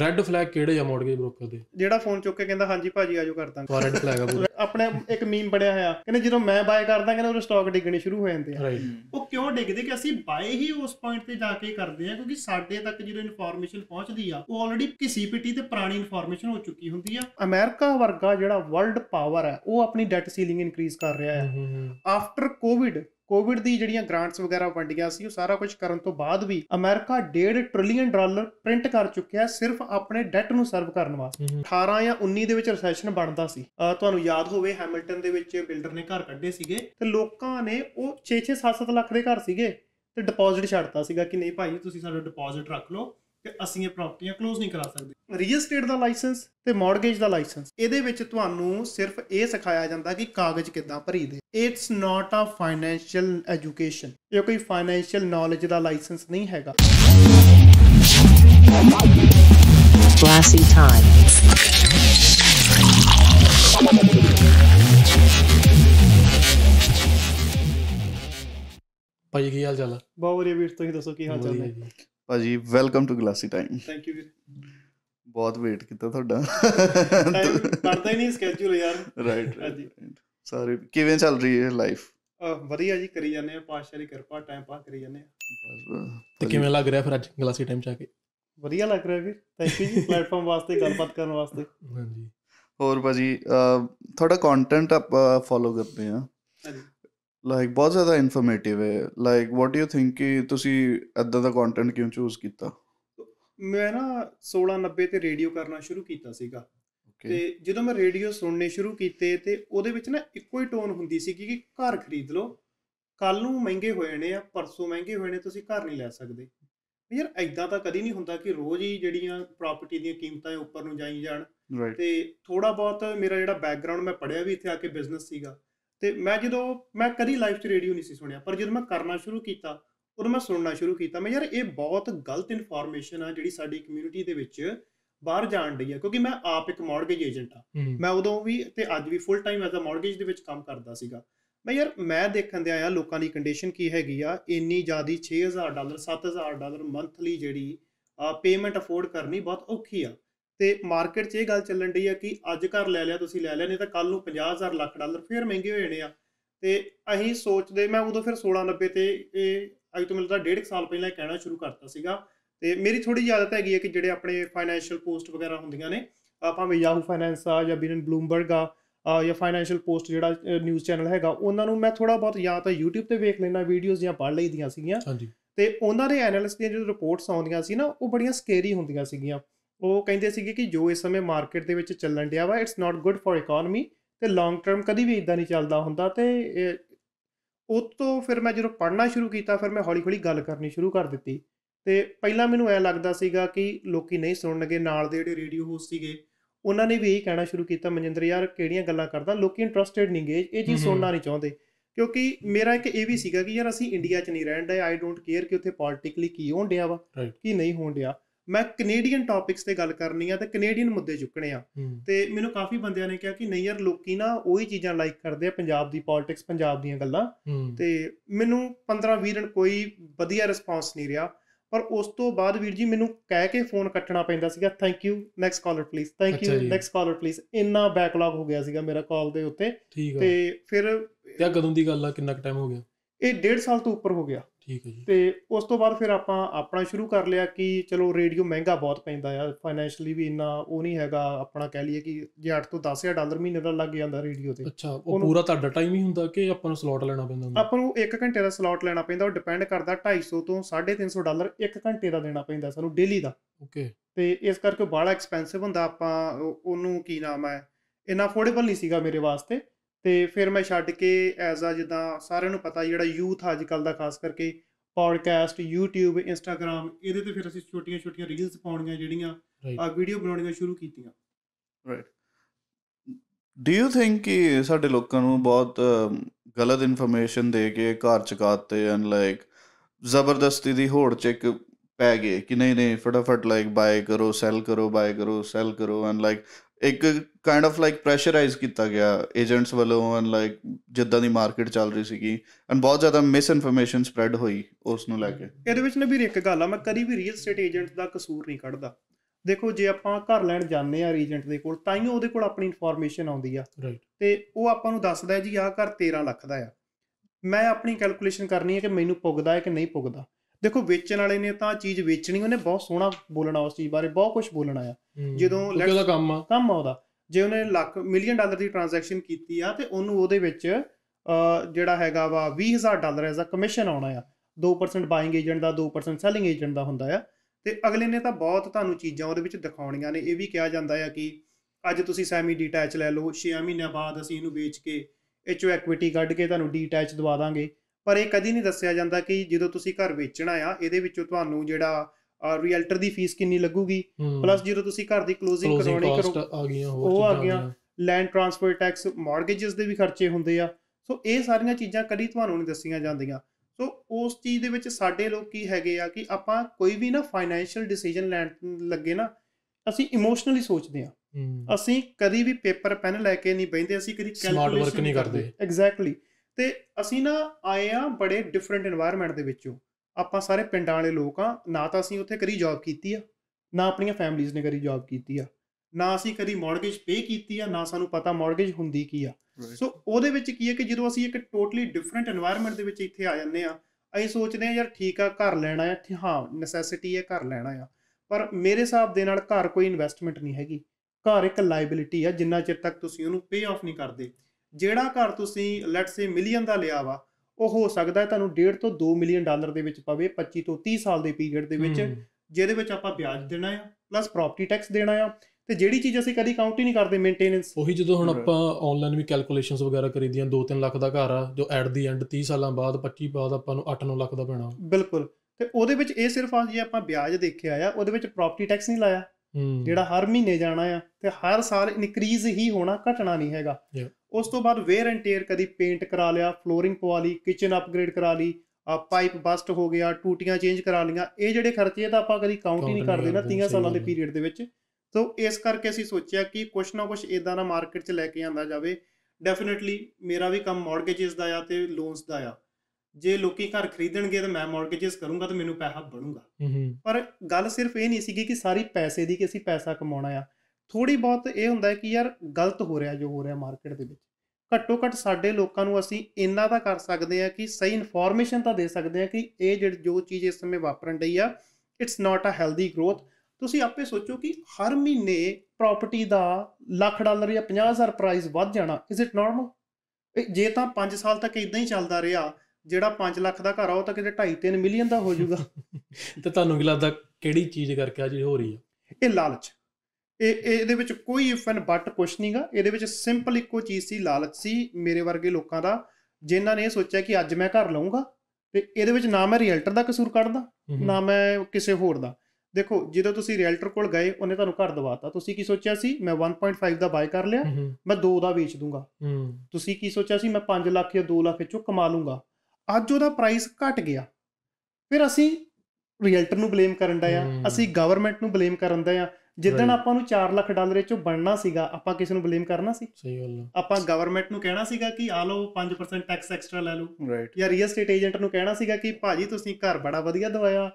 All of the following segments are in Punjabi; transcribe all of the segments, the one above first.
ਰੈੱਡ ਫਲੈਗ ਕਿਹੜੇ ਆ ਮੌਰਗੇਜ ਬ੍ਰੋਕਰ ਦੇ ਜਿਹੜਾ ਫੋਨ ਚੁੱਕ ਕੇ ਕਹਿੰਦਾ ਹਾਂਜੀ ਭਾਜੀ ਆਜੋ ਕਰ ਦਾਂਗੇ ਰੈੱਡ ਫਲੈਗ ਆ ਪੂਰਾ ਆਪਣੇ ਇੱਕ ਮੀਮ ਬਣਿਆ ਹੋਇਆ ਕਹਿੰਦੇ ਜਦੋਂ ਮੈਂ ਬਾਏ ਕਰਦਾ ਕਹਿੰਦੇ ਉਹ ਸਟਾਕ ਡਿੱਗਣੇ ਸ਼ੁਰੂ ਹੋ ਜਾਂਦੇ ਆ ਉਹ ਕਿਉਂ ਡਿੱਗਦੇ ਕਿ ਅਸੀਂ ਬਾਏ ਹੀ ਉਸ ਪੁਆਇੰਟ ਤੇ ਜਾ ਕੇ ਕਰਦੇ ਆ ਕਿਉਂਕਿ ਸਾਡੇ ਤੱਕ ਜਦੋਂ ਇਨਫੋਰਮੇਸ਼ਨ ਪਹੁੰਚਦੀ ਆ ਉਹ ਆਲਰੇਡੀ ਕਿਸੇ ਪੀਟੀ ਤੇ ਪੁਰਾਣੀ ਇਨਫੋਰਮੇਸ਼ਨ ਹੋ ਚੁੱਕੀ ਹੁੰਦੀ ਆ ਅਮਰੀਕਾ ਵਰਗਾ ਜਿਹੜਾ ਵਰਲਡ ਪਾਵਰ ਹੈ ਉਹ ਆਪਣੀ ਡੈਟ ਸੀਲਿੰਗ ਇਨਕਰੀਜ਼ ਕਰ ਰਿਹਾ ਹੈ ਆਫਟਰ ਕੋਵਿਡ ਕੋਵਿਡ ਦੀ ਜਿਹੜੀਆਂ ਗ੍ਰਾਂਟਸ ਵਗੈਰਾ ਵੰਡੀਆਂ ਸੀ ਉਹ ਸਾਰਾ ਕੁਝ ਕਰਨ ਤੋਂ ਬਾਅਦ ਵੀ ਅਮਰੀਕਾ 1.5 ਟ੍ਰਿਲੀਅਨ ਡਾਲਰ ਪ੍ਰਿੰਟ ਕਰ ਚੁੱਕਿਆ ਸਿਰਫ ਆਪਣੇ ਡੈਟ ਨੂੰ ਸਰਵ ਕਰਨ ਵਾਸਤੇ 18 ਜਾਂ 19 ਦੇ ਵਿੱਚ ਰੈਸੈਸ਼ਨ ਬਣਦਾ ਸੀ ਤੁਹਾਨੂੰ ਯਾਦ ਹੋਵੇ ਹੈਮਿਲਟਨ ਦੇ ਵਿੱਚ ਬਿਲਡਰ ਨੇ ਘਰ ਕੱਢੇ ਸੀਗੇ ਤੇ ਲੋਕਾਂ ਨੇ ਉਹ 6-6 7-7 ਲੱਖ ਦੇ ਘਰ ਸੀਗੇ ਤੇ ਡਿਪੋਜ਼ਿਟ ਛੱਡਤਾ ਸੀਗਾ ਕਿ ਨਹੀਂ ਭਾਈ ਤੁਸੀਂ ਸਾਡਾ ਡਿਪੋਜ਼ਿਟ ਰੱਖ ਲਓ ਕਿ ਅਸੀਂ ਇਹ ਪ੍ਰਾਪਰਟੀਆਂ ক্লোਜ਼ ਨਹੀਂ ਕਰਾ ਸਕਦੇ ਰੀਅਲ ਏਸਟੇਟ ਦਾ ਲਾਇਸੈਂਸ ਤੇ ਮਾਰਗੇਜ ਦਾ ਲਾਇਸੈਂਸ ਇਹਦੇ ਵਿੱਚ ਤੁਹਾਨੂੰ ਸਿਰਫ ਇਹ ਸਿਖਾਇਆ ਜਾਂਦਾ ਕਿ ਕਾਗਜ਼ ਕਿੱਦਾਂ ਭਰੀਦੇ ਇਟਸ ਨਾਟ ਆ ਫਾਈਨੈਂਸ਼ੀਅਲ ਐਜੂਕੇਸ਼ਨ ਇਹ ਕੋਈ ਫਾਈਨੈਂਸ਼ੀਅਲ ਨੌਲੇਜ ਦਾ ਲਾਇਸੈਂਸ ਨਹੀਂ ਹੈਗਾ ਕਲਾਸੀ ਟਾਈਮ ਪਾਈ ਕੀ ਹਾਲ ਚਾਲ ਬਹੁਤ ਵਧੀਆ ਵੀਰ ਤੁਸੀਂ ਦੱਸੋ ਕੀ ਹਾਲ ਚਾਲ ਹੈ ਭਾਜੀ welcome to glassy time thank you ਬਹੁਤ ਵੇਟ ਕੀਤਾ ਤੁਹਾਡਾ ਟਾਈਮ ਪੜਦਾ ਹੀ ਨਹੀਂ ਸਕੇਜੂਲ ਯਾਰ ਰਾਈਟ ਹਾਂਜੀ ਸਾਰੇ ਕਿਵੇਂ ਚੱਲ ਰਹੀ ਹੈ ਲਾਈਫ ਵਧੀਆ ਜੀ ਕਰੀ ਜਾਂਦੇ ਆ ਪਾਸ਼ਾ ਦੀ ਕਿਰਪਾ ਟਾਈਮ ਪਾਸ ਕਰੀ ਜਾਂਦੇ ਆ ਬਸ ਤੇ ਕਿਵੇਂ ਲੱਗ ਰਿਹਾ ਫਿਰ ਅੱਜ ਗਲਾਸੀ ਟਾਈਮ ਚ ਆ ਕੇ ਵਧੀਆ ਲੱਗ ਰਿਹਾ ਵੀ ਥੈਂਕ ਯੂ ਜੀ ਪਲੇਟਫਾਰਮ ਵਾਸਤੇ ਗੱਲਬਾਤ ਕਰਨ ਵਾਸਤੇ ਹਾਂਜੀ ਹੋਰ ਭਾਜੀ ਤੁਹਾਡਾ ਕੰਟੈਂਟ ਆਪ ਫੋਲੋ ਕਰਦੇ ਆ ਲਾਈਕ ਬਹੁਤ ਜ਼ਿਆਦਾ ਇਨਫੋਰਮੇਟਿਵ ਹੈ like what do you think ਕਿ ਤੁਸੀਂ ਐਦਾਂ ਦਾ ਕੰਟੈਂਟ ਕਿਉਂ ਚੂਜ਼ ਕੀਤਾ ਮੈਂ ਨਾ 1690 ਤੇ ਰੇਡੀਓ ਕਰਨਾ ਸ਼ੁਰੂ ਕੀਤਾ ਸੀਗਾ ਤੇ ਜਦੋਂ ਮੈਂ ਰੇਡੀਓ ਸੁਣਨੇ ਸ਼ੁਰੂ ਕੀਤੇ ਤੇ ਉਹਦੇ ਵਿੱਚ ਨਾ ਇੱਕੋ ਹੀ ਟੋਨ ਹੁੰਦੀ ਸੀ ਕਿ ਘਰ ਖਰੀਦ ਲਓ ਕੱਲ ਨੂੰ ਮਹਿੰਗੇ ਹੋ ਜਾਣੇ ਆ ਪਰਸੋਂ ਮਹਿੰਗੇ ਹੋ ਜਾਣੇ ਤੁਸੀਂ ਘਰ ਨਹੀਂ ਲੈ ਸਕਦੇ ਯਾਰ ਐਦਾਂ ਤਾਂ ਕਦੀ ਨਹੀਂ ਹੁੰਦਾ ਕਿ ਰੋਜ਼ ਹੀ ਜਿਹੜੀਆਂ ਪ੍ਰਾਪਰਟੀ ਦੀਆਂ ਕੀਮਤਾਂ ਉੱਪਰ ਨੂੰ ਜਾਈ ਜਾਣ ਤੇ ਥੋੜਾ ਬਹੁਤ ਮੇਰਾ ਜਿਹੜਾ ਬੈਕਗ੍ਰਾਉਂਡ ਮੈਂ ਪੜਿਆ ਵੀ ਇੱਥੇ ਆ ਕੇ ਬਿਜ਼ਨਸ ਸੀਗਾ ਤੇ ਮੈਂ ਜਦੋਂ ਮੈਂ ਕਦੀ ਲਾਈਫ 'ਚ ਰੇਡੀਓ ਨਹੀਂ ਸੀ ਸੁਣਿਆ ਪਰ ਜਦੋਂ ਮੈਂ ਕਰਨਾ ਸ਼ੁਰੂ ਕੀਤਾ ਉਦੋਂ ਮੈਂ ਸੁਣਨਾ ਸ਼ੁਰੂ ਕੀਤਾ ਮੈਂ ਯਾਰ ਇਹ ਬਹੁਤ ਗਲਤ ਇਨਫੋਰਮੇਸ਼ਨ ਆ ਜਿਹੜੀ ਸਾਡੀ ਕਮਿਊਨਿਟੀ ਦੇ ਵਿੱਚ ਬਾਹਰ ਜਾਣ ਰਹੀ ਆ ਕਿਉਂਕਿ ਮੈਂ ਆਪ ਇੱਕ ਮਾਰਗੇਜ ਏਜੰਟ ਆ ਮੈਂ ਉਦੋਂ ਵੀ ਤੇ ਅੱਜ ਵੀ full time as a mortgage ਦੇ ਵਿੱਚ ਕੰਮ ਕਰਦਾ ਸੀਗਾ ਮੈਂ ਯਾਰ ਮੈਂ ਦੇਖਣ ਦੇ ਆਇਆ ਲੋਕਾਂ ਦੀ ਕੰਡੀਸ਼ਨ ਕੀ ਹੈਗੀ ਆ ਇੰਨੀ ਜ਼ਿਆਦੀ 6000 ਡਾਲਰ 7000 ਡਾਲਰ ਮੰਥਲੀ ਜਿਹੜੀ ਪੇਮੈਂਟ ਅਫੋਰਡ ਕਰਨੀ ਬਹੁਤ ਔਖੀ ਆ ਤੇ ਮਾਰਕੀਟ 'ਚ ਇਹ ਗੱਲ ਚੱਲਣ ਢਈ ਆ ਕਿ ਅੱਜ ਘਰ ਲੈ ਲਿਆ ਤੁਸੀਂ ਲੈ ਲਿਆ ਨਹੀਂ ਤਾਂ ਕੱਲ ਨੂੰ 50000 ਲੱਖ ਡਾਲਰ ਫੇਰ ਮਹਿੰਗੇ ਹੋ ਜਾਣੇ ਆ ਤੇ ਅਸੀਂ ਸੋਚਦੇ ਮੈਂ ਉਦੋਂ ਫਿਰ 1690 ਤੇ ਇਹ ਅੱਜ ਤੋਂ ਮਿਲਦਾ ਡੇਢ ਸਾਲ ਪਹਿਲਾਂ ਕਹਿਣਾ ਸ਼ੁਰੂ ਕਰਤਾ ਸੀਗਾ ਤੇ ਮੇਰੀ ਥੋੜੀ ਆਦਤ ਹੈਗੀ ਹੈ ਕਿ ਜਿਹੜੇ ਆਪਣੇ ਫਾਈਨੈਂਸ਼ੀਅਲ ਪੋਸਟ ਵਗੈਰਾ ਹੁੰਦੀਆਂ ਨੇ ਵੀ ਯਾਹੂ ਫਾਈਨੈਂਸ ਆ ਜਾਂ ਬਿਨਨ ਬਲੂਮਬਰਗ ਆ ਜਾਂ ਫਾਈਨੈਂਸ਼ੀਅਲ ਪੋਸਟ ਜਿਹੜਾ ਨਿਊਜ਼ ਚੈਨਲ ਹੈਗਾ ਉਹਨਾਂ ਨੂੰ ਮੈਂ ਥੋੜਾ ਬਹੁਤ ਜਾਂ ਤਾਂ YouTube ਤੇ ਵੇਖ ਲੈਣਾ ਵੀਡੀਓਜ਼ ਜਾਂ ਪੜ੍ਹ ਲਈਦੀਆਂ ਸੀਗੀਆਂ ਹਾਂਜੀ ਤੇ ਉਹਨਾਂ ਦੇ ਐਨਾਲਿਸਟ ਦੀਆਂ ਜਿਹੜੀਆਂ ਰਿਪੋਰਟਸ ਆਉਂਦੀਆਂ ਸੀ ਨਾ ਉਹ ਬੜੀਆਂ ਸਕੇਰੀ ਹੁੰਦੀਆਂ ਸੀਗੀਆਂ ਉਹ ਕਹਿੰਦੇ ਸੀਗੇ ਕਿ ਜੋ ਇਸ ਸਮੇਂ ਮਾਰਕੀਟ ਦੇ ਵਿੱਚ ਚੱਲਣ ਡਿਆ ਵਾ it's not good for economy ਤੇ ਲੌਂਗ ਟਰਮ ਕਦੀ ਵੀ ਇਦਾਂ ਨਹੀਂ ਚੱਲਦਾ ਹੁੰਦਾ ਤੇ ਉਹ ਤੋਂ ਫਿਰ ਮੈਂ ਜਦੋਂ ਪੜ੍ਹਨਾ ਸ਼ੁਰੂ ਕੀਤਾ ਫਿਰ ਮੈਂ ਹੌਲੀ-ਹੌਲੀ ਗੱਲ ਕਰਨੀ ਸ਼ੁਰੂ ਕਰ ਦਿੱਤੀ ਤੇ ਪਹਿਲਾਂ ਮੈਨੂੰ ਐ ਲੱਗਦਾ ਸੀਗਾ ਕਿ ਲੋਕੀ ਨਹੀਂ ਸੁਣਨਗੇ ਨਾਲ ਦੇ ਜਿਹੜੇ ਰੇਡੀਓ ਹੋਸਟ ਸੀਗੇ ਉਹਨਾਂ ਨੇ ਵੀ ਇਹੀ ਕਹਿਣਾ ਸ਼ੁਰੂ ਕੀਤਾ ਮਨਜਿੰਦਰ ਯਾਰ ਕਿਹੜੀਆਂ ਗੱਲਾਂ ਕਰਦਾ ਲੋਕੀ ਇੰਟਰਸਟਿਡ ਨਹੀਂ ਇਹ ਚੀਜ਼ ਸੁਣਨਾ ਨਹੀਂ ਚਾਹੁੰਦੇ ਕਿਉਂਕਿ ਮੇਰਾ ਇੱਕ ਇਹ ਵੀ ਸੀਗਾ ਕਿ ਯਾਰ ਅਸੀਂ ਇੰਡੀਆ 'ਚ ਨਹੀਂ ਰਹਿਣ ਦੇ ਆਈ ਡੋਨਟ ਕੇਅਰ ਕਿ ਉੱਥੇ ਪੋਲਿਟਿਕਲੀ ਕੀ ਹੋਣ ਡਿਆ ਵਾ ਕੀ ਨਹੀਂ ਹੋਣ ਡਿਆ ਮੈਂ ਕੈਨੇਡੀਅਨ ਟੌਪਿਕਸ ਤੇ ਗੱਲ ਕਰਨੀ ਆ ਤੇ ਕੈਨੇਡੀਅਨ ਮੁੱਦੇ ਚੁੱਕਣੇ ਆ ਤੇ ਮੈਨੂੰ ਕਾਫੀ ਬੰਦਿਆਂ ਨੇ ਕਿਹਾ ਕਿ ਨਹੀਂ ਯਾਰ ਲੋਕੀ ਨਾ ਉਹੀ ਚੀਜ਼ਾਂ ਲਾਈਕ ਕਰਦੇ ਆ ਪੰਜਾਬ ਦੀ ਪੋਲਿਟਿਕਸ ਪੰਜਾਬ ਦੀਆਂ ਗੱਲਾਂ ਤੇ ਮੈਨੂੰ 15 20 ਦਿਨ ਕੋਈ ਵਧੀਆ ਰਿਸਪੌਂਸ ਨਹੀਂ ਰਿਹਾ ਪਰ ਉਸ ਤੋਂ ਬਾਅਦ ਵੀਰ ਜੀ ਮੈਨੂੰ ਕਹਿ ਕੇ ਫੋਨ ਕੱਟਣਾ ਪੈਂਦਾ ਸੀਗਾ thank you next caller please thank you next caller please ਇੰਨਾ ਬੈਕਲੌਗ ਹੋ ਗਿਆ ਸੀਗਾ ਮੇਰਾ ਕਾਲ ਦੇ ਉੱਤੇ ਤੇ ਫਿਰ ਤੇ ਕਦੋਂ ਦੀ ਗੱਲ ਆ ਕਿੰਨਾ ਟਾਈਮ ਹੋ ਗਿਆ ਇਹ 1.5 ਸਾਲ ਤੋਂ ਉੱਪਰ ਹੋ ਗਿਆ ਠੀਕ ਹੈ ਜੀ ਤੇ ਉਸ ਤੋਂ ਬਾਅਦ ਫਿਰ ਆਪਾਂ ਆਪਣਾ ਸ਼ੁਰੂ ਕਰ ਲਿਆ ਕਿ ਚਲੋ ਰੇਡੀਓ ਮਹਿੰਗਾ ਬਹੁਤ ਪੈਂਦਾ ਆ ਫਾਈਨੈਂਸ਼ਲੀ ਵੀ ਇੰਨਾ ਉਹ ਨਹੀਂ ਹੈਗਾ ਆਪਣਾ ਕਹਿ ਲਈਏ ਕਿ ਜੇ 8 ਤੋਂ 10000 ਡਾਲਰ ਮਹੀਨੇ ਦਾ ਲੱਗ ਜਾਂਦਾ ਰੇਡੀਓ ਤੇ ਅੱਛਾ ਉਹ ਪੂਰਾ ਤੁਹਾਡਾ ਟਾਈਮ ਹੀ ਹੁੰਦਾ ਕਿ ਆਪਾਂ ਨੂੰ ਸਲੋਟ ਲੈਣਾ ਪੈਂਦਾ ਹੁੰਦਾ ਆਪਾਂ ਨੂੰ 1 ਘੰਟੇ ਦਾ ਸਲੋਟ ਲੈਣਾ ਪੈਂਦਾ ਉਹ ਡਿਪੈਂਡ ਕਰਦਾ 250 ਤੋਂ 350 ਡਾਲਰ 1 ਘੰਟੇ ਦਾ ਦੇਣਾ ਪੈਂਦਾ ਸਾਨੂੰ ਡੇਲੀ ਦਾ ਓਕੇ ਤੇ ਇਸ ਕਰਕੇ ਬਾਲਾ ਐਕਸਪੈਂਸਿਵ ਹੁੰਦਾ ਆਪਾਂ ਉਹਨੂੰ ਕੀ ਨਾਮ ਹੈ ਇਨਾ ਅਫੋਰਡੇਬਲ ਨਹੀਂ ਸੀਗਾ ਮੇਰੇ ਵਾਸਤੇ ਤੇ ਫਿਰ ਮੈਂ ਛੱਡ ਕੇ ਐਜ਼ ਆ ਜਿੱਦਾਂ ਸਾਰਿਆਂ ਨੂੰ ਪਤਾ ਜਿਹੜਾ ਯੂਥ ਅੱਜ ਕੱਲ ਦਾ ਖਾਸ ਕਰਕੇ ਪੋਡਕਾਸਟ YouTube Instagram ਇਹਦੇ ਤੇ ਫਿਰ ਅਸੀਂ ਛੋਟੀਆਂ-ਛੋਟੀਆਂ ਰੀਲਸ ਪਾਉਣੀਆਂ ਜਿਹੜੀਆਂ ਆ ਵੀਡੀਓ ਬਣਾਉਣੀਆਂ ਸ਼ੁਰੂ ਕੀਤੀਆਂ ਰਾਈਟ ਡੂ ਯੂ ਥਿੰਕ ਕਿ ਸਾਡੇ ਲੋਕਾਂ ਨੂੰ ਬਹੁਤ ਗਲਤ ਇਨਫੋਰਮੇਸ਼ਨ ਦੇ ਕੇ ਘਰ ਚਕਾਤੇ ਐਂਡ ਲਾਈਕ ਜ਼ਬਰਦਸਤੀ ਦੀ ਹੋੜ ਚ ਇੱਕ ਪੈ ਗਏ ਕਿ ਨਹੀਂ ਨਹੀਂ ਫਟਾਫਟ ਲਾਈਕ ਬਾਏ ਕਰੋ ਸੈਲ ਕਰੋ ਬਾਏ ਕਰੋ ਸੈਲ ਕਰੋ ਐਂਡ ਲਾਈਕ ਇੱਕ ਕਾਈਂਡ ਆਫ ਲਾਈਕ ਪ੍ਰੈਸ਼ਰਾਈਜ਼ ਕੀਤਾ ਗਿਆ ਏਜੰਟਸ ਵੱਲੋਂ ਐਂਡ ਲਾਈਕ ਜਿੱਦਾਂ ਦੀ ਮਾਰਕੀਟ ਚੱਲ ਰਹੀ ਸੀਗੀ ਐਂਡ ਬਹੁਤ ਜ਼ਿਆਦਾ ਮਿਸ ਇਨਫੋਰਮੇਸ਼ਨ ਸਪਰੈਡ ਹੋਈ ਉਸ ਨੂੰ ਲੈ ਕੇ ਇਹਦੇ ਵਿੱਚ ਨਾ ਵੀ ਇੱਕ ਗੱਲ ਆ ਮੈਂ ਕਦੀ ਵੀ ਰੀਅਲ ਸਟੇਟ ਏਜੰਟ ਦਾ ਕਸੂਰ ਨਹੀਂ ਕੱਢਦਾ ਦੇਖੋ ਜੇ ਆਪਾਂ ਘਰ ਲੈਣ ਜਾਂਦੇ ਆ ਏਜੰਟ ਦੇ ਕੋਲ ਤਾਂ ਹੀ ਉਹਦੇ ਕੋਲ ਆਪਣੀ ਇਨਫੋਰਮੇਸ਼ਨ ਆਉਂਦੀ ਆ ਤੇ ਉਹ ਆਪਾਂ ਨੂੰ ਦੱਸਦਾ ਜੀ ਆਹ ਘਰ 13 ਲੱਖ ਦਾ ਆ ਮੈਂ ਆਪਣੀ ਕੈਲਕੂਲੇਸ਼ਨ ਕਰਨੀ ਹੈ ਕਿ ਮੈਨੂੰ ਪੁੱਗਦਾ ਹੈ ਕਿ ਨਹੀਂ ਪੁੱਗਦਾ ਦੇਖੋ ਵੇਚਣ ਵਾਲੇ ਨੇ ਤਾਂ ਚੀਜ਼ ਵੇਚਣੀ ਉਹਨੇ ਬਹੁਤ ਸੋਹਣਾ ਬੋਲਣਾ ਉਸ ਚੀਜ਼ ਬਾਰੇ ਬਹੁਤ ਕੁਝ ਬੋਲਣਾ ਆ ਜਦੋਂ ਉਹਦਾ ਕੰਮ ਆ ਕੰਮ ਆ ਉਹਦਾ ਜੇ ਉਹਨੇ ਲੱਖ ਮਿਲੀਅਨ ਡਾਲਰ ਦੀ ਟ੍ਰਾਂਜੈਕਸ਼ਨ ਕੀਤੀ ਆ ਤੇ ਉਹਨੂੰ ਉਹਦੇ ਵਿੱਚ ਜਿਹੜਾ ਹੈਗਾ ਵਾ 20000 ਡਾਲਰ ਐਜ਼ ਅ ਕਮਿਸ਼ਨ ਆਉਣਾ ਆ 2% ਬਾਇੰਗ ਏਜੰਟ ਦਾ 2% ਸੈਲਿੰਗ ਏਜੰਟ ਦਾ ਹੁੰਦਾ ਆ ਤੇ ਅਗਲੇ ਨੇ ਤਾਂ ਬਹੁਤ ਤੁਹਾਨੂੰ ਚੀਜ਼ਾਂ ਉਹਦੇ ਵਿੱਚ ਦਿਖਾਉਣੀਆਂ ਨੇ ਇਹ ਵੀ ਕਿਹਾ ਜਾਂਦਾ ਆ ਕਿ ਅੱਜ ਤੁਸੀਂ ਸੈਮੀ ਡੀਟੈਚ ਲੈ ਲਓ 6 ਮਹੀਨਿਆਂ ਬਾਅਦ ਅਸੀਂ ਇਹਨੂੰ ਵੇਚ ਕੇ ਇਹ ਚੋਂ ਇਕਵਿਟੀ ਕੱਢ ਕੇ ਤੁਹਾਨੂੰ ਡੀਟੈਚ ਦਵਾ ਦਾਂਗੇ ਪਰ ਇਹ ਕਦੀ ਨਹੀਂ ਦੱਸਿਆ ਜਾਂਦਾ ਕਿ ਜਦੋਂ ਤੁਸੀਂ ਘਰ ਵੇਚਣਾ ਆ ਇਹਦੇ ਵਿੱਚੋਂ ਤੁਹਾਨੂੰ ਜਿਹੜਾ ਰੀਅਲਟਰ ਦੀ ਫੀਸ ਕਿੰਨੀ ਲੱਗੂਗੀ ਪਲੱਸ ਜਦੋਂ ਤੁਸੀਂ ਘਰ ਦੀ ਕਲੋਜ਼ਿੰਗ ਕਰਾਉਣੀ ਕਰੋ ਉਹ ਆ ਗਿਆ ਲੈਂਡ ਟ੍ਰਾਂਸਫਰ ਟੈਕਸ ਮਾਰਗੇਜਸ ਦੇ ਵੀ ਖਰਚੇ ਹੁੰਦੇ ਆ ਸੋ ਇਹ ਸਾਰੀਆਂ ਚੀਜ਼ਾਂ ਕਦੀ ਤੁਹਾਨੂੰ ਨਹੀਂ ਦੱਸੀਆਂ ਜਾਂਦੀਆਂ ਸੋ ਉਸ ਚੀਜ਼ ਦੇ ਵਿੱਚ ਸਾਡੇ ਲੋਕ ਕੀ ਹੈਗੇ ਆ ਕਿ ਆਪਾਂ ਕੋਈ ਵੀ ਨਾ ਫਾਈਨੈਂਸ਼ੀਅਲ ਡਿਸੀਜਨ ਲੈਣ ਲੱਗੇ ਨਾ ਅਸੀਂ ਇਮੋਸ਼ਨਲੀ ਸੋਚਦੇ ਆ ਅਸੀਂ ਕਦੀ ਵੀ ਪੇਪਰ ਪੈਨ ਲੈ ਕੇ ਨਹੀਂ ਬੈਂਦੇ ਅਸੀਂ ਕਦੀ ਕੈਲਕੂਲੇਸ਼ਨ ਵਰਕ ਨਹੀਂ ਕਰਦੇ ਐਗਜ਼ੈਕਟਲੀ ਤੇ ਅਸੀਂ ਨਾ ਆਏ ਆ ਬੜੇ ਡਿਫਰੈਂਟ এনवायरमेंट ਦੇ ਵਿੱਚੋਂ ਆਪਾਂ ਸਾਰੇ ਪਿੰਡਾਂ ਵਾਲੇ ਲੋਕ ਆ ਨਾ ਤਾਂ ਅਸੀਂ ਉੱਥੇ ਕਰੀ ਜੌਬ ਕੀਤੀ ਆ ਨਾ ਆਪਣੀਆਂ ਫੈਮਲੀਆਂ ਨੇ ਕਰੀ ਜੌਬ ਕੀਤੀ ਆ ਨਾ ਅਸੀਂ ਕਦੀ ਮਾਰਗੇਜ ਪੇ ਕੀਤੀ ਆ ਨਾ ਸਾਨੂੰ ਪਤਾ ਮਾਰਗੇਜ ਹੁੰਦੀ ਕੀ ਆ ਸੋ ਉਹਦੇ ਵਿੱਚ ਕੀ ਹੈ ਕਿ ਜਦੋਂ ਅਸੀਂ ਇੱਕ ਟੋਟਲੀ ਡਿਫਰੈਂਟ এনवायरमेंट ਦੇ ਵਿੱਚ ਇੱਥੇ ਆ ਜਾਂਦੇ ਆ ਅਸੀਂ ਸੋਚਦੇ ਆ ਯਾਰ ਠੀਕ ਆ ਘਰ ਲੈਣਾ ਆ ਹਾਂ ਨੈਸੈਸਿਟੀ ਹੈ ਘਰ ਲੈਣਾ ਆ ਪਰ ਮੇਰੇ ਹਿਸਾਬ ਦੇ ਨਾਲ ਘਰ ਕੋਈ ਇਨਵੈਸਟਮੈਂਟ ਨਹੀਂ ਹੈਗੀ ਘਰ ਇੱਕ ਲਾਇਬਿਲਿਟੀ ਆ ਜਿੰਨਾ ਚਿਰ ਤੱਕ ਤੁਸੀਂ ਉਹਨੂੰ ਪੇ ਆਫ ਨਹੀਂ ਕਰਦੇ ਜਿਹੜਾ ਘਰ ਤੁਸੀਂ ਲੈਟਸ ਸੇ ਮਿਲੀਅਨ ਦਾ ਲਿਆ ਵਾ ਉਹ ਹੋ ਸਕਦਾ ਹੈ ਤੁਹਾਨੂੰ 1.5 ਤੋਂ 2 ਮਿਲੀਅਨ ਡਾਲਰ ਦੇ ਵਿੱਚ ਪਵੇ 25 ਤੋਂ 30 ਸਾਲ ਦੇ ਪੀਰੀਅਡ ਦੇ ਵਿੱਚ ਜਿਹਦੇ ਵਿੱਚ ਆਪਾਂ ਵਿਆਜ ਦੇਣਾ ਆ ਪਲੱਸ ਪ੍ਰਾਪਰਟੀ ਟੈਕਸ ਦੇਣਾ ਆ ਤੇ ਜਿਹੜੀ ਚੀਜ਼ ਅਸੀਂ ਕਦੀ ਕਾਊਂਟ ਹੀ ਨਹੀਂ ਕਰਦੇ ਮੇਨਟੇਨੈਂਸ ਉਹੀ ਜਦੋਂ ਹੁਣ ਆਪਾਂ ਆਨਲਾਈਨ ਵੀ ਕੈਲਕੂਲੇਸ਼ਨਸ ਵਗੈਰਾ ਕਰੀਦੀਆਂ 2-3 ਲੱਖ ਦਾ ਘਰ ਆ ਜੋ ਐਟ ਦੀ ਐਂਡ 30 ਸਾਲਾਂ ਬਾਅਦ 25 ਬਾਅਦ ਆਪਾਂ ਨੂੰ 8-9 ਲੱਖ ਦਾ ਪੈਣਾ ਬਿਲਕੁਲ ਤੇ ਉਹਦੇ ਵਿੱਚ ਇਹ ਸਿਰਫ ਆ ਜੇ ਆਪਾਂ ਵਿਆਜ ਦੇਖਿਆ ਆ ਉਹਦੇ ਵਿੱਚ ਪ੍ਰਾਪਰਟੀ ਟੈਕਸ ਨਹੀਂ ਲਾਇਆ ਜਿਹੜਾ ਹਰ ਮਹੀਨੇ ਜਾਣਾ ਆ ਤੇ ਹਰ ਸਾਲ ਇਨਕਰੀਜ਼ ਹੀ ਹੋਣਾ ਘਟਣਾ ਨਹੀਂ ਹੈਗਾ ਉਸ ਤੋਂ ਬਾਅਦ ਵੇਅਰ ਐਂਡ ਟੇਅਰ ਕਦੀ ਪੇਂਟ ਕਰਾ ਲਿਆ ਫਲੋਰਿੰਗ ਪਵਾ ਲਈ ਕਿਚਨ ਅਪਗ੍ਰੇਡ ਕਰਾ ਲਈ ਆ ਪਾਈਪ ਬਸਟ ਹੋ ਗਿਆ ਟੂਟੀਆਂ ਚੇਂਜ ਕਰਾ ਲੀਆਂ ਇਹ ਜਿਹੜੇ ਖਰਚੇ ਤਾਂ ਆਪਾਂ ਕਦੀ ਕਾਊਂਟ ਹੀ ਨਹੀਂ ਕਰਦੇ ਨਾ 3 ਸਾਲਾਂ ਦੇ ਪੀਰੀਅਡ ਦੇ ਵਿੱਚ ਸੋ ਇਸ ਕਰਕੇ ਅਸੀਂ ਸੋਚਿਆ ਕਿ ਕੁਛ ਨਾ ਕੁਛ ਇਦਾਂ ਦਾ ਮਾਰਕੀਟ 'ਚ ਲੈ ਕੇ ਆਂਦਾ ਜਾਵੇ ਡੈਫੀਨਿਟਲੀ ਮੇਰਾ ਵੀ ਕੰਮ ਮਾਰਗੇਜਸ ਦਾ ਆ ਤੇ ਲੋਨਸ ਦਾ ਆ ਜੇ ਲੋਕੀ ਘਰ ਖਰੀਦਣਗੇ ਤਾਂ ਮੈਂ ਮਾਰਗੇਜਸ ਕਰੂੰਗਾ ਤਾਂ ਮੈਨੂੰ ਪੈਸਾ ਬਣੂਗਾ ਪਰ ਗੱਲ ਸਿਰਫ ਇਹ ਨਹੀਂ ਸੀਗੀ ਕਿ ਸਾਰੀ ਪੈਸੇ ਦੀ ਕਿ ਅਸੀਂ ਪੈਸਾ ਕਮਾਉਣਾ ਆ ਥੋੜੀ ਬਹੁਤ ਇਹ ਹੁੰਦਾ ਹੈ ਕਿ ਯਾਰ ਗਲਤ ਹੋ ਰਿਹਾ ਜੋ ਹੋ ਰਿਹਾ ਮਾਰਕੀਟ ਦੇ ਵਿੱਚ ਘੱਟੋ ਘੱਟ ਸਾਡੇ ਲੋਕਾਂ ਨੂੰ ਅਸੀਂ ਇੰਨਾ ਤਾਂ ਕਰ ਸਕਦੇ ਆ ਕਿ ਸਹੀ ਇਨਫੋਰਮੇਸ਼ਨ ਤਾਂ ਦੇ ਸਕਦੇ ਆ ਕਿ ਇਹ ਜਿਹੜੀ ਜੋ ਚੀਜ਼ ਇਸ ਸਮੇਂ ਵਾਪਰਨ ਰਹੀ ਆ it's not a healthy growth ਤੁਸੀਂ ਆਪੇ ਸੋਚੋ ਕਿ ਹਰ ਮਹੀਨੇ ਪ੍ਰਾਪਰਟੀ ਦਾ ਲੱਖ ਡਾਲਰ ਜਾਂ 50000 ਪ੍ਰਾਈਸ ਵੱਧ ਜਾਣਾ ਇਜ਼ ਇਟ ਨਾਰਮਲ ਜੇ ਤਾਂ 5 ਸਾਲ ਤੱਕ ਇਦਾਂ ਹੀ ਚੱਲਦਾ ਰਿਹਾ ਜਿਹੜਾ 5 ਲੱਖ ਦਾ ਘਰ ਆ ਉਹ ਤਾਂ ਕਿਤੇ 2.5 3 ਮਿਲੀਅਨ ਦਾ ਹੋ ਜਾਊਗਾ ਤੇ ਤੁਹਾਨੂੰ ਕੀ ਲੱਗਦਾ ਕਿਹੜੀ ਚੀਜ਼ ਕਰਕੇ ਆ ਜੀ ਹੋ ਰਹੀ ਆ ਇਹ ਲਾਲਚ ਇਹ ਇਹਦੇ ਵਿੱਚ ਕੋਈ ਇਫ ਐਂਡ ਬਟ ਕੁਛ ਨਹੀਂਗਾ ਇਹਦੇ ਵਿੱਚ ਸਿੰਪਲ ਇੱਕੋ ਚੀਜ਼ ਸੀ ਲਾਲਚ ਸੀ ਮੇਰੇ ਵਰਗੇ ਲੋਕਾਂ ਦਾ ਜਿਨ੍ਹਾਂ ਨੇ ਸੋਚਿਆ ਕਿ ਅੱਜ ਮੈਂ ਘਰ ਲਵਾਂਗਾ ਤੇ ਇਹਦੇ ਵਿੱਚ ਨਾ ਮੈਂ ਰੀਅਲਟਰ ਦਾ ਕਸੂਰ ਕੱਢਦਾ ਨਾ ਮੈਂ ਕਿਸੇ ਹੋਰ ਦਾ ਦੇਖੋ ਜਦੋਂ ਤੁਸੀਂ ਰੀਅਲਟਰ ਕੋਲ ਗਏ ਉਹਨੇ ਤੁਹਾਨੂੰ ਘਰ ਦਵਾਤਾ ਤੁਸੀਂ ਕੀ ਸੋਚਿਆ ਸੀ ਮੈਂ 1.5 ਦਾ ਬਾਈ ਕਰ ਲਿਆ ਮੈਂ 2 ਦਾ ਵੇਚ ਦੂੰਗਾ ਤੁਸੀਂ ਕੀ ਸੋਚਿਆ ਸੀ ਮੈਂ 5 ਲੱਖ ਜਾਂ 2 ਲੱਖ ਚੋਂ ਕਮਾ ਲੂੰਗਾ ਅੱਜ ਉਹਦਾ ਪ੍ਰਾਈਸ ਘਟ ਗਿਆ ਫਿਰ ਅਸੀਂ ਰੀਅਲਟਰ ਨੂੰ ਬਲੇਮ ਕਰਨ ਦਾ ਆ ਅਸੀਂ ਗਵਰਨਮੈਂਟ ਨੂੰ ਬਲੇਮ ਕਰਨ ਦਾ ਆ ਜਿੱਦਣ ਆਪਾਂ ਨੂੰ 4 ਲੱਖ ਡਾਲਰ ਚੋਂ ਬਣਨਾ ਸੀਗਾ ਆਪਾਂ ਕਿਸੇ ਨੂੰ ਬਲੇਮ ਕਰਨਾ ਸੀ ਸਹੀ ਗੱਲ ਆ ਆਪਾਂ ਗਵਰਨਮੈਂਟ ਨੂੰ ਕਹਿਣਾ ਸੀਗਾ ਕਿ ਆ ਲਓ 5% ਟੈਕਸ ਐਕਸਟਰਾ ਲੈ ਲਓ ਜਾਂ ਰੀਅਲ ਏਸਟੇਟ ਏਜੰਟ ਨੂੰ ਕਹਿਣਾ ਸੀਗਾ ਕਿ ਭਾਜੀ ਤੁਸੀਂ ਘਰ ਬੜਾ ਵਧੀਆ ਦਵਾਇਆ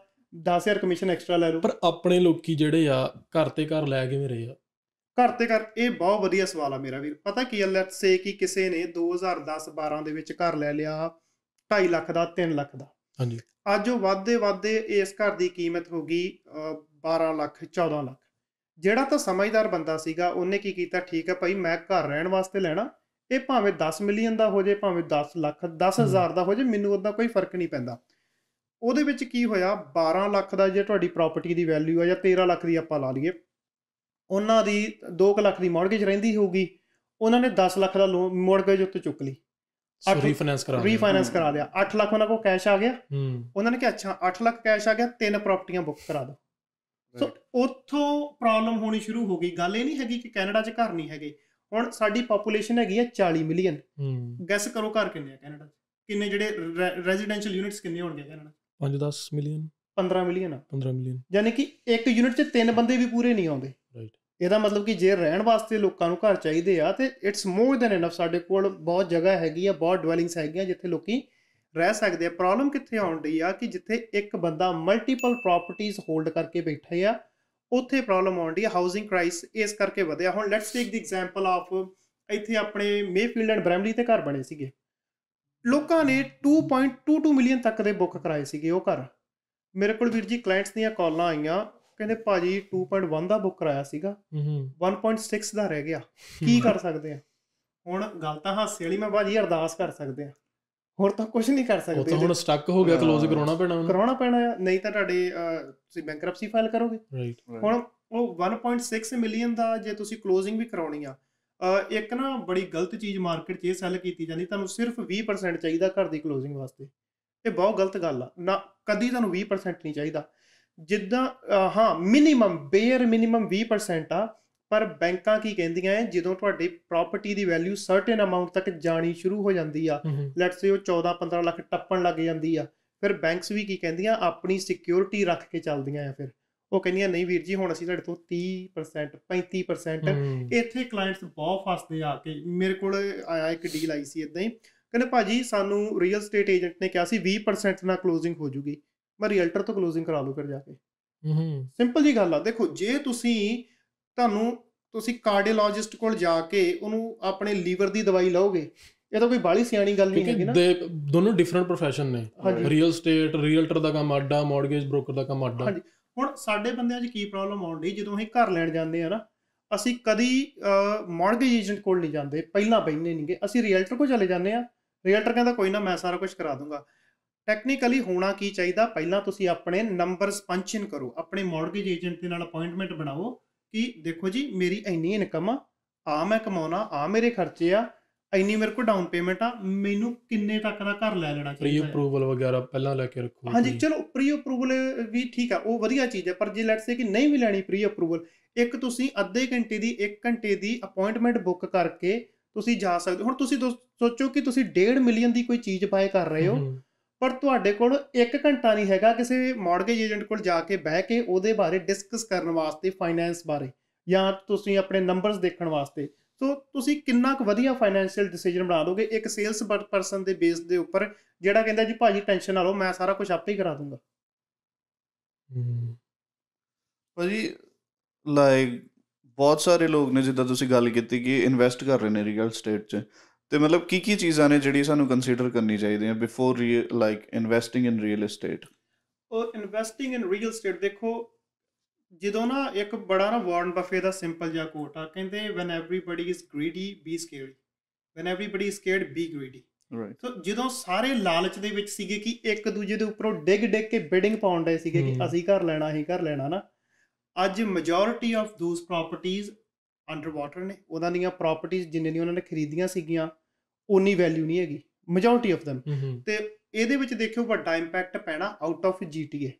10000 ਕਮਿਸ਼ਨ ਐਕਸਟਰਾ ਲੈ ਲਓ ਪਰ ਆਪਣੇ ਲੋਕੀ ਜਿਹੜੇ ਆ ਘਰ ਤੇ ਘਰ ਲੈ ਕਿਵੇਂ ਰਹੇ ਆ ਘਰ ਤੇ ਘਰ ਇਹ ਬਹੁਤ ਵਧੀਆ ਸਵਾਲ ਆ ਮੇਰਾ ਵੀਰ ਪਤਾ ਕੀ ਆ ਲੈਟਸ ਸੇ ਕਿ ਕਿਸੇ ਨੇ 2010 12 ਦੇ ਵਿੱਚ ਘਰ ਲੈ ਲਿਆ 2.5 ਲੱਖ ਦਾ 3 ਲੱਖ ਦਾ ਹਾਂਜੀ ਅੱਜ ਉਹ ਵਾਧੇ ਵਾਧੇ ਇਸ ਘਰ ਦੀ ਕੀਮਤ ਹੋ ਗਈ 12 ਲੱਖ 14 ਲੱਖ ਜਿਹੜਾ ਤਾਂ ਸਮਝਦਾਰ ਬੰਦਾ ਸੀਗਾ ਉਹਨੇ ਕੀ ਕੀਤਾ ਠੀਕ ਹੈ ਭਾਈ ਮੈਂ ਘਰ ਰਹਿਣ ਵਾਸਤੇ ਲੈਣਾ ਇਹ ਭਾਵੇਂ 10 ਮਿਲੀਅਨ ਦਾ ਹੋ ਜੇ ਭਾਵੇਂ 10 ਲੱਖ 10000 ਦਾ ਹੋ ਜੇ ਮੈਨੂੰ ਉਹਦਾ ਕੋਈ ਫਰਕ ਨਹੀਂ ਪੈਂਦਾ ਉਹਦੇ ਵਿੱਚ ਕੀ ਹੋਇਆ 12 ਲੱਖ ਦਾ ਜੇ ਤੁਹਾਡੀ ਪ੍ਰਾਪਰਟੀ ਦੀ ਵੈਲਿਊ ਆ ਜਾਂ 13 ਲੱਖ ਦੀ ਆਪਾਂ ਲਾ ਲਈਏ ਉਹਨਾਂ ਦੀ 2 ਲੱਖ ਦੀ ਮਾਰਗੇਜ ਰਹਿੰਦੀ ਹੋਊਗੀ ਉਹਨਾਂ ਨੇ 10 ਲੱਖ ਦਾ ਲੋਨ ਮਾਰਗੇਜ ਉੱਤੇ ਚੁੱਕ ਲਈ ਸੋ ਰੀਫਾਈਨਾਂਸ ਕਰਾ ਰੀਫਾਈਨਾਂਸ ਕਰਾ ਦਿਆ 8 ਲੱਖ ਉਹਨਾਂ ਕੋ ਕੈਸ਼ ਆ ਗਿਆ ਉਹਨਾਂ ਨੇ ਕਿ ਅੱਛਾ 8 ਲੱਖ ਕੈਸ਼ ਆ ਗਿਆ ਤਿੰਨ ਪ੍ਰਾਪਰਟੀਆਂ ਬੁੱਕ ਕਰਾ ਦੋ ਸੋ ਉੱਥੋਂ ਪ੍ਰੋਬਲਮ ਹੋਣੀ ਸ਼ੁਰੂ ਹੋ ਗਈ ਗੱਲ ਇਹ ਨਹੀਂ ਹੈਗੀ ਕਿ ਕੈਨੇਡਾ 'ਚ ਘਰ ਨਹੀਂ ਹੈਗੇ ਹੁਣ ਸਾਡੀ ਪੋਪੂਲੇਸ਼ਨ ਹੈਗੀ ਹੈ 40 ਮਿਲੀਅਨ ਗੈਸ ਕਰੋ ਘਰ ਕਿੰਨੇ ਆ ਕੈਨੇਡਾ 'ਚ ਕਿੰਨੇ ਜਿਹੜੇ ਰੈਜ਼ੀਡੈਂਸ਼ੀਅਲ ਯੂਨਿਟਸ ਕਿੰਨੇ ਹੋਣਗੇ ਕੈਨੇਡਾ 5-10 ਮਿਲੀਅਨ 15 ਮਿਲੀਅਨ 15 ਮਿਲੀਅਨ ਯਾਨੀ ਕਿ ਇੱਕ ਯੂਨਿਟ 'ਚ ਤਿੰਨ ਬੰਦੇ ਵੀ ਪੂਰੇ ਨਹੀਂ ਆਉਂਦੇ ਰਾਈਟ ਇਹਦਾ ਮਤਲਬ ਕਿ ਜੇ ਰਹਿਣ ਵਾਸਤੇ ਲੋਕਾਂ ਨੂੰ ਘਰ ਚਾਹੀਦੇ ਆ ਤੇ ਇਟਸ ਮੋਰ ਦੈਨ ਇਨਫ ਸਾਡੇ ਕੋਲ ਬਹੁਤ ਜਗ੍ਹਾ ਹੈਗੀ ਆ ਬਹੁਤ ਡਵੈਲਿੰਗਸ ਹੈਗੀਆਂ ਜਿੱਥੇ ਲੋਕੀ ਰਹਿ ਸਕਦੇ ਆ ਪ੍ਰੋਬਲਮ ਕਿੱਥੇ ਆਉਣ ਰਹੀ ਆ ਕਿ ਜਿੱਥੇ ਇੱਕ ਬੰਦਾ ਮਲਟੀਪਲ ਪ੍ਰਾਪਰਟੀਆਂ ਹੋਲਡ ਕਰਕੇ ਬੈਠਾ ਆ ਉੱਥੇ ਪ੍ਰੋਬਲਮ ਆਉਣ ਰਹੀ ਆ ਹਾਊਸਿੰਗ ਕ੍ਰਾਈਸ ਇਸ ਕਰਕੇ ਵਧਿਆ ਹੁਣ let's take the example of ਇੱਥੇ ਆਪਣੇ ਮੇਫੀਲਡ ਐਂਡ ਬ੍ਰੈਮਲੀ ਤੇ ਘਰ ਬਣੇ ਸੀਗੇ ਲੋਕਾਂ ਨੇ 2.22 ਮਿਲੀਅਨ ਤੱਕ ਦੇ ਬੁੱਕ ਕਰਾਏ ਸੀਗੇ ਉਹ ਘਰ ਮੇਰੇ ਕੋਲ ਵੀਰ ਜੀ ਕਲਾਇੰਟਸ ਦੀਆਂ ਕਾਲਾਂ ਆਈਆਂ ਕਹਿੰਦੇ ਭਾਜੀ 2.1 ਦਾ ਬੁੱਕ ਕਰਾਇਆ ਸੀਗਾ 1.6 ਦਾ ਰਹਿ ਗਿਆ ਕੀ ਕਰ ਸਕਦੇ ਆ ਹੁਣ ਗੱਲ ਤਾਂ ਹਾਸੇ ਵਾਲੀ ਮੈਂ ਭਾਜੀ ਅਰਦਾਸ ਕਰ ਸਕਦੇ ਆ ਹੋਰ ਤਾਂ ਕੁਝ ਨਹੀਂ ਕਰ ਸਕਦੇ ਉਹ ਤਾਂ ਹੁਣ ਸਟਕ ਹੋ ਗਿਆ ਕਲੋਜ਼ ਕਰਾਉਣਾ ਪੈਣਾ ਉਹਨੂੰ ਕਰਾਉਣਾ ਪੈਣਾ ਨਹੀਂ ਤਾਂ ਤੁਹਾਡੇ ਤੁਸੀਂ ਬੈਂਕਰਪਸੀ ਫਾਈਲ ਕਰੋਗੇ ਰਾਈਟ ਹੁਣ ਉਹ 1.6 ਮਿਲੀਅਨ ਦਾ ਜੇ ਤੁਸੀਂ ਕਲੋਜ਼ਿੰਗ ਵੀ ਕਰਾਉਣੀ ਆ ਇੱਕ ਨਾ ਬੜੀ ਗਲਤ ਚੀਜ਼ ਮਾਰਕੀਟ 'ਚ ਇਹ ਸੈਲ ਕੀਤੀ ਜਾਂਦੀ ਤੁਹਾਨੂੰ ਸਿਰਫ 20% ਚਾਹੀਦਾ ਘਰ ਦੀ ਕਲੋਜ਼ਿੰਗ ਵਾਸਤੇ ਇਹ ਬਹੁਤ ਗਲਤ ਗੱਲ ਆ ਨਾ ਕਦੀ ਤੁਹਾਨੂੰ 20% ਨਹੀਂ ਚਾਹੀਦਾ ਜਿੱਦਾਂ ਹਾਂ ਮਿਨੀਮਮ ਬੇਅਰ ਮਿਨੀਮਮ 20% ਆ ਪਰ ਬੈਂਕਾਂ ਕੀ ਕਹਿੰਦੀਆਂ ਐ ਜਦੋਂ ਤੁਹਾਡੀ ਪ੍ਰਾਪਰਟੀ ਦੀ ਵੈਲਿਊ ਸਰਟਨ ਅਮਾਉਂਟ ਤੱਕ ਜਾਣੀ ਸ਼ੁਰੂ ਹੋ ਜਾਂਦੀ ਆ ਲੈਟਸ ਸੇ ਉਹ 14 15 ਲੱਖ ਟੱਪਣ ਲੱਗ ਜਾਂਦੀ ਆ ਫਿਰ ਬੈਂਕਸ ਵੀ ਕੀ ਕਹਿੰਦੀਆਂ ਆਪਣੀ ਸਿਕਿਉਰਿਟੀ ਰੱਖ ਕੇ ਚੱਲਦੀਆਂ ਆ ਫਿਰ ਉਹ ਕਹਿੰਦੀਆਂ ਨਹੀਂ ਵੀਰ ਜੀ ਹੁਣ ਅਸੀਂ ਤੁਹਾਡੇ ਤੋਂ 30% 35% ਇੱਥੇ ਕਲਾਇੰਟਸ ਬਹੁਤ ਫਸਦੇ ਆ ਕਿ ਮੇਰੇ ਕੋਲ ਆਇਆ ਇੱਕ ਡੀਲ ਆਈ ਸੀ ਇਦਾਂ ਹੀ ਕਹਿੰਦੇ ਭਾਜੀ ਸਾਨੂੰ ਰੀਅਲ ਸਟੇਟ ਏਜੰਟ ਨੇ ਕਿਹਾ ਸੀ 20% ਨਾਲ ਕਲੋਜ਼ਿੰਗ ਹੋ ਜੂਗੀ ਮੈਂ ਰੀਅਲਟਰ ਤੋਂ ਕਲੋਜ਼ਿੰਗ ਕਰਾ ਲੂ ਫਿਰ ਜਾ ਕੇ ਹੂੰ ਸਿੰਪਲ ਜੀ ਗੱਲ ਆ ਦੇਖੋ ਜੇ ਤੁਸੀਂ ਤੁਹਾਨੂੰ ਤੁਸੀਂ ਕਾਰਡੀਓਲੋਜਿਸਟ ਕੋਲ ਜਾ ਕੇ ਉਹਨੂੰ ਆਪਣੇ ਲੀਵਰ ਦੀ ਦਵਾਈ ਲਾਓਗੇ ਇਹ ਤਾਂ ਕੋਈ ਬਾਲੀ ਸਿਆਣੀ ਗੱਲ ਨਹੀਂ ਹੈਗੀ ਨਾ ਦੇ ਦੋਨੋਂ ਡਿਫਰੈਂਟ profession ਨੇ ਰੀਅਲ ਸਟੇਟ ਰੀਅਲਟਰ ਦਾ ਕੰਮ ਆਡਾ ਮਾਰਗੇਜ ਬ੍ਰੋਕਰ ਦਾ ਕੰਮ ਆਡਾ ਹਾਂਜੀ ਹੁਣ ਸਾਡੇ ਬੰਦਿਆਂ 'ਚ ਕੀ ਪ੍ਰੋਬਲਮ ਆਉਂਦੀ ਜਦੋਂ ਅਸੀਂ ਘਰ ਲੈਣ ਜਾਂਦੇ ਆ ਨਾ ਅਸੀਂ ਕਦੀ ਮੌਰਗੇਜ ਏਜੰਟ ਕੋਲ ਨਹੀਂ ਜਾਂਦੇ ਪਹਿਲਾਂ ਬੈਠਨੇ ਨਹੀਂਗੇ ਅਸੀਂ ਰੀਅਲਟਰ ਕੋਲ ਚਲੇ ਜਾਂਦੇ ਆ ਰੀਅਲਟਰ ਕਹਿੰਦਾ ਕੋਈ ਨਾ ਮੈਂ ਸਾਰਾ ਕੁਝ ਕਰਾ ਦੂੰਗਾ ਟੈਕਨੀਕਲੀ ਹੋਣਾ ਕੀ ਚਾਹੀਦਾ ਪਹਿਲਾਂ ਤੁਸੀਂ ਆਪਣੇ ਨੰਬਰਸ ਪੰਚਿੰਗ ਕਰੋ ਆਪਣੇ ਮੌਰਗੇਜ ਏਜੰਟ ਦੇ ਨਾਲ ਅਪਾਇੰਟਮੈਂਟ ਬਣਾਓ ਕਿ ਦੇਖੋ ਜੀ ਮੇਰੀ ਇੰਨੀ ਇਨਕਮ ਆ ਆ ਮੈਂ ਕਮਾਉਣਾ ਆ ਮੇਰੇ ਖਰਚੇ ਆ ਇੰਨੀ ਮੇਰੇ ਕੋਲ ਡਾਊਨ ਪੇਮੈਂਟ ਆ ਮੈਨੂੰ ਕਿੰਨੇ ਤੱਕ ਦਾ ਘਰ ਲੈ ਲੈਣਾ ਚਾਹੀਦਾ ਪ੍ਰੀ ਅਪਰੂਵਲ ਵਗੈਰਾ ਪਹਿਲਾਂ ਲੈ ਕੇ ਰੱਖੋ ਹਾਂਜੀ ਚਲੋ ਪ੍ਰੀ ਅਪਰੂਵਲ ਵੀ ਠੀਕ ਆ ਉਹ ਵਧੀਆ ਚੀਜ਼ ਆ ਪਰ ਜੇ ਲੈਟਸ ਸੇ ਕਿ ਨਹੀਂ ਵੀ ਲੈਣੀ ਪ੍ਰੀ ਅਪਰੂਵਲ ਇੱਕ ਤੁਸੀਂ ਅੱਧੇ ਘੰਟੇ ਦੀ 1 ਘੰਟੇ ਦੀ ਅਪਾਇੰਟਮੈਂਟ ਬੁੱਕ ਕਰਕੇ ਤੁਸੀਂ ਜਾ ਸਕਦੇ ਹੁਣ ਤੁਸੀਂ ਸੋਚੋ ਕਿ ਤੁਸੀਂ 1.5 ਮਿਲੀਅਨ ਦੀ ਕੋਈ ਚੀਜ਼ ਬਾਏ ਕਰ ਰਹੇ ਹੋ ਪਰ ਤੁਹਾਡੇ ਕੋਲ 1 ਘੰਟਾ ਨਹੀਂ ਹੈਗਾ ਕਿਸੇ ਮਾਰਗੇਜ ਏਜੰਟ ਕੋਲ ਜਾ ਕੇ ਬਹਿ ਕੇ ਉਹਦੇ ਬਾਰੇ ਡਿਸਕਸ ਕਰਨ ਵਾਸਤੇ ਫਾਈਨੈਂਸ ਬਾਰੇ ਜਾਂ ਤੁਸੀਂ ਆਪਣੇ ਨੰਬਰਸ ਦੇਖਣ ਵਾਸਤੇ ਸੋ ਤੁਸੀਂ ਕਿੰਨਾ ਕੁ ਵਧੀਆ ਫਾਈਨੈਂਸ਼ੀਅਲ ਡਿਸੀਜਨ ਬਣਾ ਦੋਗੇ ਇੱਕ ਸੇਲਸ ਪਰਸਨ ਦੇ ਬੇਸ ਦੇ ਉੱਪਰ ਜਿਹੜਾ ਕਹਿੰਦਾ ਜੀ ਭਾਜੀ ਟੈਨਸ਼ਨ ਨਾ ਲਓ ਮੈਂ ਸਾਰਾ ਕੁਝ ਆਪੇ ਹੀ ਕਰਾ ਦੂੰਗਾ ਭਾਜੀ ਲਾਈਕ ਬਹੁਤ ਸਾਰੇ ਲੋਕ ਨੇ ਜਿੱਦਾਂ ਤੁਸੀਂ ਗੱਲ ਕੀਤੀ ਕਿ ਇਨਵੈਸਟ ਕਰ ਰਹੇ ਨੇ ਰੀਅਲ ਸਟੇਟ 'ਚ ਤੇ ਮਤਲਬ ਕੀ ਕੀ ਚੀਜ਼ਾਂ ਨੇ ਜਿਹੜੀ ਸਾਨੂੰ ਕੰਸੀਡਰ ਕਰਨੀ ਚਾਹੀਦੀਆਂ before like investing in real estate ਉਹ ਇਨਵੈਸਟਿੰਗ ਇਨ ਰੀਅਲ ਏਸਟੇਟ ਦੇਖੋ ਜਦੋਂ ਨਾ ਇੱਕ ਬੜਾ ਨਾ ਵਾਰਨ ਬਫੇ ਦਾ ਸਿੰਪਲ ਜਿਹਾ ਕੋਟ ਆ ਕਹਿੰਦੇ when everybody is greedy be scared when everybody is scared be greedy right so ਜਦੋਂ ਸਾਰੇ ਲਾਲਚ ਦੇ ਵਿੱਚ ਸੀਗੇ ਕਿ ਇੱਕ ਦੂਜੇ ਦੇ ਉੱਪਰੋਂ ਡਿੱਗ ਡਿੱਗ ਕੇ ਬਿਡਿੰਗ ਪਾਉਣ ਦੇ ਸੀਗੇ ਕਿ ਅਸੀਂ ਘਰ ਲੈਣਾ ਹੀ ਘਰ ਲੈਣਾ ਨਾ ਅੱਜ ਮੈਜੋਰਿਟੀ ਆਫ ਦੋਸ ਪ੍ਰਾਪਰਟੀਆਂ ਅੰਡਰ ਵਾਟਰ ਨੇ ਉਹਨਾਂ ਦੀਆਂ ਪ੍ਰਾਪਰਟੀਆਂ ਜਿੰਨੇ ਦੀ ਉਹਨਾਂ ਨੇ ਖਰੀਦੀਆਂ ਸੀਗੀਆਂ ਉਨੀ ਵੈਲਿਊ ਨਹੀਂ ਹੈਗੀ ਮੈਜੋਰਟੀ ਆਫ them ਤੇ ਇਹਦੇ ਵਿੱਚ ਦੇਖਿਓ ਵੱਡਾ ਇੰਪੈਕਟ ਪੈਣਾ out of GTA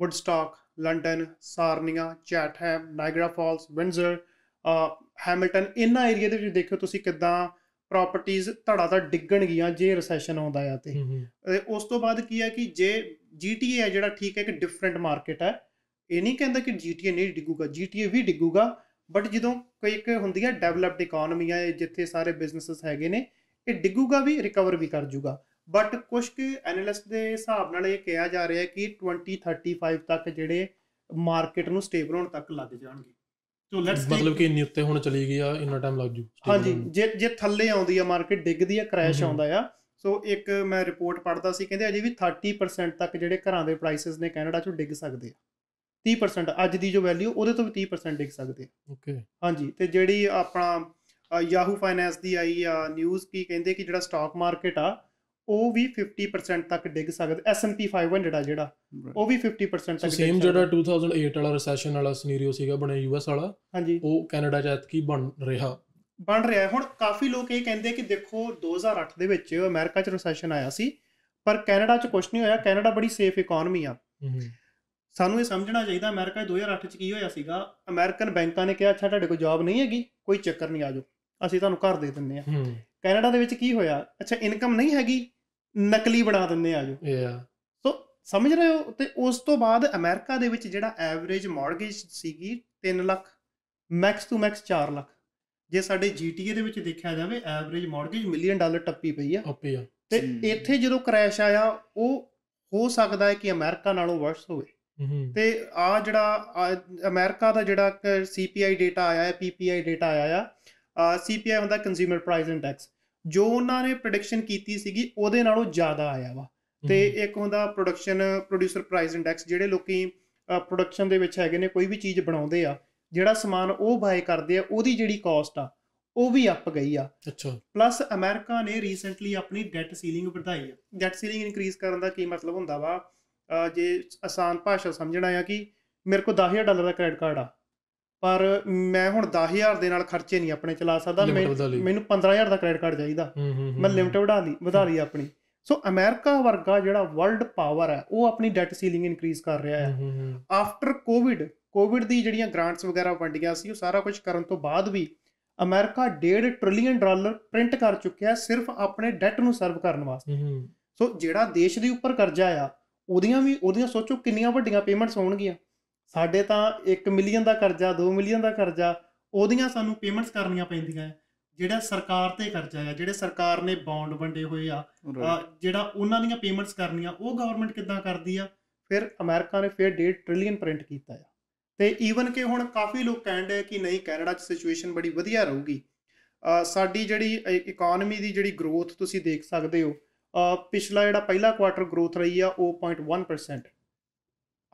Woodstock London Sarnia Chatham Niagara Falls Windsor Hamilton ਇਹਨਾਂ ਏਰੀਆ ਦੇ ਵਿੱਚ ਦੇਖਿਓ ਤੁਸੀਂ ਕਿਦਾਂ ਪ੍ਰਾਪਰਟੀਆਂ ਧੜਾ ਧੜ ਡਿੱਗਣਗੀਆਂ ਜੇ ਰੈਸੈਸ਼ਨ ਆਉਂਦਾ ਆ ਤੇ ਉਸ ਤੋਂ ਬਾਅਦ ਕੀ ਹੈ ਕਿ ਜੇ ਜੀਟੀਏ ਹੈ ਜਿਹੜਾ ਠੀਕ ਹੈ ਕਿ ਡਿਫਰੈਂਟ ਮਾਰਕੀਟ ਹੈ ਇਹ ਨਹੀਂ ਕਹਿੰਦਾ ਕਿ ਜੀਟੀਏ ਨਹੀਂ ਡਿੱਗੂਗਾ ਜੀਟੀਏ ਵੀ ਡਿੱਗੂਗਾ ਬਟ ਜਦੋਂ ਕੋਈ ਇੱਕ ਹੁੰਦੀ ਹੈ ਡਿਵੈਲਪਡ ਇਕਨੋਮੀ ਆ ਜਿੱਥੇ ਸਾਰੇ ਬਿਜ਼ਨੈਸਸ ਹੈਗੇ ਨੇ ਇਹ ਡਿੱਗੂਗਾ ਵੀ ਰਿਕਵਰ ਵੀ ਕਰ ਜੂਗਾ ਬਟ ਕੁਝ ਕਿ ਐਨਾਲਿਸਟ ਦੇ ਹਿਸਾਬ ਨਾਲ ਇਹ ਕਿਹਾ ਜਾ ਰਿਹਾ ਕਿ 2035 ਤੱਕ ਜਿਹੜੇ ਮਾਰਕੀਟ ਨੂੰ ਸਟੇਬਲ ਹੋਣ ਤੱਕ ਲੱਗ ਜਾਣਗੇ ਸੋ ਲੈਟਸ ਮਤਲਬ ਕਿ ਇੰਨੀ ਉੱਤੇ ਹੁਣ ਚਲੀ ਗਈ ਆ ਇੰਨਾ ਟਾਈਮ ਲੱਗ ਜੂ ਹਾਂਜੀ ਜੇ ਜੇ ਥੱਲੇ ਆਉਂਦੀ ਆ ਮਾਰਕੀਟ ਡਿੱਗਦੀ ਆ ਕ੍ਰੈਸ਼ ਆਉਂਦਾ ਆ ਸੋ ਇੱਕ ਮੈਂ ਰਿਪੋਰਟ ਪੜ੍ਹਦਾ ਸੀ ਕਹਿੰਦੇ ਅਜੇ ਵੀ 30% ਤੱਕ ਜਿਹੜੇ ਘਰਾਂ ਦੇ ਪ੍ਰਾਈਸਸ ਨੇ ਕੈਨੇਡਾ 'ਚ ਡਿੱਗ ਸਕਦੇ ਆ 30% ਅੱਜ ਦੀ ਜੋ ਵੈਲਿਊ ਉਹਦੇ ਤੋਂ ਵੀ 30% ਡਿੱਗ ਸਕਦੇ ਆ ਓਕੇ ਹਾਂਜੀ ਤੇ ਜਿਹੜੀ ਆਪਣਾ ਯਾਹੂ ਫਾਈਨੈਂਸ ਦੀ ਆਈ ਆ ਨਿਊਜ਼ ਕੀ ਕਹਿੰਦੇ ਕਿ ਜਿਹੜਾ ਸਟਾਕ ਮਾਰਕੀਟ ਆ ਉਹ ਵੀ 50% ਤੱਕ ਡਿੱਗ ਸਕਦਾ S&P 500 ਆ ਜਿਹੜਾ ਉਹ ਵੀ 50% ਤੱਕ ਡਿੱਗ ਸਕਦਾ ਸੇਮ ਜਿਹੜਾ 2008 ਵਾਲਾ ਰੈਸੈਸ਼ਨ ਵਾਲਾ ਸਿਨੈਰੀਓ ਸੀਗਾ ਬਣਿਆ ਯੂਐਸ ਵਾਲਾ ਹਾਂਜੀ ਉਹ ਕੈਨੇਡਾ ਚ ਕੀ ਬਣ ਰਿਹਾ ਬਣ ਰਿਹਾ ਹੁਣ ਕਾਫੀ ਲੋਕ ਇਹ ਕਹਿੰਦੇ ਕਿ ਦੇਖੋ 2008 ਦੇ ਵਿੱਚ ਅਮਰੀਕਾ ਚ ਰੈਸੈਸ਼ਨ ਆਇਆ ਸੀ ਪਰ ਕੈਨੇਡਾ ਚ ਕੁਝ ਨਹੀਂ ਹੋਇਆ ਕੈਨੇਡਾ ਬੜੀ ਸੇਫ ਇਕਨੋਮੀ ਆ ਸਾਨੂੰ ਇਹ ਸਮਝਣਾ ਚਾਹੀਦਾ ਅਮਰੀਕਾ 2008 ਚ ਕੀ ਹੋਇਆ ਸੀਗਾ ਅਮਰੀਕਨ ਬੈਂਕਾਂ ਨੇ ਕਿਹਾ ਅੱਛਾ ਤੁਹਾਡੇ ਕੋਲ ਜੌਬ ਨਹੀਂ ਹੈਗੀ ਕੋਈ ਚੱਕਰ ਨਹੀਂ ਆਜੋ ਅਸੀਂ ਤੁਹਾਨੂੰ ਘਰ ਦੇ ਦਿੰਨੇ ਆ ਕੈਨੇਡਾ ਦੇ ਵਿੱਚ ਕੀ ਹੋਇਆ ਅੱਛਾ ਇਨਕਮ ਨਹੀਂ ਹੈਗੀ ਨਕਲੀ ਬਣਾ ਦਿੰਨੇ ਆ ਜੋ ਯਾ ਸੋ ਸਮਝ ਰਹੇ ਹੋ ਤੇ ਉਸ ਤੋਂ ਬਾਅਦ ਅਮਰੀਕਾ ਦੇ ਵਿੱਚ ਜਿਹੜਾ ਐਵਰੇਜ ਮਾਰਗੇਜ ਸੀਗੀ 3 lakh max to max 4 lakh ਜੇ ਸਾਡੇ ਜੀਟੀਏ ਦੇ ਵਿੱਚ ਦੇਖਿਆ ਜਾਵੇ ਐਵਰੇਜ ਮਾਰਗੇਜ ਮਿਲੀਅਨ ਡਾਲਰ ਟੱਪੀ ਪਈ ਆ ਟੱਪੀ ਆ ਤੇ ਇੱਥੇ ਜਦੋਂ ਕ੍ਰੈਸ਼ ਆਇਆ ਉਹ ਹੋ ਸਕਦਾ ਹੈ ਕਿ ਅਮਰੀਕਾ ਨਾਲੋਂ ਵਰਸ ਹੋਵੇ ਤੇ ਆ ਜਿਹੜਾ ਅਮਰੀਕਾ ਦਾ ਜਿਹੜਾ ਸੀਪੀਆਈ ਡਾਟਾ ਆਇਆ ਹੈ ਪੀਪੀਆਈ ਡਾਟਾ ਆਇਆ ਆ ਸੀਪੀਆਈ ਹੁੰਦਾ ਕੰਜ਼ਿਊਮਰ ਪ੍ਰਾਈਸ ਇੰਡੈਕਸ ਜੋ ਉਹਨਾਂ ਨੇ ਪ੍ਰੈਡਿਕਸ਼ਨ ਕੀਤੀ ਸੀਗੀ ਉਹਦੇ ਨਾਲੋਂ ਜ਼ਿਆਦਾ ਆਇਆ ਵਾ ਤੇ ਇੱਕ ਹੁੰਦਾ ਪ੍ਰੋਡਕਸ਼ਨ ਪ੍ਰੋਡਿਊਸਰ ਪ੍ਰਾਈਸ ਇੰਡੈਕਸ ਜਿਹੜੇ ਲੋਕੀ ਪ੍ਰੋਡਕਸ਼ਨ ਦੇ ਵਿੱਚ ਹੈਗੇ ਨੇ ਕੋਈ ਵੀ ਚੀਜ਼ ਬਣਾਉਂਦੇ ਆ ਜਿਹੜਾ ਸਮਾਨ ਉਹ ਬਾਏ ਕਰਦੇ ਆ ਉਹਦੀ ਜਿਹੜੀ ਕਾਸਟ ਆ ਉਹ ਵੀ ਅੱਪ ਗਈ ਆ ਅੱਛਾ ਪਲੱਸ ਅਮਰੀਕਾ ਨੇ ਰੀਸੈਂਟਲੀ ਆਪਣੀ ਡੈਟ ਸੀਲਿੰਗ ਵਧਾਈ ਆ ਡੈਟ ਸੀਲਿੰਗ ਇਨਕਰੀਜ਼ ਕਰਨ ਦਾ ਕੀ ਮਤਲਬ ਹੁੰਦਾ ਵਾ ਜੇ ਆਸਾਨ ਭਾਸ਼ਾ ਸਮਝਣਾ ਆ ਕਿ ਮੇਰੇ ਕੋਲ 10000 ਡਾਲਰ ਦਾ ਕ੍ਰੈਡਿਟ ਕਾਰਡ ਆ ਪਰ ਮੈਂ ਹੁਣ 10000 ਦੇ ਨਾਲ ਖਰਚੇ ਨਹੀਂ ਆਪਣੇ ਚਲਾ ਸਕਦਾ ਮੈਨੂੰ 15000 ਦਾ ਕ੍ਰੈਡਿਟ ਕਾਰਡ ਚਾਹੀਦਾ ਮੈਂ ਲਿਮਟ ਵਧਾ ਲਈ ਵਧਾ ਲਈ ਆਪਣੀ ਸੋ ਅਮਰੀਕਾ ਵਰਗਾ ਜਿਹੜਾ ਵਰਲਡ ਪਾਵਰ ਹੈ ਉਹ ਆਪਣੀ ਡੈਟ ਸੀਲਿੰਗ ਇਨਕਰੀਜ਼ ਕਰ ਰਿਹਾ ਹੈ ਆਫਟਰ ਕੋਵਿਡ ਕੋਵਿਡ ਦੀ ਜਿਹੜੀਆਂ ਗ੍ਰਾਂਟਸ ਵਗੈਰਾ ਵੰਡੀਆਂ ਸੀ ਉਹ ਸਾਰਾ ਕੁਝ ਕਰਨ ਤੋਂ ਬਾਅਦ ਵੀ ਅਮਰੀਕਾ 1.5 ਟ੍ਰਿਲੀਅਨ ਡਾਲਰ ਪ੍ਰਿੰਟ ਕਰ ਚੁੱਕਿਆ ਸਿਰਫ ਆਪਣੇ ਡੈਟ ਨੂੰ ਸਰਵ ਕਰਨ ਵਾਸਤੇ ਸੋ ਜਿਹੜਾ ਦੇਸ਼ ਦੇ ਉੱਪਰ ਕਰਜ਼ਾ ਆ ਉਹਦੀਆਂ ਵੀ ਉਹਦੀਆਂ ਸੋਚੋ ਕਿੰਨੀਆਂ ਵੱਡੀਆਂ ਪੇਮੈਂਟਸ ਹੋਣਗੀਆਂ ਸਾਡੇ ਤਾਂ 1 ਮਿਲੀਅਨ ਦਾ ਕਰਜ਼ਾ 2 ਮਿਲੀਅਨ ਦਾ ਕਰਜ਼ਾ ਉਹਦੀਆਂ ਸਾਨੂੰ ਪੇਮੈਂਟਸ ਕਰਨੀਆਂ ਪੈਂਦੀਆਂ ਹੈ ਜਿਹੜਾ ਸਰਕਾਰ ਤੇ ਕਰਜ਼ਾ ਆ ਜਿਹੜੇ ਸਰਕਾਰ ਨੇ ਬੌਂਡ ਵੰਡੇ ਹੋਏ ਆ ਜਿਹੜਾ ਉਹਨਾਂ ਦੀਆਂ ਪੇਮੈਂਟਸ ਕਰਨੀਆਂ ਉਹ ਗਵਰਨਮੈਂਟ ਕਿੱਦਾਂ ਕਰਦੀ ਆ ਫਿਰ ਅਮਰੀਕਾ ਨੇ ਫਿਰ 1.5 ਟ੍ਰਿਲੀਅਨ ਪ੍ਰਿੰਟ ਕੀਤਾ ਆ ਤੇ ਈਵਨ ਕਿ ਹੁਣ ਕਾਫੀ ਲੋਕ ਕਹਿੰਦੇ ਕਿ ਨਹੀਂ ਕੈਨੇਡਾ 'ਚ ਸਿਚੁਏਸ਼ਨ ਬੜੀ ਵਧੀਆ ਰਹੂਗੀ ਸਾਡੀ ਜਿਹੜੀ ਇਕਨੋਮੀ ਦੀ ਜਿਹੜੀ ਗਰੋਥ ਤੁਸੀਂ ਦੇਖ ਸਕਦੇ ਹੋ ਪਿਛਲਾ ਜਿਹੜਾ ਪਹਿਲਾ ਕੁਆਟਰ ਗਰੋਥ ਰਹੀ ਆ 0.1%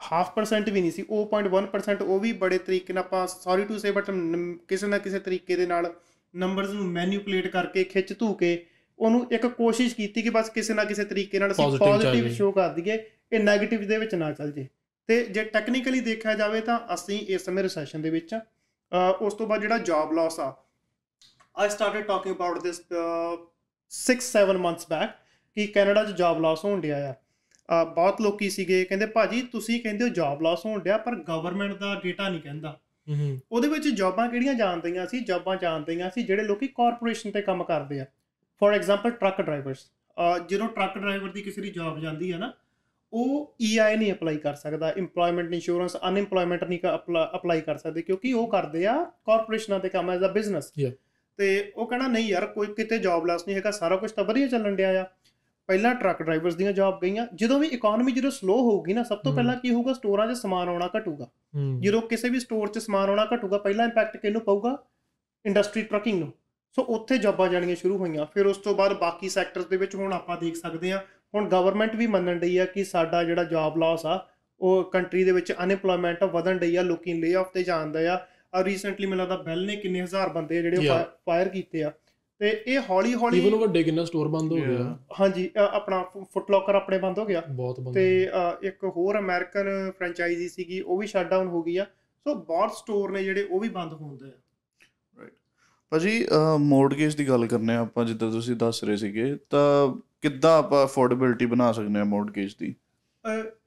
0.5% ਵੀ ਨਹੀਂ ਸੀ 0.1% ਉਹ ਵੀ ਬੜੇ ਤਰੀਕੇ ਨਾਲ ਆਪਾਂ ਸੌਰੀ ਟੂ ਸੇ ਬਟ ਕਿਸੇ ਨਾ ਕਿਸੇ ਤਰੀਕੇ ਦੇ ਨਾਲ ਨੰਬਰਸ ਨੂੰ ਮੈਨੀਪੂਲੇਟ ਕਰਕੇ ਖਿੱਚ ਧੂ ਕੇ ਉਹਨੂੰ ਇੱਕ ਕੋਸ਼ਿਸ਼ ਕੀਤੀ ਕਿ ਬਸ ਕਿਸੇ ਨਾ ਕਿਸੇ ਤਰੀਕੇ ਨਾਲ ਅਸੀਂ ਪੋਜ਼ਿਟਿਵ ਸ਼ੋ ਕਰ ਦਈਏ ਇਹ 네ਗੇਟਿਵ ਦੇ ਵਿੱਚ ਨਾ ਚੱਲ ਜੇ ਤੇ ਜੇ ਟੈਕਨੀਕਲੀ ਦੇਖਿਆ ਜਾਵੇ ਤਾਂ ਅਸੀਂ ਇਸ ਸਮੇਂ ਰੈਸੈਸ਼ਨ ਦੇ ਵਿੱਚ ਉਸ ਤੋਂ ਬਾਅਦ ਜਿਹੜਾ ਜੌਬ ਲਾਸ ਆ I started talking about this 6 7 months back ਕਿ ਕੈਨੇਡਾ 'ਚ ਜੌਬ ਲਾਸ ਹੋਣ ਡਿਆ ਆ ਬਹੁਤ ਲੋਕੀ ਸੀਗੇ ਕਹਿੰਦੇ ਭਾਜੀ ਤੁਸੀਂ ਕਹਿੰਦੇ ਹੋ ਜੌਬ ਲਾਸ ਹੋਣ ਡਿਆ ਪਰ ਗਵਰਨਮੈਂਟ ਦਾ ਡਾਟਾ ਨਹੀਂ ਕਹਿੰਦਾ ਉਹਦੇ ਵਿੱਚ ਜੌਬਾਂ ਕਿਹੜੀਆਂ ਜਾਣਦੀਆਂ ਸੀ ਜੌਬਾਂ ਜਾਣਦੀਆਂ ਸੀ ਜਿਹੜੇ ਲੋਕੀ ਕਾਰਪੋਰੇਸ਼ਨ ਤੇ ਕੰਮ ਕਰਦੇ ਆ ਫੋਰ ਐਗਜ਼ਾਮਪਲ ਟਰੱਕ ਡਰਾਈਵਰਸ ਜਦੋਂ ਟਰੱਕ ਡਰਾਈਵਰ ਦੀ ਕਿਸੇ ਦੀ ਜੌਬ ਜਾਂਦੀ ਹੈ ਨਾ ਉਹ ਈਆਈ e ਨਹੀਂ ਅਪਲਾਈ ਕਰ ਸਕਦਾ এমਪਲੋਇਮੈਂਟ ਇੰਸ਼ੋਰੈਂਸ ਅਨਇੰਪਲੋਇਮੈਂਟ ਨਹੀਂ ਅਪਲਾਈ ਕਰ ਸਕਦੇ ਕਿਉਂਕਿ ਉਹ ਕਰਦੇ ਆ ਕਾਰਪੋਰੇਸ਼ਨਾਂ ਤੇ ਕੰਮ ਐਜ਼ ਅ ਬਿਜ਼ਨਸ ਤੇ ਉਹ ਕਹਿੰਦਾ ਨਹੀਂ ਯਾਰ ਕੋਈ ਕਿਤੇ ਜੌਬ ਲਾਸ ਨਹੀਂ ਹੈਗਾ ਸਾਰਾ ਕੁਝ ਤਾਂ ਵਧੀਆ ਚੱਲਣ ਡਿਆ ਆ ਪਹਿਲਾਂ ਟਰੱਕ ਡਰਾਈਵਰਸ ਦੀਆਂ ਜੌਬ ਗਈਆਂ ਜਦੋਂ ਵੀ ਇਕਨੋਮੀ ਜਦੋਂ ਸਲੋ ਹੋਊਗੀ ਨਾ ਸਭ ਤੋਂ ਪਹਿਲਾਂ ਕੀ ਹੋਊਗਾ ਸਟੋਰਾਂ 'ਚ ਸਮਾਨ ਆਉਣਾ ਘਟੂਗਾ ਜਦੋਂ ਕਿਸੇ ਵੀ ਸਟੋਰ 'ਚ ਸਮਾਨ ਆਉਣਾ ਘਟੂਗਾ ਪਹਿਲਾਂ ਇੰਪੈਕਟ ਕਿਹਨੂੰ ਪਊਗਾ ਇੰਡਸਟਰੀ ਟਰੱਕਿੰਗ ਨੂੰ ਸੋ ਉੱਥੇ ਜੌਬਾਂ ਜਾਣੀਆਂ ਸ਼ੁਰੂ ਹੋਈਆਂ ਫਿਰ ਉਸ ਤੋਂ ਬਾਅਦ ਬਾਕੀ ਸੈਕਟਰਸ ਦੇ ਵਿੱਚ ਹੁਣ ਆਪਾਂ ਦੇਖ ਸਕਦੇ ਆ ਹੁਣ ਗਵਰਨਮੈਂਟ ਵੀ ਮੰਨਣ ਲਈ ਆ ਕਿ ਸਾਡਾ ਜਿਹੜਾ ਜੌਬ ਲਾਸ ਆ ਉਹ ਕੰਟਰੀ ਦੇ ਵਿੱਚ ਅਨਪਲੋਇਮੈਂਟ ਵਧਣ ਲਈ ਆ ਲੋਕੀ ਲੇਆਫ ਤੇ ਜਾਂਦੇ ਆ ਆ ਰੀਸੈਂਟਲੀ ਮੈਨੂੰ ਲੱਗਦਾ ਬੈਲ ਨੇ ਕਿੰਨੇ ਹਜ਼ਾਰ ਬੰਦੇ ਜਿਹੜੇ ਫਾਇਰ ਕੀਤੇ ਆ ਤੇ ਇਹ ਹੌਲੀ ਹੌਲੀ ਇਹਨੂੰ ਵੱਡੇ ਕਿੰਨਾ ਸਟੋਰ ਬੰਦ ਹੋ ਗਿਆ ਹਾਂਜੀ ਆਪਣਾ ਫੁੱਟ ਲੋਕਰ ਆਪਣੇ ਬੰਦ ਹੋ ਗਿਆ ਤੇ ਇੱਕ ਹੋਰ ਅਮਰੀਕਨ ਫਰੈਂਚਾਈਜ਼ੀ ਸੀਗੀ ਉਹ ਵੀ ਸ਼ਟਡਾਊਨ ਹੋ ਗਈ ਆ ਸੋ ਬਹੁਤ ਸਟੋਰ ਨੇ ਜਿਹੜੇ ਉਹ ਵੀ ਬੰਦ ਹੁੰਦੇ ਆ ਰਾਈਟ ਭਾਜੀ ਮੋਰਗੇਜ ਦੀ ਗੱਲ ਕਰਨੇ ਆ ਆਪਾਂ ਜਿੱਦਾਂ ਤੁਸੀਂ ਦੱਸ ਰਹੇ ਸੀਗੇ ਤਾਂ ਕਿੱਦਾਂ ਆਪਾਂ ਅਫੋਰਡੇਬਿਲਟੀ ਬਣਾ ਸਕਦੇ ਆ ਮੋਰਗੇਜ ਦੀ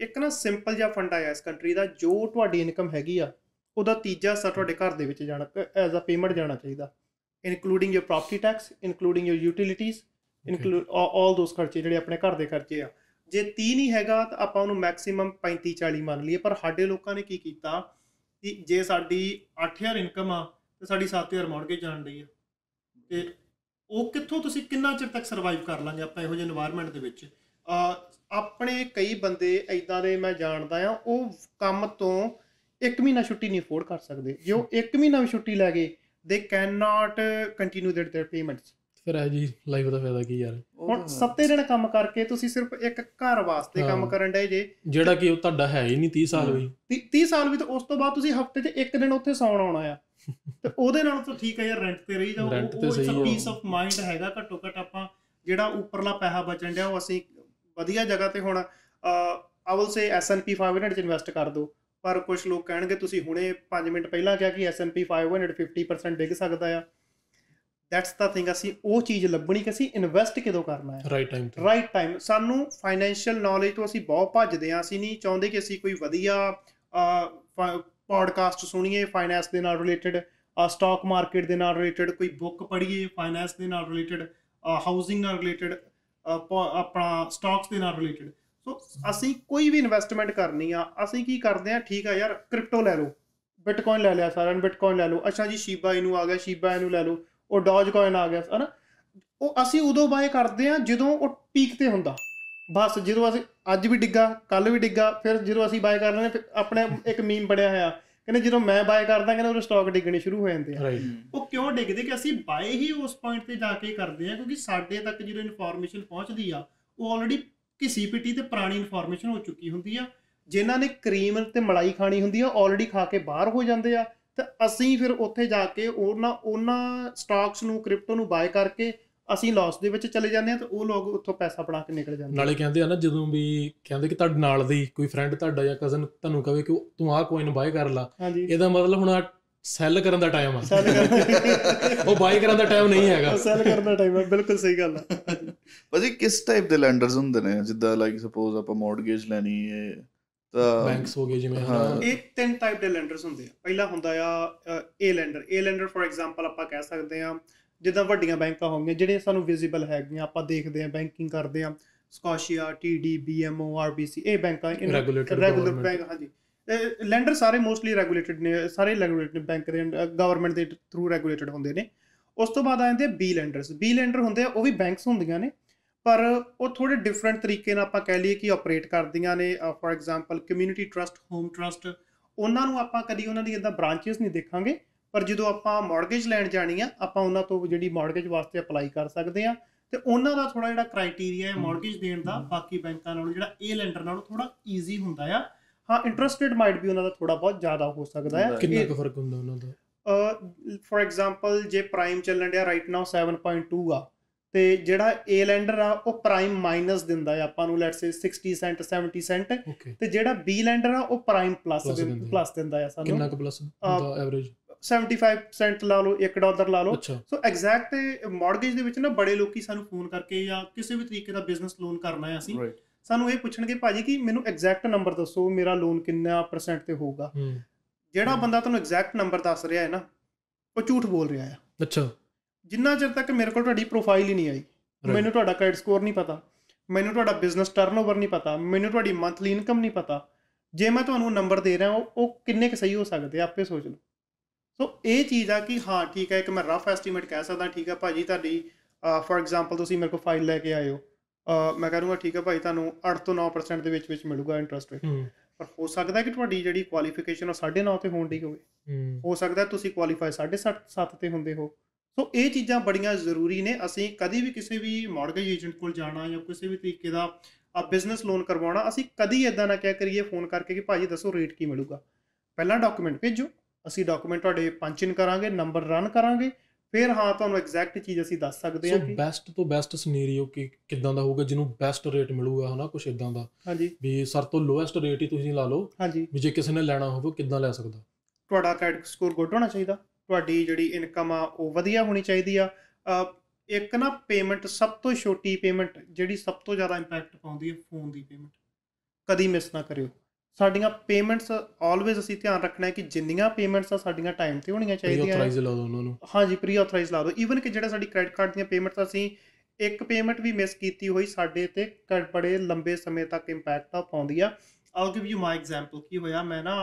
ਇੱਕ ਨਾ ਸਿੰਪਲ ਜਿਹਾ ਫੰਡ ਆਇਆ ਇਸ ਕੰਟਰੀ ਦਾ ਜੋ ਤੁਹਾਡੀ ਇਨਕਮ ਹੈਗੀ ਆ ਉਹਦਾ ਤੀਜਾ ਹਿੱਸਾ ਤੁਹਾਡੇ ਘਰ ਦੇ ਵਿੱਚ ਜਾਣਾ ਐਜ਼ ਅ ਪੇਮੈਂਟ ਜਾਣਾ ਚਾਹੀਦਾ including your property tax including your utilities include all those ਖਰਚੇ ਜਿਹੜੇ ਆਪਣੇ ਘਰ ਦੇ ਖਰਚੇ ਆ ਜੇ 30 ਨਹੀਂ ਹੈਗਾ ਤਾਂ ਆਪਾਂ ਉਹਨੂੰ ਮੈਕਸਿਮਮ 35 40 ਮੰਨ ਲਈਏ ਪਰ ਸਾਡੇ ਲੋਕਾਂ ਨੇ ਕੀ ਕੀਤਾ ਕਿ ਜੇ ਸਾਡੀ 8000 ਇਨਕਮ ਆ ਤੇ ਸਾਡੀ 7000 ਮੌਰਗੇਜ ਜਾਣ ਰਹੀ ਆ ਤੇ ਉਹ ਕਿੱਥੋਂ ਤੁਸੀਂ ਕਿੰਨਾ ਚਿਰ ਤੱਕ ਸਰਵਾਈਵ ਕਰ ਲਾਂਗੇ ਆਪਾਂ ਇਹੋ ਜਿਹੇ এনवायरमेंट ਦੇ ਵਿੱਚ ਆ ਆਪਣੇ ਕਈ ਬੰਦੇ ਐਦਾਂ ਦੇ ਮੈਂ ਜਾਣਦਾ ਆ ਉਹ ਕੰਮ ਤੋਂ 1 ਮਹੀਨਾ ਛੁੱਟੀ ਨਹੀਂ ਅਫੋਰਡ ਕਰ ਸਕਦੇ ਜੇ ਉਹ 1 ਮਹੀਨਾ ਵੀ ਛੁੱਟੀ ਲੈ ਗਏ ਦੇ cannot continue their their payments ਫਿਰ ਆ ਜੀ ਲਾਈਫ ਦਾ ਫਾਇਦਾ ਕੀ ਯਾਰ ਹੁਣ ਸੱਤੇ ਦਿਨ ਕੰਮ ਕਰਕੇ ਤੁਸੀਂ ਸਿਰਫ ਇੱਕ ਘਰ ਵਾਸਤੇ ਕੰਮ ਕਰਨ ਦੇ ਜੇ ਜਿਹੜਾ ਕਿ ਤੁਹਾਡਾ ਹੈ ਹੀ ਨਹੀਂ 30 ਸਾਲ ਵੀ 30 ਸਾਲ ਵੀ ਤਾਂ ਉਸ ਤੋਂ ਬਾਅਦ ਤੁਸੀਂ ਹਫਤੇ 'ਚ ਇੱਕ ਦਿਨ ਉੱਥੇ ਸੌਣ ਆਉਣਾ ਆ ਤੇ ਉਹਦੇ ਨਾਲ ਤਾਂ ਠੀਕ ਹੈ ਯਾਰ ਰੈਂਟ ਤੇ ਰਹੀ ਜਾਓ ਉਹ ਇੱਕ ਪੀਸ ਆਫ ਮਾਈਂਡ ਹੈਗਾ ਘੱਟੋ ਘੱਟ ਆਪਾਂ ਜਿਹੜਾ ਉੱਪਰਲਾ ਪੈਸਾ ਬਚਣ ਦਿਆ ਉਹ ਅਸੀਂ ਵਧੀਆ ਜਗ੍ਹਾ ਤੇ ਹੁਣ ਆ ਆਵਲ ਸੇ ਐਸ ਐਨ ਪੀ 500 ਚ ਇਨਵੈਸਟ ਕਰ ਦੋ ਪਰ ਕੁਝ ਲੋਕ ਕਹਿਣਗੇ ਤੁਸੀਂ ਹੁਣੇ 5 ਮਿੰਟ ਪਹਿਲਾਂ ਕਿਹਾ ਕਿ S&P 500 50% ਡਿੱਗ ਸਕਦਾ ਆ ਦੈਟਸ ਦਾ ਥਿੰਗ ਅਸੀਂ ਉਹ ਚੀਜ਼ ਲੱਭਣੀ ਕਿ ਅਸੀਂ ਇਨਵੈਸਟ ਕਿਦੋਂ ਕਰਨਾ ਹੈ ਰਾਈਟ ਟਾਈਮ ਤੇ ਰਾਈਟ ਟਾਈਮ ਸਾਨੂੰ ਫਾਈਨੈਂਸ਼ੀਅਲ ਨੌਲੇਜ ਤੋਂ ਅਸੀਂ ਬਹੁਤ ਭੱਜਦੇ ਆ ਅਸੀਂ ਨਹੀਂ ਚਾਹੁੰਦੇ ਕਿ ਅਸੀਂ ਕੋਈ ਵਧੀਆ ਪੋਡਕਾਸਟ ਸੁਣੀਏ ਫਾਈਨੈਂਸ ਦੇ ਨਾਲ ਰਿਲੇਟਡ ਸਟਾਕ ਮਾਰਕੀਟ ਦੇ ਨਾਲ ਰਿਲੇਟਡ ਕੋਈ ਬੁੱਕ ਪੜ੍ਹੀਏ ਫਾਈਨੈਂਸ ਦੇ ਨਾਲ ਰਿਲੇਟਡ ਹਾਊਸਿੰਗ ਨਾਲ ਰਿਲੇਟਡ ਆਪਣਾ ਸਟਾਕਸ ਦੇ ਨਾਲ ਰਿਲੇਟਡ ਸੋ ਅਸੀਂ ਕੋਈ ਵੀ ਇਨਵੈਸਟਮੈਂਟ ਕਰਨੀ ਆ ਅਸੀਂ ਕੀ ਕਰਦੇ ਆ ਠੀਕ ਆ ਯਾਰ ਕ੍ਰਿਪਟੋ ਲੈ ਲਓ ਬਿਟਕੋਇਨ ਲੈ ਲਿਆ ਸਾਰਿਆਂ ਨੇ ਬਿਟਕੋਇਨ ਲੈ ਲਓ ਅੱਛਾ ਜੀ ਸ਼ੀਬਾ ਇਹਨੂੰ ਆ ਗਿਆ ਸ਼ੀਬਾ ਇਹਨੂੰ ਲੈ ਲਓ ਉਹ ਡੌਜ ਕੋਇਨ ਆ ਗਿਆ ਹਨਾ ਉਹ ਅਸੀਂ ਉਦੋਂ ਬਾਏ ਕਰਦੇ ਆ ਜਦੋਂ ਉਹ ਪੀਕ ਤੇ ਹੁੰਦਾ ਬਸ ਜਦੋਂ ਅਸੀਂ ਅੱਜ ਵੀ ਡਿੱਗਾ ਕੱਲ ਵੀ ਡਿੱਗਾ ਫਿਰ ਜਦੋਂ ਅਸੀਂ ਬਾਏ ਕਰ ਲੈਂਦੇ ਆਪਣੇ ਇੱਕ ਮੀਮ ਬਣਿਆ ਹੋਇਆ ਕਹਿੰਦੇ ਜਦੋਂ ਮੈਂ ਬਾਏ ਕਰਦਾ ਕਹਿੰਦੇ ਉਹ ਸਟਾਕ ਡਿੱਗਣੇ ਸ਼ੁਰੂ ਹੋ ਜਾਂਦੇ ਆ ਉਹ ਕਿਉਂ ਡਿੱਗਦੇ ਕਿ ਅਸੀਂ ਬਾਏ ਹੀ ਉਸ ਪੁਆਇੰਟ ਤੇ ਜਾ ਕੇ ਕਰਦੇ ਆ ਕਿਉਂਕਿ ਸਾਡੇ ਤੱਕ ਜਦੋਂ ਇਨਫੋਰਮੇਸ਼ਨ ਪਹੁੰਚਦੀ ਆ ਉਹ ਆਲਰੇਡੀ ਕਿ ਸੀਪੀਟੀ ਤੇ ਪੁਰਾਣੀ ਇਨਫੋਰਮੇਸ਼ਨ ਹੋ ਚੁੱਕੀ ਹੁੰਦੀ ਆ ਜਿਨ੍ਹਾਂ ਨੇ ਕਰੀਮ ਤੇ ਮਲਾਈ ਖਾਣੀ ਹੁੰਦੀ ਆ ਆਲਰੇਡੀ ਖਾ ਕੇ ਬਾਹਰ ਹੋ ਜਾਂਦੇ ਆ ਤੇ ਅਸੀਂ ਫਿਰ ਉੱਥੇ ਜਾ ਕੇ ਉਹਨਾਂ ਉਹਨਾਂ ਸਟਾਕਸ ਨੂੰ ਕ੍ਰਿਪਟੋ ਨੂੰ ਬਾਏ ਕਰਕੇ ਅਸੀਂ ਲਾਸ ਦੇ ਵਿੱਚ ਚਲੇ ਜਾਂਦੇ ਆ ਤੇ ਉਹ ਲੋਕ ਉੱਥੋਂ ਪੈਸਾ ਬਣਾ ਕੇ ਨਿਕਲ ਜਾਂਦੇ ਨਾਲੇ ਕਹਿੰਦੇ ਆ ਨਾ ਜਦੋਂ ਵੀ ਕਹਿੰਦੇ ਕਿ ਤੁਹਾਡੇ ਨਾਲ ਦੀ ਕੋਈ ਫਰੈਂਡ ਤੁਹਾਡਾ ਜਾਂ ਕਜ਼ਨ ਤੁਹਾਨੂੰ ਕਹੇ ਕਿ ਤੂੰ ਆਹ ਕੋਇਨ ਬਾਏ ਕਰ ਲਾ ਇਹਦਾ ਮਤਲਬ ਹੁਣ ਆ ਸੈਲ ਕਰਨ ਦਾ ਟਾਈਮ ਆ ਸੈਲ ਕਰਨ ਉਹ ਬਾਈ ਕਰਨ ਦਾ ਟਾਈਮ ਨਹੀਂ ਹੈਗਾ ਸੈਲ ਕਰਨ ਦਾ ਟਾਈਮ ਹੈ ਬਿਲਕੁਲ ਸਹੀ ਗੱਲ ਆ ਭਾਜੀ ਕਿਸ ਟਾਈਪ ਦੇ ਲੈਂਡਰਸ ਹੁੰਦੇ ਨੇ ਜਿੱਦਾਂ ਲਾਈਕ ਸਪੋਜ਼ ਆਪਾਂ ਮੌਰਗੇਜ ਲੈਣੀ ਹੈ ਤਾਂ ਬੈਂਕਸ ਹੋ ਗਏ ਜਿਵੇਂ ਹਾਂ ਇਹ ਤਿੰਨ ਟਾਈਪ ਦੇ ਲੈਂਡਰਸ ਹੁੰਦੇ ਆ ਪਹਿਲਾ ਹੁੰਦਾ ਆ a lender a lender for example ਆਪਾਂ ਕਹਿ ਸਕਦੇ ਆ ਜਿੱਦਾਂ ਵੱਡੀਆਂ ਬੈਂਕਾਂ ਹੋਣਗੀਆਂ ਜਿਹੜੀਆਂ ਸਾਨੂੰ ਵਿਜ਼ੀਬਲ ਹੈਗੀਆਂ ਆਪਾਂ ਦੇਖਦੇ ਆ ਬੈਂਕਿੰਗ ਕਰਦੇ ਆ ਸਕਾਸ਼ੀਆ ਟੀਡੀ ਬੀਐਮਓ ਆਰਬੀਸੀ ਇਹ ਬੈਂਕਾਂ ਰੈਗੂਲੇਟਰ ਬੈਂਕ ਹਾਂਜੀ ਲੈਂਡਰ ਸਾਰੇ ਮੋਸਟਲੀ ਰੈਗੂਲੇਟਡ ਨੇ ਸਾਰੇ ਰੈਗੂਲੇਟਡ ਨੇ ਬੈਂਕ ਦੇ ਗਵਰਨਮੈਂਟ ਦੇ ਥਰੂ ਰੈਗੂਲੇਟਡ ਹੁੰਦੇ ਨੇ ਉਸ ਤੋਂ ਬਾਅਦ ਆ ਜਾਂਦੇ ਬੀ ਲੈਂਡਰਸ ਬੀ ਲੈਂਡਰ ਹੁੰਦੇ ਆ ਉਹ ਵੀ ਬੈਂਕਸ ਹੁੰਦੀਆਂ ਨੇ ਪਰ ਉਹ ਥੋੜੇ ਡਿਫਰੈਂਟ ਤਰੀਕੇ ਨਾਲ ਆਪਾਂ ਕਹਿ ਲਈਏ ਕਿ ਆਪਰੇਟ ਕਰਦੀਆਂ ਨੇ for example community trust home trust ਉਹਨਾਂ ਨੂੰ ਆਪਾਂ ਕਦੀ ਉਹਨਾਂ ਦੀ ਇਦਾਂ ਬ੍ਰਾਂਚੇਸ ਨਹੀਂ ਦੇਖਾਂਗੇ ਪਰ ਜਦੋਂ ਆਪਾਂ ਮਾਰਗੇਜ ਲੈਣ ਜਾਣੀ ਆ ਆਪਾਂ ਉਹਨਾਂ ਤੋਂ ਜਿਹੜੀ ਮਾਰਗੇਜ ਵਾਸਤੇ ਅਪਲਾਈ ਕਰ ਸਕਦੇ ਆ ਤੇ ਉਹਨਾਂ ਦਾ ਥੋੜਾ ਜਿਹੜਾ ਕ੍ਰਾਈਟੇਰੀਆ ਹੈ ਮਾਰਗੇਜ ਦੇਣ ਦਾ ਬਾਕੀ ਬੈਂਕਾਂ ਨਾਲੋਂ ਜਿਹੜਾ ਏ ਲੈਂਡਰ ਨਾਲੋਂ ਥੋੜਾ ਈਜ਼ੀ ਹੁੰਦਾ ਆ ਹਾਂ ਇੰਟਰਸਟ ਰੇਟ ਮਾਈਟ ਬੀ ਉਹਨਾਂ ਦਾ ਥੋੜਾ ਬਹੁਤ ਜ਼ਿਆਦਾ ਹੋ ਸਕਦਾ ਹੈ ਕਿੰਨਾ ਕੁ ਫਰਕ ਹੁੰਦਾ ਉਹਨਾਂ ਦਾ ਫੋਰ ਐਗਜ਼ਾਮਪਲ ਜੇ ਪ੍ਰਾਈਮ ਚੱਲਣ ਡਿਆ ਰਾਈਟ ਨਾਓ 7.2 ਆ ਤੇ ਜਿਹੜਾ ਏ ਲੈਂਡਰ ਆ ਉਹ ਪ੍ਰਾਈਮ ਮਾਈਨਸ ਦਿੰਦਾ ਹੈ ਆਪਾਂ ਨੂੰ ਲੈਟਸ ਸੇ 60 ਸੈਂਟ 70 ਸੈਂਟ ਤੇ ਜਿਹੜਾ ਬੀ ਲੈਂਡਰ ਆ ਉਹ ਪ੍ਰਾਈਮ ਪਲੱਸ ਪਲੱਸ ਦਿੰਦਾ ਹੈ ਸਾਨੂੰ ਕਿੰਨਾ ਕੁ ਪਲੱਸ ਦਾ ਐਵਰੇਜ 75% ਸੈਂਟ ਲਾ ਲਓ 1 ਡਾਲਰ ਲਾ ਲਓ ਸੋ ਐਗਜ਼ੈਕਟ ਮਾਰਗੇਜ ਦੇ ਵਿੱਚ ਨਾ ਬੜੇ ਲੋਕੀ ਸਾਨੂੰ ਫੋਨ ਕਰਕੇ ਜਾਂ ਕਿਸੇ ਵੀ ਤਰੀਕੇ ਦਾ ਬਿਜ਼ਨਸ ਲੋਨ ਕਰਨਾ ਹੈ ਅਸੀਂ ਸਾਨੂੰ ਇਹ ਪੁੱਛਣਗੇ ਭਾਜੀ ਕਿ ਮੈਨੂੰ ਐਗਜ਼ੈਕਟ ਨੰਬਰ ਦੱਸੋ ਮੇਰਾ ਲੋਨ ਕਿੰਨਾ ਪਰਸੈਂਟ ਤੇ ਹੋਊਗਾ ਜਿਹੜਾ ਬੰਦਾ ਤੁਹਾਨੂੰ ਐਗਜ਼ੈਕਟ ਨੰਬਰ ਦੱਸ ਰਿਹਾ ਹੈ ਨਾ ਉਹ ਝੂਠ ਬੋਲ ਰਿਹਾ ਹੈ ਅੱਛਾ ਜਿੰਨਾ ਚਿਰ ਤੱਕ ਮੇਰੇ ਕੋਲ ਤੁਹਾਡੀ ਪ੍ਰੋਫਾਈਲ ਹੀ ਨਹੀਂ ਆਈ ਮੈਨੂੰ ਤੁਹਾਡਾ ਕ੍ਰੈਡਿਟ ਸਕੋਰ ਨਹੀਂ ਪਤਾ ਮੈਨੂੰ ਤੁਹਾਡਾ ਬਿਜ਼ਨਸ ਟਰਨਓਵਰ ਨਹੀਂ ਪਤਾ ਮੈਨੂੰ ਤੁਹਾਡੀ ਮੰਥਲੀ ਇਨਕਮ ਨਹੀਂ ਪਤਾ ਜੇ ਮੈਂ ਤੁਹਾਨੂੰ ਨੰਬਰ ਦੇ ਰਿਹਾ ਉਹ ਕਿੰਨੇ ਕੁ ਸਹੀ ਹੋ ਸਕਦੇ ਆਪੇ ਸੋਚ ਲਓ ਸੋ ਇਹ ਚੀਜ਼ ਆ ਕਿ ਹਾਂ ਠੀਕ ਹੈ ਇੱਕ ਮੈਂ ਰਫ ਐਸਟੀਮੇਟ ਕਹਿ ਸਕਦਾ ਠੀਕ ਹੈ ਭਾਜੀ ਤੁਹਾਡੀ ਫੋਰ ਐਗਜ਼ਾਮਪਲ ਤੁਸੀਂ ਮੇਰੇ ਕੋਲ ਫਾਈਲ ਲੈ ਕੇ ਆਏ ਹੋ ਮੈਂ ਕਹਾਂਗਾ ਠੀਕ ਹੈ ਭਾਈ ਤੁਹਾਨੂੰ 8 ਤੋਂ 9% ਦੇ ਵਿੱਚ ਵਿੱਚ ਮਿਲੂਗਾ ਇੰਟਰਸਟ ਰੇਟ ਪਰ ਹੋ ਸਕਦਾ ਕਿ ਤੁਹਾਡੀ ਜਿਹੜੀ ਕੁਆਲੀਫਿਕੇਸ਼ਨ ਉਹ 9.5 ਤੇ ਹੋਣ ਦੀ ਹੋਵੇ ਹੋ ਸਕਦਾ ਤੁਸੀਂ ਕੁਆਲੀਫਾਈ 7.5 ਤੇ ਹੁੰਦੇ ਹੋ ਸੋ ਇਹ ਚੀਜ਼ਾਂ ਬੜੀਆਂ ਜ਼ਰੂਰੀ ਨੇ ਅਸੀਂ ਕਦੀ ਵੀ ਕਿਸੇ ਵੀ ਮਾਰਗੇਜ ਏਜੰਟ ਕੋਲ ਜਾਣਾ ਜਾਂ ਕਿਸੇ ਵੀ ਤਰੀਕੇ ਦਾ ਆ ਬਿਜ਼ਨਸ ਲੋਨ ਕਰਵਾਉਣਾ ਅਸੀਂ ਕਦੀ ਇਦਾਂ ਨਾ ਕਹਿ ਕਰੀਏ ਫੋਨ ਕਰਕੇ ਕਿ ਭਾਜੀ ਦੱਸੋ ਰੇਟ ਕੀ ਮਿਲੂਗਾ ਪਹਿਲਾਂ ਡਾਕੂਮੈਂਟ ਭੇਜੋ ਅਸੀਂ ਡਾਕੂਮੈਂਟ ਤੁਹਾਡੇ ਪੰਚਿੰਗ ਕਰਾਂਗੇ ਨੰਬਰ ਰਨ ਕਰਾਂਗੇ ਫਿਰ ਹਾਂ ਤੁਹਾਨੂੰ ਐਗਜ਼ੈਕਟ ਚੀਜ਼ ਅਸੀਂ ਦੱਸ ਸਕਦੇ ਹਾਂ ਕਿ ਬੈਸਟ ਤੋਂ ਬੈਸਟ ਸਿਨੈਰੀਓ ਕਿ ਕਿਦਾਂ ਦਾ ਹੋਊਗਾ ਜਿਹਨੂੰ ਬੈਸਟ ਰੇਟ ਮਿਲੂਗਾ ਹਨਾ ਕੁਝ ਇਦਾਂ ਦਾ ਹਾਂਜੀ ਵੀ ਸਰ ਤੋਂ ਲੋਐਸਟ ਰੇਟ ਹੀ ਤੁਸੀਂ ਲਾ ਲਓ ਹਾਂਜੀ ਵੀ ਜੇ ਕਿਸੇ ਨੇ ਲੈਣਾ ਹੋਵੇ ਕਿਦਾਂ ਲੈ ਸਕਦਾ ਤੁਹਾਡਾ ਕ੍ਰੈਡਿਟ ਸਕੋਰ ਗੁੱਡ ਹੋਣਾ ਚਾਹੀਦਾ ਤੁਹਾਡੀ ਜਿਹੜੀ ਇਨਕਮ ਆ ਉਹ ਵਧੀਆ ਹੋਣੀ ਚਾਹੀਦੀ ਆ ਇੱਕ ਨਾ ਪੇਮੈਂਟ ਸਭ ਤੋਂ ਛੋਟੀ ਪੇਮੈਂਟ ਜਿਹੜੀ ਸਭ ਤੋਂ ਜ਼ਿਆਦਾ ਇੰਪੈਕਟ ਪਾਉਂਦੀ ਹੈ ਫੋਨ ਦੀ ਪੇਮੈਂਟ ਕਦੀ ਮਿਸ ਨਾ ਕਰਿਓ ਸਾਡੀਆਂ ਪੇਮੈਂਟਸ ਆਲਵੇਜ਼ ਅਸੀਂ ਧਿਆਨ ਰੱਖਣਾ ਹੈ ਕਿ ਜਿੰਨੀਆਂ ਪੇਮੈਂਟਸ ਆ ਸਾਡੀਆਂ ਟਾਈਮ ਤੇ ਹੋਣੀਆਂ ਚਾਹੀਦੀਆਂ ਪ੍ਰੀ ਆਥੋਰਾਈਜ਼ ਲਾ ਦਿਓ ਉਹਨਾਂ ਨੂੰ ਹਾਂਜੀ ਪ੍ਰੀ ਆਥੋਰਾਈਜ਼ ਲਾ ਦਿਓ ਈਵਨ ਕਿ ਜਿਹੜਾ ਸਾਡੀ ਕ੍ਰੈਡਿਟ ਕਾਰਡ ਦੀਆਂ ਪੇਮੈਂਟਸ ਅਸੀਂ ਇੱਕ ਪੇਮੈਂਟ ਵੀ ਮਿਸ ਕੀਤੀ ਹੋਈ ਸਾਡੇ ਤੇ ਬੜੇ ਲੰਬੇ ਸਮੇਂ ਤੱਕ ਇੰਪੈਕਟ ਆ ਪਾਉਂਦੀ ਆ I'll give you my example ਕੀ ਹੋਇਆ ਮੈਂ ਨਾ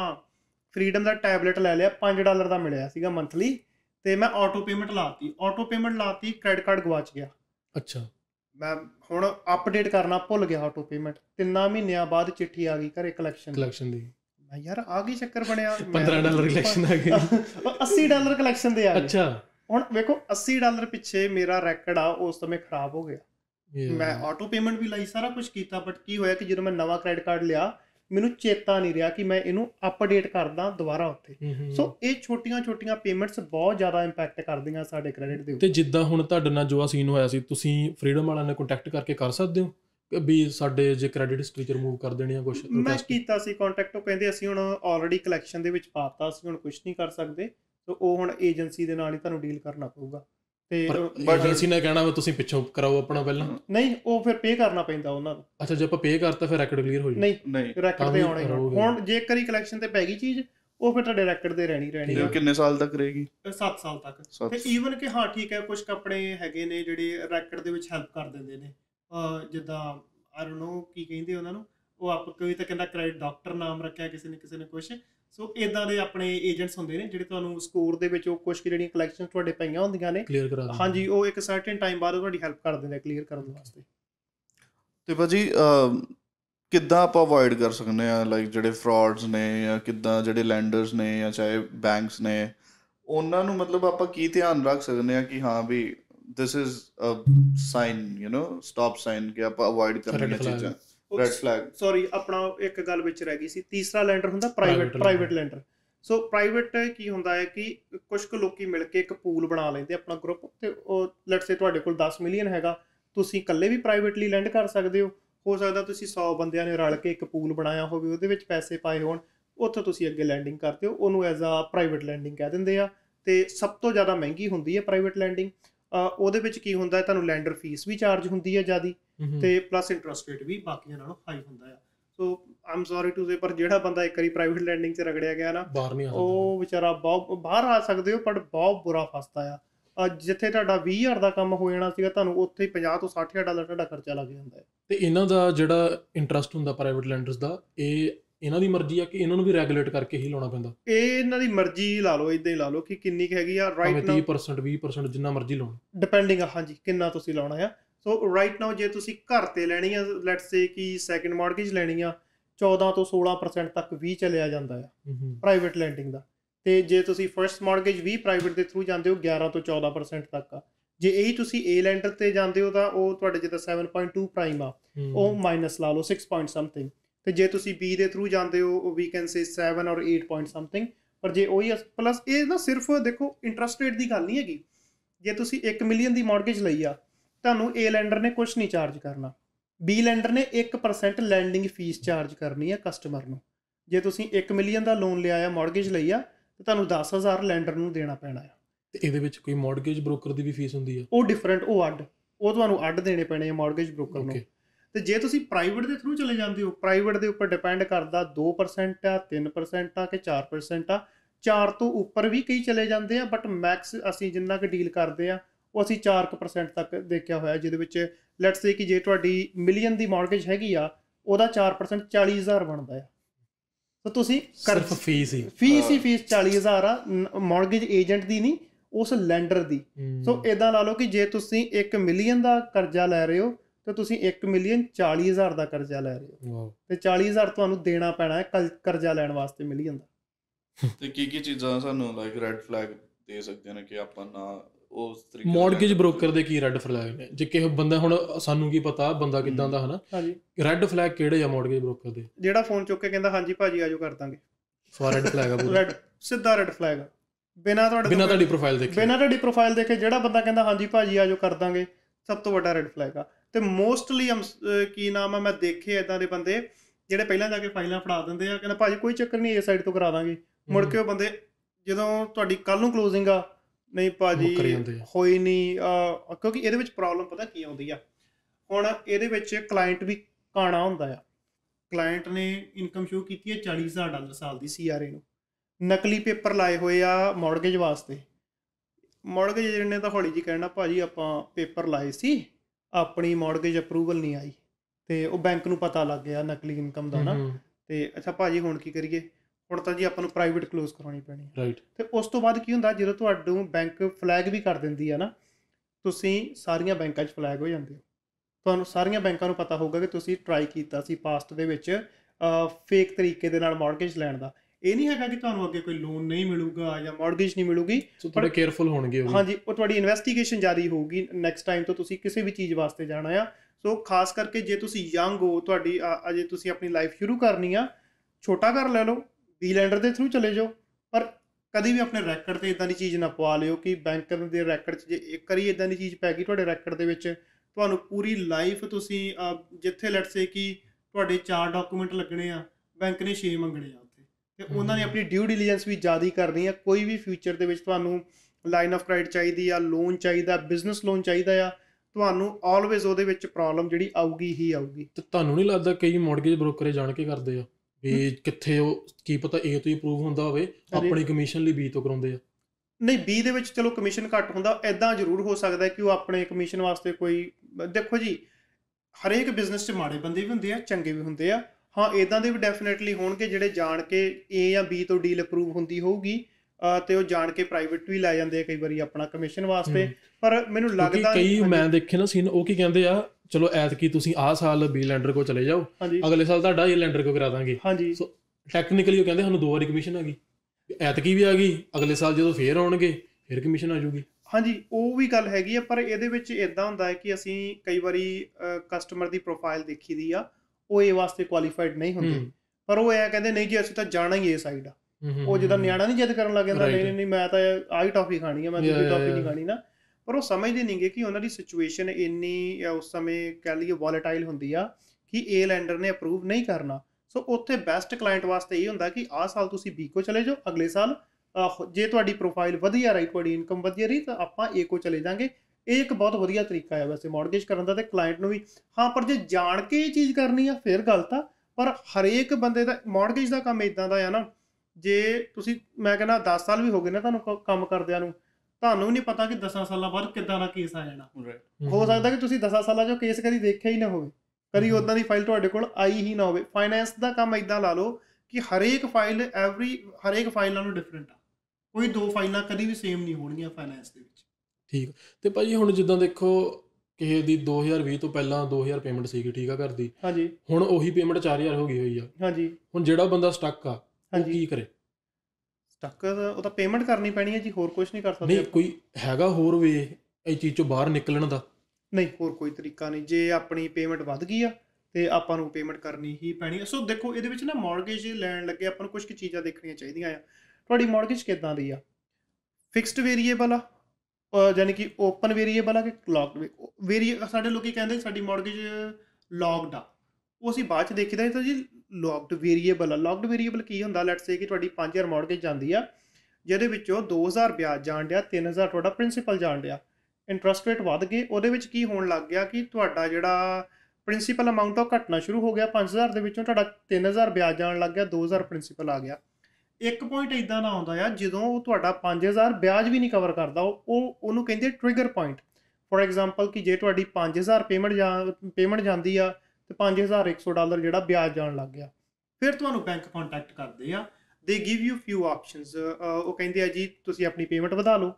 ਫਰੀडम ਦਾ ਟੈਬਲੇਟ ਲੈ ਲਿਆ 5 ਡਾਲਰ ਦਾ ਮਿਲਿਆ ਸੀਗਾ ਮੰਥਲੀ ਤੇ ਮੈਂ ਆਟੋ ਪੇਮੈਂਟ ਲਾਤੀ ਆਟੋ ਪੇਮੈਂਟ ਲਾਤੀ ਕ੍ਰੈਡਿਟ ਕਾਰਡ ਗਵਾਚ ਗਿਆ ਅੱਛਾ ਮੈਂ ਹੁਣ ਅਪਡੇਟ ਕਰਨਾ ਭੁੱਲ ਗਿਆ ਆਟੋ ਪੇਮੈਂਟ ਤਿੰਨਾ ਮਹੀਨਿਆਂ ਬਾਅਦ ਚਿੱਠੀ ਆ ਗਈ ਘਰੇ ਕਲੈਕਸ਼ਨ ਕਲੈਕਸ਼ਨ ਦੀ ਮੈਂ ਯਾਰ ਆ ਗਈ ਚੱਕਰ ਬਣਿਆ 15 ਡਾਲਰ ਕਲੈਕਸ਼ਨ ਆ ਗਈ 80 ਡਾਲਰ ਕਲੈਕਸ਼ਨ ਦੇ ਆ ਗਏ ਅੱਛਾ ਹੁਣ ਵੇਖੋ 80 ਡਾਲਰ ਪਿੱਛੇ ਮੇਰਾ ਰੈਕਡ ਆ ਉਸ ਸਮੇਂ ਖਰਾਬ ਹੋ ਗਿਆ ਮੈਂ ਆਟੋ ਪੇਮੈਂਟ ਵੀ ਲਈ ਸਾਰਾ ਕੁਝ ਕੀਤਾ ਬਟ ਕੀ ਹੋਇਆ ਕਿ ਜਦੋਂ ਮੈਂ ਨਵਾਂ ਕ੍ਰੈਡਿਟ ਕਾਰਡ ਲਿਆ ਮੈਨੂੰ ਚੇਤਾ ਨਹੀਂ ਰਿਹਾ ਕਿ ਮੈਂ ਇਹਨੂੰ ਅਪਡੇਟ ਕਰਦਾ ਦੁਬਾਰਾ ਉੱਤੇ ਸੋ ਇਹ ਛੋਟੀਆਂ-ਛੋਟੀਆਂ ਪੇਮੈਂਟਸ ਬਹੁਤ ਜ਼ਿਆਦਾ ਇੰਪੈਕਟ ਕਰਦੀਆਂ ਸਾਡੇ ਕ੍ਰੈਡਿਟ ਦੇ ਉੱਤੇ ਤੇ ਜਿੱਦਾਂ ਹੁਣ ਤੁਹਾਡੇ ਨਾਲ ਜੋ ਆ ਸੀਨ ਹੋਇਆ ਸੀ ਤੁਸੀਂ ਫਰੀडम ਵਾਲਿਆਂ ਨਾਲ ਕੰਟੈਕਟ ਕਰਕੇ ਕਰ ਸਕਦੇ ਹੋ ਵੀ ਸਾਡੇ ਜੇ ਕ੍ਰੈਡਿਟ ਹਿਸਟਰੀ ਚ ਰਿਮੂਵ ਕਰ ਦੇਣੀ ਆ ਕੁਝ ਮੈਂ ਕੀਤਾ ਸੀ ਕੰਟੈਕਟ ਉਹ ਕਹਿੰਦੇ ਅਸੀਂ ਹੁਣ ਆਲਰੇਡੀ ਕਲੈਕਸ਼ਨ ਦੇ ਵਿੱਚ ਪਾਤਾ ਅਸੀਂ ਹੁਣ ਕੁਝ ਨਹੀਂ ਕਰ ਸਕਦੇ ਸੋ ਉਹ ਹੁਣ ਏਜੰਸੀ ਦੇ ਨਾਲ ਹੀ ਤੁਹਾਨੂੰ ਡੀਲ ਕਰਨਾ ਪਊਗਾ ਤੇ ਬਟ ਏਜੰਸੀ ਨੇ ਕਹਿਣਾ ਵਾ ਤੁਸੀਂ ਪਿੱਛੋਂ ਕਰਾਓ ਆਪਣਾ ਪਹਿਲਾਂ ਨਹੀਂ ਉਹ ਫਿਰ ਪੇ ਕਰਨਾ ਪੈਂਦਾ ਉਹਨਾਂ ਨੂੰ ਅੱਛਾ ਜੇ ਆਪਾਂ ਪੇ ਕਰਤਾ ਫਿਰ ਰੈਕਡ ਕਲੀਅਰ ਹੋ ਜੂ ਨਹੀਂ ਨਹੀਂ ਰੈਕਡ ਤੇ ਆਉਣੇ ਹੁਣ ਜੇ ਕਰੀ ਕਲੈਕਸ਼ਨ ਤੇ ਪੈ ਗਈ ਚੀਜ਼ ਉਹ ਫਿਰ ਤੁਹਾਡੇ ਰੈਕਡ ਤੇ ਰਹਿਣੀ ਰਹਿਣੀ ਹੈ ਕਿੰਨੇ ਸਾਲ ਤੱਕ ਰਹੇਗੀ 7 ਸਾਲ ਤੱਕ ਤੇ ਈਵਨ ਕਿ ਹਾਂ ਠੀਕ ਹੈ ਕੁਝ ਕੱਪੜੇ ਹੈਗੇ ਨੇ ਜਿਹੜੇ ਰੈਕਡ ਦੇ ਵਿੱਚ ਹੈਲਪ ਕਰ ਦਿੰਦੇ ਨੇ ਜਿੱਦਾਂ ਆਈ ਡੋਨਟ ਨੋ ਕੀ ਕਹਿੰਦੇ ਉਹਨਾਂ ਨੂੰ ਉਹ ਆਪ ਕੋਈ ਤਾਂ ਕਹਿੰਦਾ ਕ੍ਰੈਡਿਟ ਡਾਕਟਰ ਨਾਮ ਰੱਖਿਆ ਕਿਸੇ ਨੇ ਕਿਸੇ ਨੇ ਕੁਝ ਸੋ ਇਦਾਂ ਦੇ ਆਪਣੇ ਏਜੰਟਸ ਹੁੰਦੇ ਨੇ ਜਿਹੜੇ ਤੁਹਾਨੂੰ ਸਕੋਰ ਦੇ ਵਿੱਚ ਉਹ ਕੁਝ ਜਿਹੜੀਆਂ ਕਲੈਕਸ਼ਨ ਤੁਹਾਡੇ ਪਈਆਂ ਹੁੰਦੀਆਂ ਨੇ ਕਲੀਅਰ ਕਰਾ ਦਿੰਦੇ ਹਾਂਜੀ ਉਹ ਇੱਕ ਸਰਟਨ ਟਾਈਮ ਬਾਅਦ ਤੁਹਾਡੀ ਹੈਲਪ ਕਰ ਦਿੰਦੇ ਕਲੀਅਰ ਕਰਨ ਵਾਸਤੇ ਤੇ ਭਾਜੀ ਕਿੱਦਾਂ ਆਪਾਂ ਅਵੋਇਡ ਕਰ ਸਕਨੇ ਆ ਲਾਈਕ ਜਿਹੜੇ ਫਰਾਡਸ ਨੇ ਜਾਂ ਕਿੱਦਾਂ ਜਿਹੜੇ ਲੈਂਡਰਸ ਨੇ ਜਾਂ ਚਾਹੇ ਬੈਂਕਸ ਨੇ ਉਹਨਾਂ ਨੂੰ ਮਤਲਬ ਆਪਾਂ ਕੀ ਧਿਆਨ ਰੱਖ ਸਕਦੇ ਆ ਕਿ ਹਾਂ ਵੀ this is a sign you know stop sign ਕਿ ਆਪਾਂ ਅਵੋਇਡ ਕਰਨੀਆਂ ਚੀਜ਼ਾਂ ਰੈਡ ਫਲੈਗ ਸੌਰੀ ਆਪਣਾ ਇੱਕ ਗੱਲ ਵਿੱਚ ਰਹਿ ਗਈ ਸੀ ਤੀਸਰਾ ਲੈਂਡਰ ਹੁੰਦਾ private private lender so private ਕੀ ਹੁੰਦਾ ਹੈ ਕਿ ਕੁਝ ਕੁ ਲੋਕੀ ਮਿਲ ਕੇ ਇੱਕ ਪੂਲ ਬਣਾ ਲੈਂਦੇ ਆਪਣਾ ਗਰੁੱਪ ਤੇ ਉਹ ਲੈਟਸ ਸੇ ਤੁਹਾਡੇ ਕੋਲ 10 ਮਿਲੀਅਨ ਹੈਗਾ ਤੁਸੀਂ ਇਕੱਲੇ ਵੀ ਪ੍ਰਾਈਵੇਟਲੀ ਲੈਂਡ ਕਰ ਸਕਦੇ ਹੋ ਹੋ ਸਕਦਾ ਤੁਸੀਂ 100 ਬੰਦਿਆਂ ਨੇ ਰਲ ਕੇ ਇੱਕ ਪੂਲ ਬਣਾਇਆ ਹੋਵੇ ਉਹਦੇ ਵਿੱਚ ਪੈਸੇ ਪਾਏ ਹੋਣ ਉੱਥੇ ਤੁਸੀਂ ਅੱਗੇ ਲੈਂਡਿੰਗ ਕਰਦੇ ਹੋ ਉਹਨੂੰ ਐਜ਼ ਅ ਪ੍ਰਾਈਵੇਟ ਲੈਂਡਿੰਗ ਕਹਿ ਦਿੰਦੇ ਆ ਤੇ ਸਭ ਤੋਂ ਜ਼ਿਆਦਾ ਮਹਿੰਗੀ ਹੁੰਦੀ ਹੈ ਪ੍ਰਾਈਵੇਟ ਲੈਂਡਿੰਗ ਉਹਦੇ ਵਿੱਚ ਕੀ ਹੁੰਦਾ ਤੁਹਾਨੂੰ ਲੈਂਡਰ ਫੀਸ ਵੀ ਚਾਰਜ ਹੁੰਦੀ ਹੈ ਜਿਆਦੀ ਤੇ ਪਲੱਸ ਇੰਟਰਸਟ ਰੇਟ ਵੀ ਬਾਕੀਆਂ ਨਾਲੋਂ ਹਾਈ ਹੁੰਦਾ ਆ ਸੋ ਆਮ ਸੌਰੀ ਟੂ ਸੇ ਪਰ ਜਿਹੜਾ ਬੰਦਾ ਇੱਕ ਵਾਰੀ ਪ੍ਰਾਈਵੇਟ ਲੈਂਡਿੰਗ 'ਚ ਰਗੜਿਆ ਗਿਆ ਨਾ ਉਹ ਵਿਚਾਰਾ ਬਹੁਤ ਬਾਹਰ ਆ ਸਕਦੇ ਹੋ ਪਰ ਬਹੁਤ ਬੁਰਾ ਫਸਦਾ ਆ ਜਿੱਥੇ ਤੁਹਾਡਾ 20000 ਦਾ ਕੰਮ ਹੋ ਜਾਣਾ ਸੀਗਾ ਤੁਹਾਨੂੰ ਉੱਥੇ ਹੀ 50 ਤੋਂ 60000 ਡਾਲਰ ਤੁਹਾਡਾ ਖਰਚਾ ਲੱਗ ਜਾਂਦਾ ਹੈ ਤੇ ਇਹਨਾਂ ਦਾ ਜਿਹੜਾ ਇੰਟਰਸਟ ਹੁੰਦਾ ਪ੍ਰਾਈਵੇਟ ਲੈਂਡਰਸ ਦਾ ਇਹ ਇਹਨਾਂ ਦੀ ਮਰਜ਼ੀ ਆ ਕਿ ਇਹਨਾਂ ਨੂੰ ਵੀ ਰੈਗੂਲੇਟ ਕਰਕੇ ਹੀ ਲਾਉਣਾ ਪੈਂਦਾ ਇਹ ਇਹਨਾਂ ਦੀ ਮਰਜ਼ੀ ਲਾ ਲਓ ਇਦਾਂ ਹੀ ਲਾ ਲਓ ਕਿ ਕਿੰਨੀ ਹੈਗੀ ਆ ਰਾਈਟ ਨਾ 30% 20% ਜਿੰਨਾ ਮਰਜ਼ੀ ਲਾਉਣਾ ਡਿਪੈਂਡਿੰਗ ਆ ਹਾਂਜੀ ਕਿੰਨਾ ਤੁਸੀਂ ਲਾਉਣਾ ਆ ਸੋ ਰਾਈਟ ਨਾਓ ਜੇ ਤੁਸੀਂ ਘਰ ਤੇ ਲੈਣੀ ਆ ਲੈਟਸ ਸੇ ਕਿ ਸੈਕੰਡ ਮਾਰਗੇਜ ਲੈਣੀ ਆ 14 ਤੋਂ 16% ਤੱਕ ਵੀ ਚਲਿਆ ਜਾਂਦਾ ਆ ਪ੍ਰਾਈਵੇਟ ਲੈਂਡਿੰਗ ਦਾ ਤੇ ਜੇ ਤੁਸੀਂ ਫਰਸਟ ਮਾਰਗੇਜ ਵੀ ਪ੍ਰਾਈਵੇਟ ਦੇ ਥਰੂ ਜਾਂਦੇ ਹੋ 11 ਤੋਂ 14% ਤੱਕ ਆ ਜੇ ਇਹੀ ਤੁਸੀਂ ਏ ਲੈਂਡਰ ਤੇ ਜਾਂਦੇ ਹੋ ਤਾਂ ਉਹ ਤੁਹਾਡੇ ਜਿੱਦਾਂ 7.2 ਪ੍ਰਾਈਮ ਆ ਉਹ ਮਾਈਨਸ ਲਾ ਲਓ 6 ਪੁਆਇੰਟ ਸਮਥਿੰਗ ਤੇ ਜੇ ਤੁਸੀਂ ਬੀ ਦੇ ਥਰੂ ਜਾਂਦੇ ਹੋ ਉਹ ਵੀ ਕੈਨ ਸੇ 7 ਔਰ 8 ਪੁਆਇੰਟ ਸਮਥਿੰਗ ਪਰ ਜੇ ਉਹੀ ਪਲੱਸ ਇਹ ਨਾ ਸਿਰਫ ਦੇਖੋ ਇੰਟਰਸਟ ਰੇਟ ਦੀ ਗੱਲ ਨਹੀਂ ਹੈਗੀ ਜੇ ਤੁਸੀਂ 1 ਮਿਲੀਅਨ ਦੀ ਮਾਰਗੇਜ ਲਈ ਆ ਤੁਹਾਨੂੰ A ਲੈਂਡਰ ਨੇ ਕੁਝ ਨਹੀਂ ਚਾਰਜ ਕਰਨਾ B ਲੈਂਡਰ ਨੇ 1% ਲੈਂਡਿੰਗ ਫੀਸ ਚਾਰਜ ਕਰਨੀ ਹੈ ਕਸਟਮਰ ਨੂੰ ਜੇ ਤੁਸੀਂ 1 ਮਿਲੀਅਨ ਦਾ ਲੋਨ ਲਿਆ ਆ ਮਾਰਗੇਜ ਲਈ ਆ ਤੇ ਤੁਹਾਨੂੰ 10000 ਲੈਂਡਰ ਨੂੰ ਦੇਣਾ ਪੈਣਾ ਆ ਤੇ ਇਹਦੇ ਵਿੱਚ ਕੋਈ ਮਾਰਗੇਜ ਬ੍ਰੋਕਰ ਦੀ ਵੀ ਫੀਸ ਹੁੰਦੀ ਆ ਉਹ ਡਿਫਰੈਂਟ ਉਹ ਅੱਡ ਉਹ ਤੁਹਾਨੂੰ ਅੱਡ ਦੇਣੇ ਪੈਣੇ ਆ ਮਾਰਗੇਜ ਬ੍ਰੋਕਰ ਨੂੰ ਤੇ ਜੇ ਤੁਸੀਂ ਪ੍ਰਾਈਵੇਟ ਦੇ ਥਰੂ ਚਲੇ ਜਾਂਦੇ ਹੋ ਪ੍ਰਾਈਵੇਟ ਦੇ ਉੱਪਰ ਡਿਪੈਂਡ ਕਰਦਾ 2% ਆ 3% ਆ ਕਿ 4% ਆ 4 ਤੋਂ ਉੱਪਰ ਵੀ ਕਈ ਚਲੇ ਜਾਂਦੇ ਆ ਬਟ ਮੈਕਸ ਅਸੀਂ ਜਿੰਨਾ ਕਿ ਡੀਲ ਕਰਦੇ ਆ ਉਹ ਅਸੀਂ 4% ਤੱਕ ਦੇਖਿਆ ਹੋਇਆ ਜਿਹਦੇ ਵਿੱਚ ਲੈਟਸ ਸੇ ਕਿ ਜੇ ਤੁਹਾਡੀ ਮਿਲੀਅਨ ਦੀ ਮਾਰਗੇਜ ਹੈਗੀ ਆ ਉਹਦਾ 4% 40000 ਬਣਦਾ ਆ ਤਾਂ ਤੁਸੀਂ ਸਿਰਫ ਫੀਸ ਹੀ ਫੀਸ ਹੀ ਫੀਸ 40000 ਆ ਮਾਰਗੇਜ ਏਜੰਟ ਦੀ ਨਹੀਂ ਉਸ ਲੈਂਡਰ ਦੀ ਸੋ ਇਦਾਂ ਲਾ ਲਓ ਕਿ ਜੇ ਤੁਸੀਂ 1 ਮਿਲੀਅਨ ਦਾ ਕਰਜ਼ਾ ਲੈ ਰਹੇ ਹੋ ਤੇ ਤੁਸੀਂ 1 ਮਿਲੀਅਨ 40000 ਦਾ ਕਰਜ਼ਾ ਲੈ ਰਹੇ ਹੋ ਤੇ 40000 ਤੁਹਾਨੂੰ ਦੇਣਾ ਪੈਣਾ ਹੈ ਕਰਜ਼ਾ ਲੈਣ ਵਾਸਤੇ ਮਿਲੀਅਨ ਦਾ ਤੇ ਕੀ ਕੀ ਚੀਜ਼ਾਂ ਸਾਨੂੰ ਲਾਈਕ ਰੈੱਡ ਫਲੈਗ ਦੇ ਸਕਦੇ ਨੇ ਕਿ ਆਪਾਂ ਨਾ ਉਸ ਤਰੀਕੇ ਮੌਰਗੇਜ ਬ੍ਰੋਕਰ ਦੇ ਕੀ ਰੈੱਡ ਫਲੈਗ ਨੇ ਜੇ ਕਿਸੇ ਬੰਦਾ ਹੁਣ ਸਾਨੂੰ ਕੀ ਪਤਾ ਬੰਦਾ ਕਿਦਾਂ ਦਾ ਹਨਾ ਹਾਂਜੀ ਰੈੱਡ ਫਲੈਗ ਕਿਹੜੇ ਆ ਮੌਰਗੇਜ ਬ੍ਰੋਕਰ ਦੇ ਜਿਹੜਾ ਫੋਨ ਚੁੱਕ ਕੇ ਕਹਿੰਦਾ ਹਾਂਜੀ ਭਾਜੀ ਆਜੋ ਕਰ ਦਾਂਗੇ ਸਵਾ ਰੈੱਡ ਫਲੈਗ ਆ ਪੂਰਾ ਰੈੱਡ ਸਿੱਧਾ ਰੈੱਡ ਫਲੈਗ ਬਿਨਾ ਤੁਹਾਡੇ ਬਿਨਾ ਤੁਹਾਡੀ ਪ੍ਰੋਫਾਈਲ ਦੇਖੇ ਬਿਨਾ ਤੁਹਾਡੀ ਪ੍ਰੋਫਾਈਲ ਦੇਖੇ ਜਿਹੜਾ ਬੰਦਾ ਕਹਿੰਦਾ ਹਾਂਜੀ ਭਾਜੀ ਆਜੋ ਕਰ ਦਾਂਗੇ ਸਭ ਤੋਂ ਵੱਡਾ ਰੈੱਡ ਫਲੈਗ ਆ ਤੇ ਮੋਸਟਲੀ ਕੀ ਨਾਮ ਆ ਮੈਂ ਦੇਖੇ ਇਦਾਂ ਦੇ ਬੰਦੇ ਜਿਹੜੇ ਪਹਿਲਾਂ ਜਾ ਕੇ ਫਾਈਲਾਂ ਫੜਾ ਦਿੰਦੇ ਆ ਕਹਿੰਦਾ ਭਾਜੀ ਕੋਈ ਚੱਕਰ ਨਹੀਂ ਇਸ ਸਾਈਡ ਤੋਂ ਕਰਾ ਦਾਂਗੇ ਮੁੜ ਕੇ ਉਹ ਬੰਦੇ ਜਦੋਂ ਤੁਹਾਡੀ ਕੱਲ ਨੂੰ ਕਲੋਜ਼ਿੰਗ ਆ ਨਹੀਂ ਭਾਜੀ ਹੋਈ ਨਹੀਂ ਕਿਉਂਕਿ ਇਹਦੇ ਵਿੱਚ ਪ੍ਰੋਬਲਮ ਪਤਾ ਕੀ ਆਉਂਦੀ ਆ ਹੁਣ ਇਹਦੇ ਵਿੱਚ ਕਲਾਇੰਟ ਵੀ ਕਾਣਾ ਹੁੰਦਾ ਆ ਕਲਾਇੰਟ ਨੇ ਇਨਕਮ ਸ਼ੋ ਕੀਤੀ ਹੈ 40000 ਡਾਲਰ ਸਾਲ ਦੀ ਸੀਆਰਏ ਨੂੰ ਨਕਲੀ ਪੇਪਰ ਲਾਏ ਹੋਏ ਆ ਮੌਰਗੇਜ ਵਾਸਤੇ ਮੌਰਗੇਜ ਏਜੰਟ ਨੇ ਤਾਂ ਹੌਲੀ ਜੀ ਕਹਿਣਾ ਭਾਜੀ ਆਪਾਂ ਪੇਪਰ ਲਾਏ ਸੀ ਆਪਣੀ ਮੌਰਗੇਜ ਅਪਰੂਵਲ ਨਹੀਂ ਆਈ ਤੇ ਉਹ ਬੈਂਕ ਨੂੰ ਪਤਾ ਲੱਗ ਗਿਆ ਨਕਲੀ ਇਨਕਮ ਦਾ ਨਾ ਤੇ ਅੱਛਾ ਭਾਜੀ ਹੁਣ ਕੀ ਕਰੀਏ ਹੁਣ ਤਾਂ ਜੀ ਆਪਾਂ ਨੂੰ ਪ੍ਰਾਈਵੇਟ ক্লোਜ਼ ਕਰਾਉਣੀ ਪੈਣੀ ਹੈ ਰਾਈਟ ਤੇ ਉਸ ਤੋਂ ਬਾਅਦ ਕੀ ਹੁੰਦਾ ਜਦੋਂ ਤੁਹਾਨੂੰ ਬੈਂਕ ਫਲੈਗ ਵੀ ਕਰ ਦਿੰਦੀ ਹੈ ਨਾ ਤੁਸੀਂ ਸਾਰੀਆਂ ਬੈਂਕਾਂ 'ਚ ਫਲੈਗ ਹੋ ਜਾਂਦੇ ਹੋ ਤੁਹਾਨੂੰ ਸਾਰੀਆਂ ਬੈਂਕਾਂ ਨੂੰ ਪਤਾ ਹੋਊਗਾ ਕਿ ਤੁਸੀਂ ਟਰਾਈ ਕੀਤਾ ਸੀ ਪਾਸਟ ਦੇ ਵਿੱਚ ਫੇਕ ਤਰੀਕੇ ਦੇ ਨਾਲ ਮਾਰਗੇਜ ਲੈਣ ਦਾ ਇਹ ਨਹੀਂ ਹੈਗਾ ਕਿ ਤੁਹਾਨੂੰ ਅੱਗੇ ਕੋਈ ਲੋਨ ਨਹੀਂ ਮਿਲੂਗਾ ਜਾਂ ਮਾਰਗੇਜ ਨਹੀਂ ਮਿਲੂਗੀ ਸੋ ਕੇਅਰਫੁਲ ਹੋਣਗੇ ਉਹ ਹਾਂਜੀ ਉਹ ਤੁਹਾਡੀ ਇਨਵੈਸਟੀਗੇਸ਼ਨ ਜਾਰੀ ਹੋਊਗੀ ਨੈਕਸਟ ਟਾਈਮ ਤੋਂ ਤੁਸੀਂ ਕਿਸੇ ਵੀ ਚੀਜ਼ ਵਾਸਤੇ ਜਾਣਾ ਆ ਸੋ ਖਾਸ ਕਰਕੇ ਜੇ ਤੁਸੀਂ ਯੰਗ ਹੋ ਤੁਹਾਡੀ ਅਜੇ ਤੁਸੀਂ ਆਪਣੀ ਲਾਈਫ ਸ਼ੁਰੂ ਕਰਨੀ ਆ ਛੋਟਾ ਘਰ ਲੈ ਲਓ ਬੀਲੈਂਡਰ ਦੇ ਥਰੂ ਚਲੇ ਜਾਓ ਪਰ ਕਦੀ ਵੀ ਆਪਣੇ ਰੈਕਡ ਤੇ ਇਦਾਂ ਦੀ ਚੀਜ਼ ਨਾ ਪਵਾ ਲਿਓ ਕਿ ਬੈਂਕਰ ਦੇ ਰੈਕਡ 'ਚ ਜੇ ਇੱਕ ਵਾਰੀ ਇਦਾਂ ਦੀ ਚੀਜ਼ ਪੈ ਗਈ ਤੁਹਾਡੇ ਰੈਕਡ ਦੇ ਵਿੱਚ ਤੁਹਾਨੂੰ ਪੂਰੀ ਲਾਈਫ ਤੁਸੀਂ ਜਿੱਥੇ ਲੈਟਸ ਸੇ ਕਿ ਤੁਹਾਡੇ ਚਾਰ ਡਾਕੂਮੈਂਟ ਲੱਗਣੇ ਆ ਬੈਂਕ ਨੇ 6 ਮੰਗਣੇ ਆ ਉੱਥੇ ਤੇ ਉਹਨਾਂ ਨੇ ਆਪਣੀ ਡਿਊ ਡਿਲੀਜੈਂਸ ਵੀ ਜ਼ਿਆਦਾ ਕਰਨੀ ਆ ਕੋਈ ਵੀ ਫਿਊਚਰ ਦੇ ਵਿੱਚ ਤੁਹਾਨੂੰ ਲਾਈਨ ਆਫ ਕ੍ਰੈਡਿਟ ਚਾਹੀਦੀ ਆ ਲੋਨ ਚਾਹੀਦਾ ਬਿਜ਼ਨਸ ਲੋਨ ਚਾਹੀਦਾ ਆ ਤੁਹਾਨੂੰ ਆਲਵੇਜ਼ ਉਹਦੇ ਵਿੱਚ ਪ੍ਰੋਬਲਮ ਜਿਹੜੀ ਆਊਗੀ ਹੀ ਆਊਗੀ ਤੇ ਤੁਹਾਨੂੰ ਨਹੀਂ ਲੱਗਦਾ ਕਈ ਮਾਰਗੇਜ ਬ੍ਰੋਕਰੇ ਜਾਣ ਕੇ ਕਰਦੇ ਆ ਵੀ ਕਿੱਥੇ ਉਹ ਕੀ ਪਤਾ A ਤੋਂ ਹੀ ਅਪਰੂਵ ਹੁੰਦਾ ਹੋਵੇ ਆਪਣੀ ਕਮਿਸ਼ਨ ਲਈ B ਤੋਂ ਕਰਾਉਂਦੇ ਆ ਨਹੀਂ B ਦੇ ਵਿੱਚ ਚਲੋ ਕਮਿਸ਼ਨ ਘੱਟ ਹੁੰਦਾ ਐਦਾਂ ਜ਼ਰੂਰ ਹੋ ਸਕਦਾ ਕਿ ਉਹ ਆਪਣੇ ਕਮਿਸ਼ਨ ਵਾਸਤੇ ਕੋਈ ਦੇਖੋ ਜੀ ਹਰੇਕ ਬਿਜ਼ਨਸ 'ਚ ਮਾੜੇ ਬੰਦੇ ਵੀ ਹੁੰਦੇ ਆ ਚੰਗੇ ਵੀ ਹੁੰਦੇ ਆ ਹਾਂ ਇਦਾਂ ਦੇ ਵੀ ਡੈਫੀਨਿਟਲੀ ਹੋਣਗੇ ਜਿਹੜੇ ਜਾਣ ਕੇ A ਜਾਂ B ਤੋਂ ਡੀਲ ਅਪਰੂਵ ਹੁੰਦੀ ਹੋਊਗੀ ਤੇ ਉਹ ਜਾਣ ਕੇ ਪ੍ਰਾਈਵੇਟ ਵੀ ਲੈ ਜਾਂਦੇ ਆ ਕਈ ਵਾਰੀ ਆਪਣਾ ਕਮਿਸ਼ਨ ਵਾਸਤੇ ਪਰ ਮੈਨੂੰ ਲੱਗਦਾ ਕਿ ਕਈ ਮੈਂ ਦੇਖੇ ਨਾ ਸੀਨ ਉਹ ਕੀ ਕਹਿੰਦੇ ਆ ਚਲੋ ਐਤਕੀ ਤੁਸੀਂ ਆਹ ਸਾਲ ਬੀ ਲੈਂਡਰ ਕੋ ਚਲੇ ਜਾਓ ਅਗਲੇ ਸਾਲ ਤੁਹਾਡਾ ਇਹ ਲੈਂਡਰ ਕੋ ਕਰਾ ਦਾਂਗੇ ਹਾਂਜੀ ਸੋ ਟੈਕਨੀਕਲੀ ਉਹ ਕਹਿੰਦੇ ਸਾਨੂੰ ਦੋ ਵਾਰੀ ਕਮਿਸ਼ਨ ਆ ਗਈ ਐਤਕੀ ਵੀ ਆ ਗਈ ਅਗਲੇ ਸਾਲ ਜਦੋਂ ਫੇਰ ਆਉਣਗੇ ਫੇਰ ਕਮਿਸ਼ਨ ਆ ਜੂਗੀ ਹਾਂਜੀ ਉਹ ਵੀ ਗੱਲ ਹੈਗੀ ਆ ਪਰ ਇਹਦੇ ਵਿੱਚ ਇਦਾਂ ਹੁੰਦਾ ਹੈ ਕਿ ਅਸੀਂ ਕਈ ਵਾਰੀ ਕਸਟਮਰ ਦੀ ਪ੍ਰੋਫਾਈਲ ਦੇਖੀ ਦੀ ਆ ਉਹ ਇਹ ਵਾਸਤੇ ਕੁਆਲੀਫਾਈਡ ਨਹੀਂ ਹੁੰਦੇ ਪਰ ਉਹ ਐ ਕਹਿੰਦੇ ਨਹੀਂ ਜੀ ਅਸੀਂ ਤਾਂ ਜਾਣਾ ਹੀ ਇਹ ਸਾਈਡ ਆ ਉਹ ਜਦੋਂ ਨਿਆਣਾ ਨਹੀਂ ਜਿੱਦ ਕਰਨ ਲੱਗ ਜਾਂਦਾ ਨਹੀਂ ਨਹੀਂ ਮੈਂ ਤਾਂ ਆਹੀ ਟੌਫੀ ਖਾਣੀ ਆ ਮੈਂ ਦੂਜੀ ਟੌਫੀ ਨਹੀਂ ਖਾਣੀ ਨਾ ਪਰ ਉਹ ਸਮਝਦੇ ਨਹੀਂਗੇ ਕਿ ਉਹਨਾਂ ਦੀ ਸਿਚੁਏਸ਼ਨ ਇੰਨੀ ਉਸ ਸਮੇਂ ਕਹਿ ਲਈਏ ਵੋਲੇਟਾਈਲ ਹੁੰਦੀ ਆ ਕਿ ਏ ਲੈਂਡਰ ਨੇ ਅਪਰੂਵ ਨਹੀਂ ਕਰਨਾ ਸੋ ਉੱਥੇ ਬੈਸਟ ਕਲਾਇੰਟ ਵਾਸਤੇ ਇਹ ਹੁੰਦਾ ਕਿ ਆਹ ਸਾਲ ਤੁਸੀਂ ਬੀ ਕੋ ਚਲੇ ਜਾਓ ਅਗਲੇ ਸਾਲ ਜੇ ਤੁਹਾਡੀ ਪ੍ਰੋਫਾਈਲ ਵਧੀਆ ਰਹੀ ਤੁਹਾਡੀ ਇਨਕਮ ਵਧੀਆ ਰਹੀ ਤਾਂ ਆਪਾਂ ਏ ਕੋ ਚਲੇ ਜਾਾਂਗੇ ਇਹ ਇੱਕ ਬਹੁਤ ਵਧੀਆ ਤਰੀਕਾ ਹੈ ਵੈਸੇ ਮਾਰਗੇਜ ਕਰਨ ਦਾ ਤੇ ਕਲਾਇੰਟ ਨੂੰ ਵੀ ਹਾਂ ਪਰ ਜੇ ਜਾਣ ਕੇ ਇਹ ਚੀਜ਼ ਕਰਨੀ ਆ ਫਿਰ ਗਲਤ ਆ ਪਰ ਹਰੇਕ ਬੰਦੇ ਦਾ ਮਾਰਗੇਜ ਦਾ ਕੰਮ ਇਦਾਂ ਦਾ ਆ ਨਾ ਜੇ ਤੁਸੀਂ ਮੈਂ ਕਹਿੰਦਾ 10 ਸਾਲ ਵੀ ਹੋ ਗਏ ਨਾ ਤੁਹਾਨੂੰ ਕੰਮ ਕਰਦਿਆਂ ਨੂੰ ਤੁਹਾਨੂੰ ਨਹੀਂ ਪਤਾ ਕਿ 10 ਸਾਲਾਂ ਬਾਅਦ ਕਿੱਦਾਂ ਦਾ ਕੇਸ ਆ ਜਾਣਾ ਹੋ ਸਕਦਾ ਕਿ ਤੁਸੀਂ 10 ਸਾਲਾਂ 'ਚੋਂ ਕੇਸ ਕਦੀ ਦੇਖਿਆ ਹੀ ਨਾ ਹੋਵੇ ਕਦੀ ਉਦਾਂ ਦੀ ਫਾਈਲ ਤੁਹਾਡੇ ਕੋਲ ਆਈ ਹੀ ਨਾ ਹੋਵੇ ਫਾਈਨੈਂਸ ਦਾ ਕੰਮ ਇਦਾਂ ਲਾ ਲਓ ਕਿ ਹਰੇਕ ਫਾਈਲ ਐਵਰੀ ਹਰੇਕ ਫਾਈਲ ਨਾਲੋਂ ਡਿਫਰੈਂਟ ਆ ਕੋਈ ਦੋ ਫਾਈਲਾਂ ਕਦੀ ਵੀ ਸੇਮ ਨਹੀਂ ਹੋਣਗੀਆਂ ਫਾਈਨੈਂਸ ਦੇ ਵਿੱਚ ਠੀਕ ਤੇ ਭਾਜੀ ਹੁਣ ਜਿੱਦਾਂ ਦੇਖੋ ਕਿਸੇ ਦੀ 2020 ਤੋਂ ਪਹਿਲਾਂ 2000 ਪੇਮੈਂਟ ਸੀਗੀ ਠੀਕ ਆ ਕਰਦੀ ਹਾਂਜੀ ਹੁਣ ਉਹੀ ਪੇਮੈਂਟ 4000 ਹੋ ਗਈ ਹੋਈ ਆ ਹਾਂਜੀ ਹੁਣ ਜਿਹੜਾ ਬੰਦਾ ਸਟਕ ਆ ਉਹ ਕੀ ਕਰੇ ਤੱਕ ਉਹ ਤਾਂ ਪੇਮੈਂਟ ਕਰਨੀ ਪੈਣੀ ਹੈ ਜੀ ਹੋਰ ਕੁਝ ਨਹੀਂ ਕਰ ਸਕਦੇ ਨਹੀਂ ਕੋਈ ਹੈਗਾ ਹੋਰ ਵੇ ਇਹ ਚੀਜ਼ ਚੋਂ ਬਾਹਰ ਨਿਕਲਣ ਦਾ ਨਹੀਂ ਹੋਰ ਕੋਈ ਤਰੀਕਾ ਨਹੀਂ ਜੇ ਆਪਣੀ ਪੇਮੈਂਟ ਵੱਧ ਗਈ ਆ ਤੇ ਆਪਾਂ ਨੂੰ ਪੇਮੈਂਟ ਕਰਨੀ ਹੀ ਪੈਣੀ ਸੋ ਦੇਖੋ ਇਹਦੇ ਵਿੱਚ ਨਾ ਮਾਰਗੇਜ ਲੈਣ ਲੱਗੇ ਆਪਾਂ ਨੂੰ ਕੁਝ ਕੀ ਚੀਜ਼ਾਂ ਦੇਖਣੀਆਂ ਚਾਹੀਦੀਆਂ ਆ ਤੁਹਾਡੀ ਮਾਰਗੇਜ ਕਿਦਾਂ ਦੀ ਆ ਫਿਕਸਡ ਵੇਰੀਏਬਲ ਆ ਯਾਨੀ ਕਿ ਓਪਨ ਵੇਰੀਏਬਲ ਆ ਕਿ ਲੌਕਡ ਵੇਰੀ ਸਾਡੇ ਲੋਕੀ ਕਹਿੰਦੇ ਸਾਡੀ ਮਾਰਗੇਜ ਲੌਕਡ ਆ ਉਹ ਅਸੀਂ ਬਾਅਦ ਚ ਦੇਖੀਦਾ ਤਾਂ ਜੀ ਲੌਕਡ ਵੇਰੀਏਬਲ ਆ ਲੌਕਡ ਵੇਰੀਏਬਲ ਕੀ ਹੁੰਦਾ ਲੈਟਸ ਸੇ ਕਿ ਤੁਹਾਡੀ 5000 ਮੌਰਗੇਜ ਜਾਂਦੀ ਆ ਜਿਹਦੇ ਵਿੱਚੋਂ 2000 ਵਿਆਜ ਜਾਣ ਡਿਆ 3000 ਤੁਹਾਡਾ ਪ੍ਰਿੰਸੀਪਲ ਜਾਣ ਡਿਆ ਇੰਟਰਸਟ ਰੇਟ ਵਧ ਗਏ ਉਹਦੇ ਵਿੱਚ ਕੀ ਹੋਣ ਲੱਗ ਗਿਆ ਕਿ ਤੁਹਾਡਾ ਜਿਹੜਾ ਪ੍ਰਿੰਸੀਪਲ ਅਮਾਉਂਟ ਉਹ ਘਟਣਾ ਸ਼ੁਰੂ ਹੋ ਗਿਆ 5000 ਦੇ ਵਿੱਚੋਂ ਤੁਹਾਡਾ 3000 ਵਿਆਜ ਜਾਣ ਲੱਗ ਗਿਆ 2000 ਪ੍ਰਿੰਸੀਪਲ ਆ ਗਿਆ ਇੱਕ ਪੁਆਇੰਟ ਇਦਾਂ ਦਾ ਆਉਂਦਾ ਆ ਜਦੋਂ ਉਹ ਤੁਹਾਡਾ 5000 ਵਿਆਜ ਵੀ ਨਹੀਂ ਕਵਰ ਕਰਦਾ ਉਹ ਉਹਨੂੰ ਕਹਿੰਦੇ ਟ੍ਰਿਗਰ ਪੁਆਇੰਟ ਫੋਰ ਐਗਜ਼ਾਮਪਲ ਕਿ ਜੇ ਤੁਹਾਡੀ 5000 ਪੇਮੈਂਟ ਜਾਂ ਪੇਮੈਂਟ ਜਾਂਦੀ ਆ ਤੇ 5100 ਡਾਲਰ ਜਿਹੜਾ ਵਿਆਜ ਜਾਣ ਲੱਗ ਗਿਆ ਫਿਰ ਤੁਹਾਨੂੰ ਬੈਂਕ ਕੰਟੈਕਟ ਕਰਦੇ ਆ ਦੇ ਗਿਵ ਯੂ ਫਿਊ ਆਪਸ਼ਨਸ ਉਹ ਕਹਿੰਦੇ ਆ ਜੀ ਤੁਸੀਂ ਆਪਣੀ ਪੇਮੈਂਟ ਵਧਾ ਲਓ